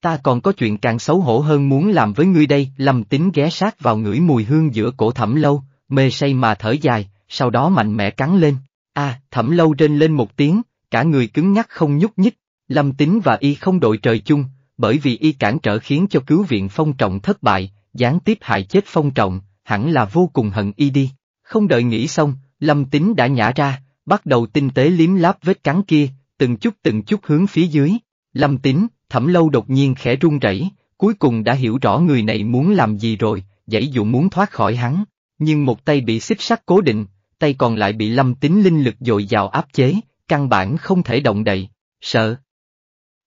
Ta còn có chuyện càng xấu hổ hơn muốn làm với ngươi đây, lâm tính ghé sát vào ngửi mùi hương giữa cổ thẩm lâu, mê say mà thở dài, sau đó mạnh mẽ cắn lên. a à, thẩm lâu trên lên một tiếng, cả người cứng nhắc không nhúc nhích, lâm tính và y không đội trời chung, bởi vì y cản trở khiến cho cứu viện phong trọng thất bại, gián tiếp hại chết phong trọng, hẳn là vô cùng hận y đi. Không đợi nghĩ xong, lâm tính đã nhả ra, bắt đầu tinh tế liếm láp vết cắn kia, từng chút từng chút hướng phía dưới. Lâm Tín, Thẩm Lâu đột nhiên khẽ run rẩy, cuối cùng đã hiểu rõ người này muốn làm gì rồi, dãy dụ muốn thoát khỏi hắn, nhưng một tay bị xích sắt cố định, tay còn lại bị Lâm Tín linh lực dồi dào áp chế, căn bản không thể động đậy, sợ.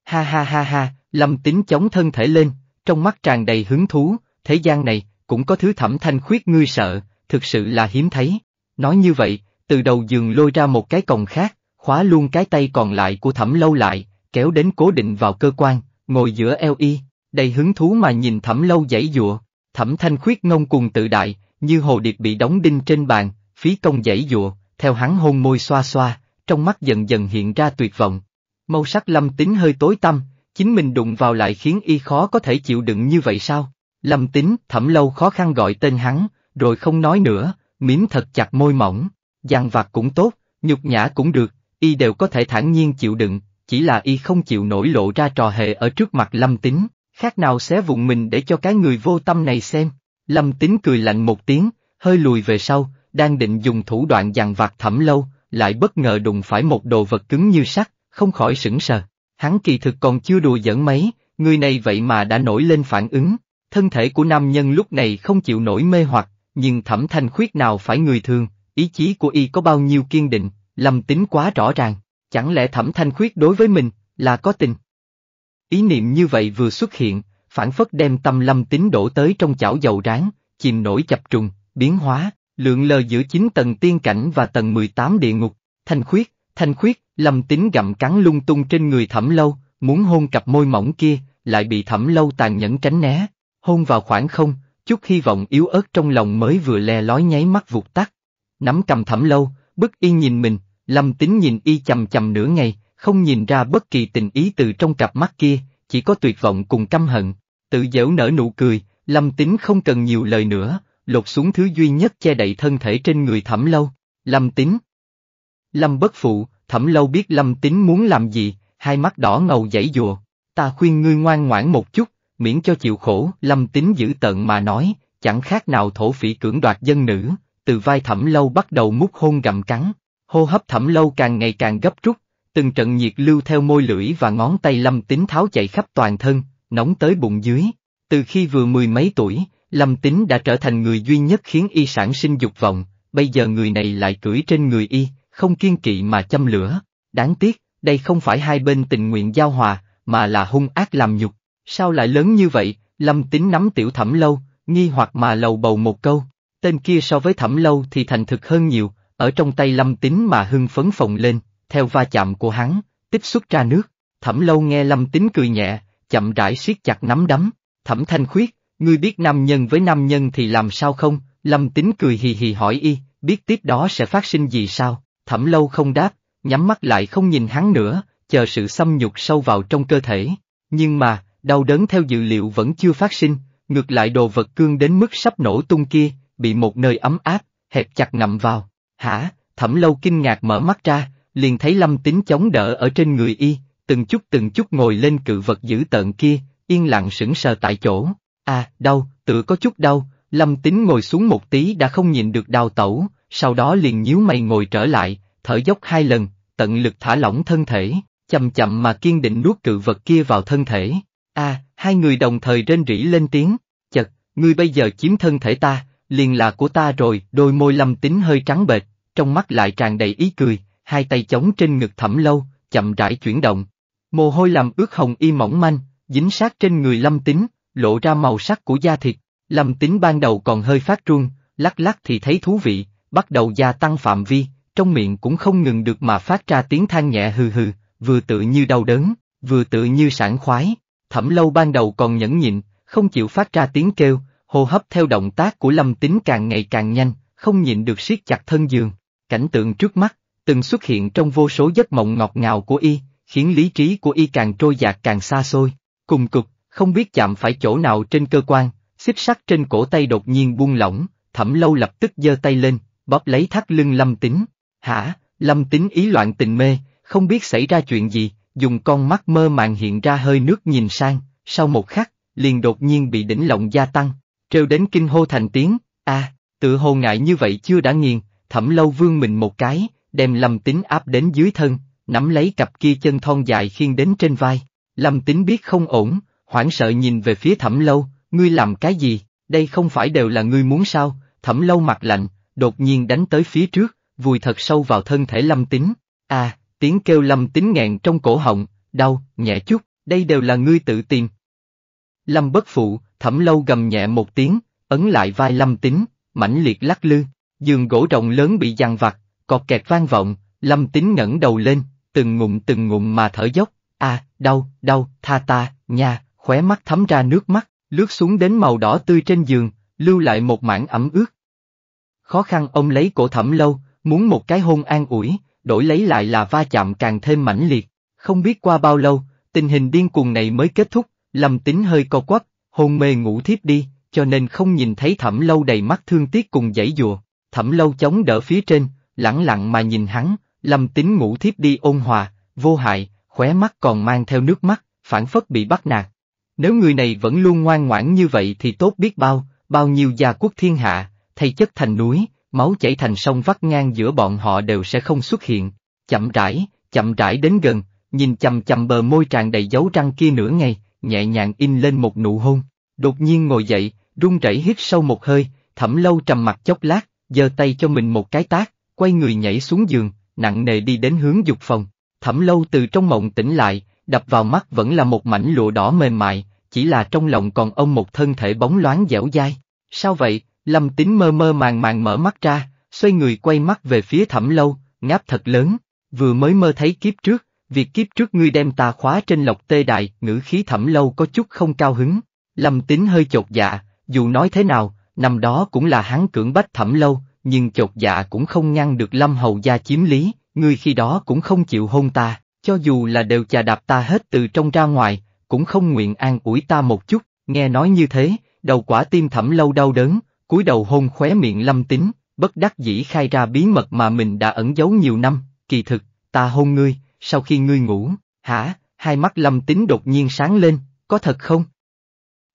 Ha ha ha ha, Lâm Tín chống thân thể lên, trong mắt tràn đầy hứng thú, thế gian này, cũng có thứ thẩm thanh khuyết ngươi sợ, thực sự là hiếm thấy. Nói như vậy, từ đầu giường lôi ra một cái còng khác, khóa luôn cái tay còn lại của thẩm lâu lại, kéo đến cố định vào cơ quan, ngồi giữa eo y, đầy hứng thú mà nhìn thẩm lâu giãy dụa, thẩm thanh khuyết ngông cuồng tự đại, như hồ điệp bị đóng đinh trên bàn, phí công giãy dụa, theo hắn hôn môi xoa xoa, trong mắt dần dần hiện ra tuyệt vọng. Màu sắc lâm tính hơi tối tâm chính mình đụng vào lại khiến y khó có thể chịu đựng như vậy sao? Lâm tính, thẩm lâu khó khăn gọi tên hắn, rồi không nói nữa, miếm thật chặt môi mỏng, giàn vặt cũng tốt, nhục nhã cũng được, y đều có thể thản nhiên chịu đựng, chỉ là y không chịu nổi lộ ra trò hề ở trước mặt lâm tính, khác nào xé vụn mình để cho cái người vô tâm này xem. Lâm tính cười lạnh một tiếng, hơi lùi về sau, đang định dùng thủ đoạn dằn vặt thẩm lâu, lại bất ngờ đụng phải một đồ vật cứng như sắt, không khỏi sững sờ. Hắn kỳ thực còn chưa đùa giỡn mấy, người này vậy mà đã nổi lên phản ứng. Thân thể của nam nhân lúc này không chịu nổi mê hoặc, nhưng thẩm thanh khuyết nào phải người thường, ý chí của y có bao nhiêu kiên định, Lâm tính quá rõ ràng, chẳng lẽ thẩm thanh khuyết đối với mình, là có tình? Ý niệm như vậy vừa xuất hiện, phản phất đem tâm lâm tính đổ tới trong chảo dầu rán, chìm nổi chập trùng, biến hóa, lượng lờ giữa chín tầng tiên cảnh và tầng mười tám địa ngục, thanh khuyết, thanh khuyết, lâm tính gặm cắn lung tung trên người thẩm lâu, muốn hôn cặp môi mỏng kia, lại bị thẩm lâu tàn nhẫn tránh né, hôn vào khoảng không, chút hy vọng yếu ớt trong lòng mới vừa le lói nháy mắt vụt tắt. Nắm cầm thẩm lâu, bức y nhìn mình, lâm tính nhìn y chầm chầm nửa ngày, không nhìn ra bất kỳ tình ý từ trong cặp mắt kia, chỉ có tuyệt vọng cùng căm hận, tự dễu nở nụ cười, lâm tính không cần nhiều lời nữa, lột xuống thứ duy nhất che đậy thân thể trên người thẩm lâu, lâm tính, Lâm bất phụ, thẩm lâu biết lâm tính muốn làm gì, hai mắt đỏ ngầu dãy dùa, ta khuyên ngươi ngoan ngoãn một chút, miễn cho chịu khổ, lâm tính giữ tận mà nói, chẳng khác nào thổ phỉ cưỡng đoạt dân nữ, từ vai thẩm lâu bắt đầu mút hôn gặm cắn, hô hấp thẩm lâu càng ngày càng gấp rút, từng trận nhiệt lưu theo môi lưỡi và ngón tay lâm tính tháo chạy khắp toàn thân, nóng tới bụng dưới. Từ khi vừa mười mấy tuổi, lâm tính đã trở thành người duy nhất khiến y sản sinh dục vọng, bây giờ người này lại cưỡi trên người y, không kiên kỵ mà châm lửa. Đáng tiếc, đây không phải hai bên tình nguyện giao hòa, mà là hung ác làm nhục. Sao lại lớn như vậy, lâm tính nắm tiểu thẩm lâu, nghi hoặc mà lầu bầu một câu, tên kia so với thẩm lâu thì thành thực hơn nhiều, ở trong tay lâm tín mà hưng phấn phồng lên, theo va chạm của hắn, tích xuất ra nước, thẩm lâu nghe lâm tín cười nhẹ, chậm rãi siết chặt nắm đấm, thẩm thanh khuyết, ngươi biết nam nhân với nam nhân thì làm sao không, lâm tín cười hì hì hỏi y, biết tiếp đó sẽ phát sinh gì sao, thẩm lâu không đáp, nhắm mắt lại không nhìn hắn nữa, chờ sự xâm nhục sâu vào trong cơ thể, nhưng mà, đau đớn theo dự liệu vẫn chưa phát sinh, ngược lại đồ vật cương đến mức sắp nổ tung kia, bị một nơi ấm áp, hẹp chặt ngậm vào. Hả, thẩm lâu kinh ngạc mở mắt ra, liền thấy lâm tính chống đỡ ở trên người y, từng chút từng chút ngồi lên cự vật dữ tợn kia, yên lặng sững sờ tại chỗ. À, đau, tựa có chút đau, lâm tính ngồi xuống một tí đã không nhìn được đau tẩu, sau đó liền nhíu mày ngồi trở lại, thở dốc hai lần, tận lực thả lỏng thân thể, chậm chậm mà kiên định nuốt cự vật kia vào thân thể. A, à, hai người đồng thời rên rỉ lên tiếng, chật, ngươi bây giờ chiếm thân thể ta, liền là của ta rồi, đôi môi lâm tính hơi trắng bệch, trong mắt lại tràn đầy ý cười, hai tay chống trên ngực thẩm lâu, chậm rãi chuyển động. Mồ hôi làm ướt hồng y mỏng manh, dính sát trên người lâm tính, lộ ra màu sắc của da thịt, lâm tính ban đầu còn hơi phát run, lắc lắc thì thấy thú vị, bắt đầu gia tăng phạm vi, trong miệng cũng không ngừng được mà phát ra tiếng than nhẹ hừ hừ, vừa tự như đau đớn, vừa tự như sảng khoái. Thẩm lâu ban đầu còn nhẫn nhịn, không chịu phát ra tiếng kêu, Hô hấp theo động tác của Lâm Tính càng ngày càng nhanh, không nhịn được siết chặt thân giường. Cảnh tượng trước mắt, từng xuất hiện trong vô số giấc mộng ngọt ngào của y, khiến lý trí của y càng trôi dạt càng xa xôi. Cùng cực, không biết chạm phải chỗ nào trên cơ quan, xích sắt trên cổ tay đột nhiên buông lỏng, thẩm lâu lập tức giơ tay lên, bóp lấy thắt lưng Lâm Tính. Hả, Lâm Tính ý loạn tình mê, không biết xảy ra chuyện gì, dùng con mắt mơ màng hiện ra hơi nước nhìn sang, sau một khắc, liền đột nhiên bị đỉnh lộng gia tăng, treo đến kinh hô thành tiếng, a, tự hồ ngại như vậy chưa đã nghiền, thẩm lâu vương mình một cái, đem lâm tính áp đến dưới thân, nắm lấy cặp kia chân thon dài khiên đến trên vai. Lâm tính biết không ổn, hoảng sợ nhìn về phía thẩm lâu, ngươi làm cái gì, đây không phải đều là ngươi muốn sao, thẩm lâu mặt lạnh, đột nhiên đánh tới phía trước, vùi thật sâu vào thân thể lâm tính, a tiếng kêu lâm tính nghẹn trong cổ họng, đau, nhẹ chút, đây đều là ngươi tự tìm. Lâm bất phụ, Thẩm lâu gầm nhẹ một tiếng, ấn lại vai Lâm Tính, mãnh liệt lắc lư, giường gỗ rộng lớn bị giằng vặt, cọt kẹt vang vọng, Lâm Tính ngẩng đầu lên, từng ngụm từng ngụm mà thở dốc, a, đau, đau, tha ta, nha, khóe mắt thấm ra nước mắt, lướt xuống đến màu đỏ tươi trên giường, lưu lại một mảng ẩm ướt. Khó khăn ông lấy cổ thẩm lâu, muốn một cái hôn an ủi, đổi lấy lại là va chạm càng thêm mãnh liệt, không biết qua bao lâu, tình hình điên cuồng này mới kết thúc, Lâm Tính hơi co quắp, hôn mê ngủ thiếp đi, cho nên không nhìn thấy thẩm lâu đầy mắt thương tiếc cùng dãy dùa. Thẩm lâu chống đỡ phía trên, lặng lặng mà nhìn hắn, lâm tính ngủ thiếp đi ôn hòa, vô hại, khóe mắt còn mang theo nước mắt, phản phất bị bắt nạt. Nếu người này vẫn luôn ngoan ngoãn như vậy thì tốt biết bao, bao nhiêu gia quốc thiên hạ, thay chất thành núi, máu chảy thành sông vắt ngang giữa bọn họ đều sẽ không xuất hiện. Chậm rãi, chậm rãi đến gần, nhìn chầm chầm bờ môi tràn đầy dấu răng kia nửa ngày, nhẹ nhàng in lên một nụ hôn, đột nhiên ngồi dậy, run rẩy hít sâu một hơi, thẩm lâu trầm mặt chốc lát, giơ tay cho mình một cái tác, quay người nhảy xuống giường, nặng nề đi đến hướng dục phòng. Thẩm lâu từ trong mộng tỉnh lại, đập vào mắt vẫn là một mảnh lụa đỏ mềm mại, chỉ là trong lòng còn ông một thân thể bóng loáng dẻo dai. Sao vậy, lâm tín mơ mơ màng màng mở mắt ra, xoay người quay mắt về phía thẩm lâu, ngáp thật lớn, vừa mới mơ thấy kiếp trước, việc kiếp trước ngươi đem ta khóa trên lộc tê đại, ngữ khí thẩm lâu có chút không cao hứng. Lâm tín hơi chột dạ, dù nói thế nào, năm đó cũng là hắn cưỡng bách thẩm lâu, nhưng chột dạ cũng không ngăn được lâm hầu gia chiếm lý, ngươi khi đó cũng không chịu hôn ta, cho dù là đều chà đạp ta hết từ trong ra ngoài, cũng không nguyện an ủi ta một chút, nghe nói như thế, đầu quả tim thẩm lâu đau đớn, cúi đầu hôn khóe miệng lâm tín, bất đắc dĩ khai ra bí mật mà mình đã ẩn giấu nhiều năm, kỳ thực, ta hôn ngươi, sau khi ngươi ngủ, hả, hai mắt lâm tín đột nhiên sáng lên, có thật không?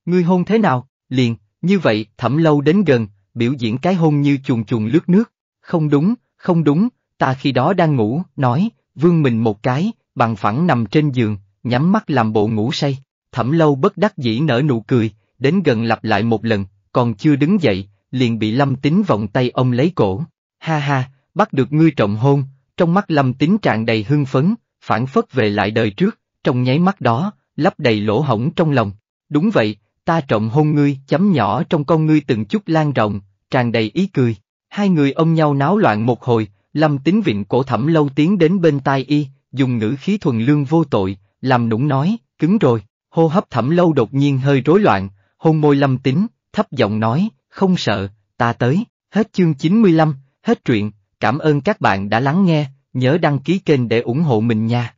Ngươi hôn thế nào, liền, như vậy, thẩm lâu đến gần, biểu diễn cái hôn như chuồn chuồn lướt nước, không đúng, không đúng, ta khi đó đang ngủ, nói, vương mình một cái, bằng phẳng nằm trên giường, nhắm mắt làm bộ ngủ say, thẩm lâu bất đắc dĩ nở nụ cười, đến gần lặp lại một lần, còn chưa đứng dậy, liền bị lâm tín vòng tay ông lấy cổ, ha ha, bắt được ngươi trọng hôn, trong mắt Lâm Tín tràn đầy hưng phấn, phản phất về lại đời trước, trong nháy mắt đó, lấp đầy lỗ hổng trong lòng. Đúng vậy, ta trọng hôn ngươi, chấm nhỏ trong con ngươi từng chút lan rộng, tràn đầy ý cười. Hai người ôm nhau náo loạn một hồi, Lâm Tín vịn cổ thẩm lâu tiến đến bên tai y, dùng ngữ khí thuần lương vô tội, làm nũng nói, cứng rồi, hô hấp thẩm lâu đột nhiên hơi rối loạn, hôn môi Lâm Tín, thấp giọng nói, không sợ, ta tới, hết chương chín mươi lăm, hết truyện, Cảm ơn các bạn đã lắng nghe, nhớ đăng ký kênh để ủng hộ mình nha.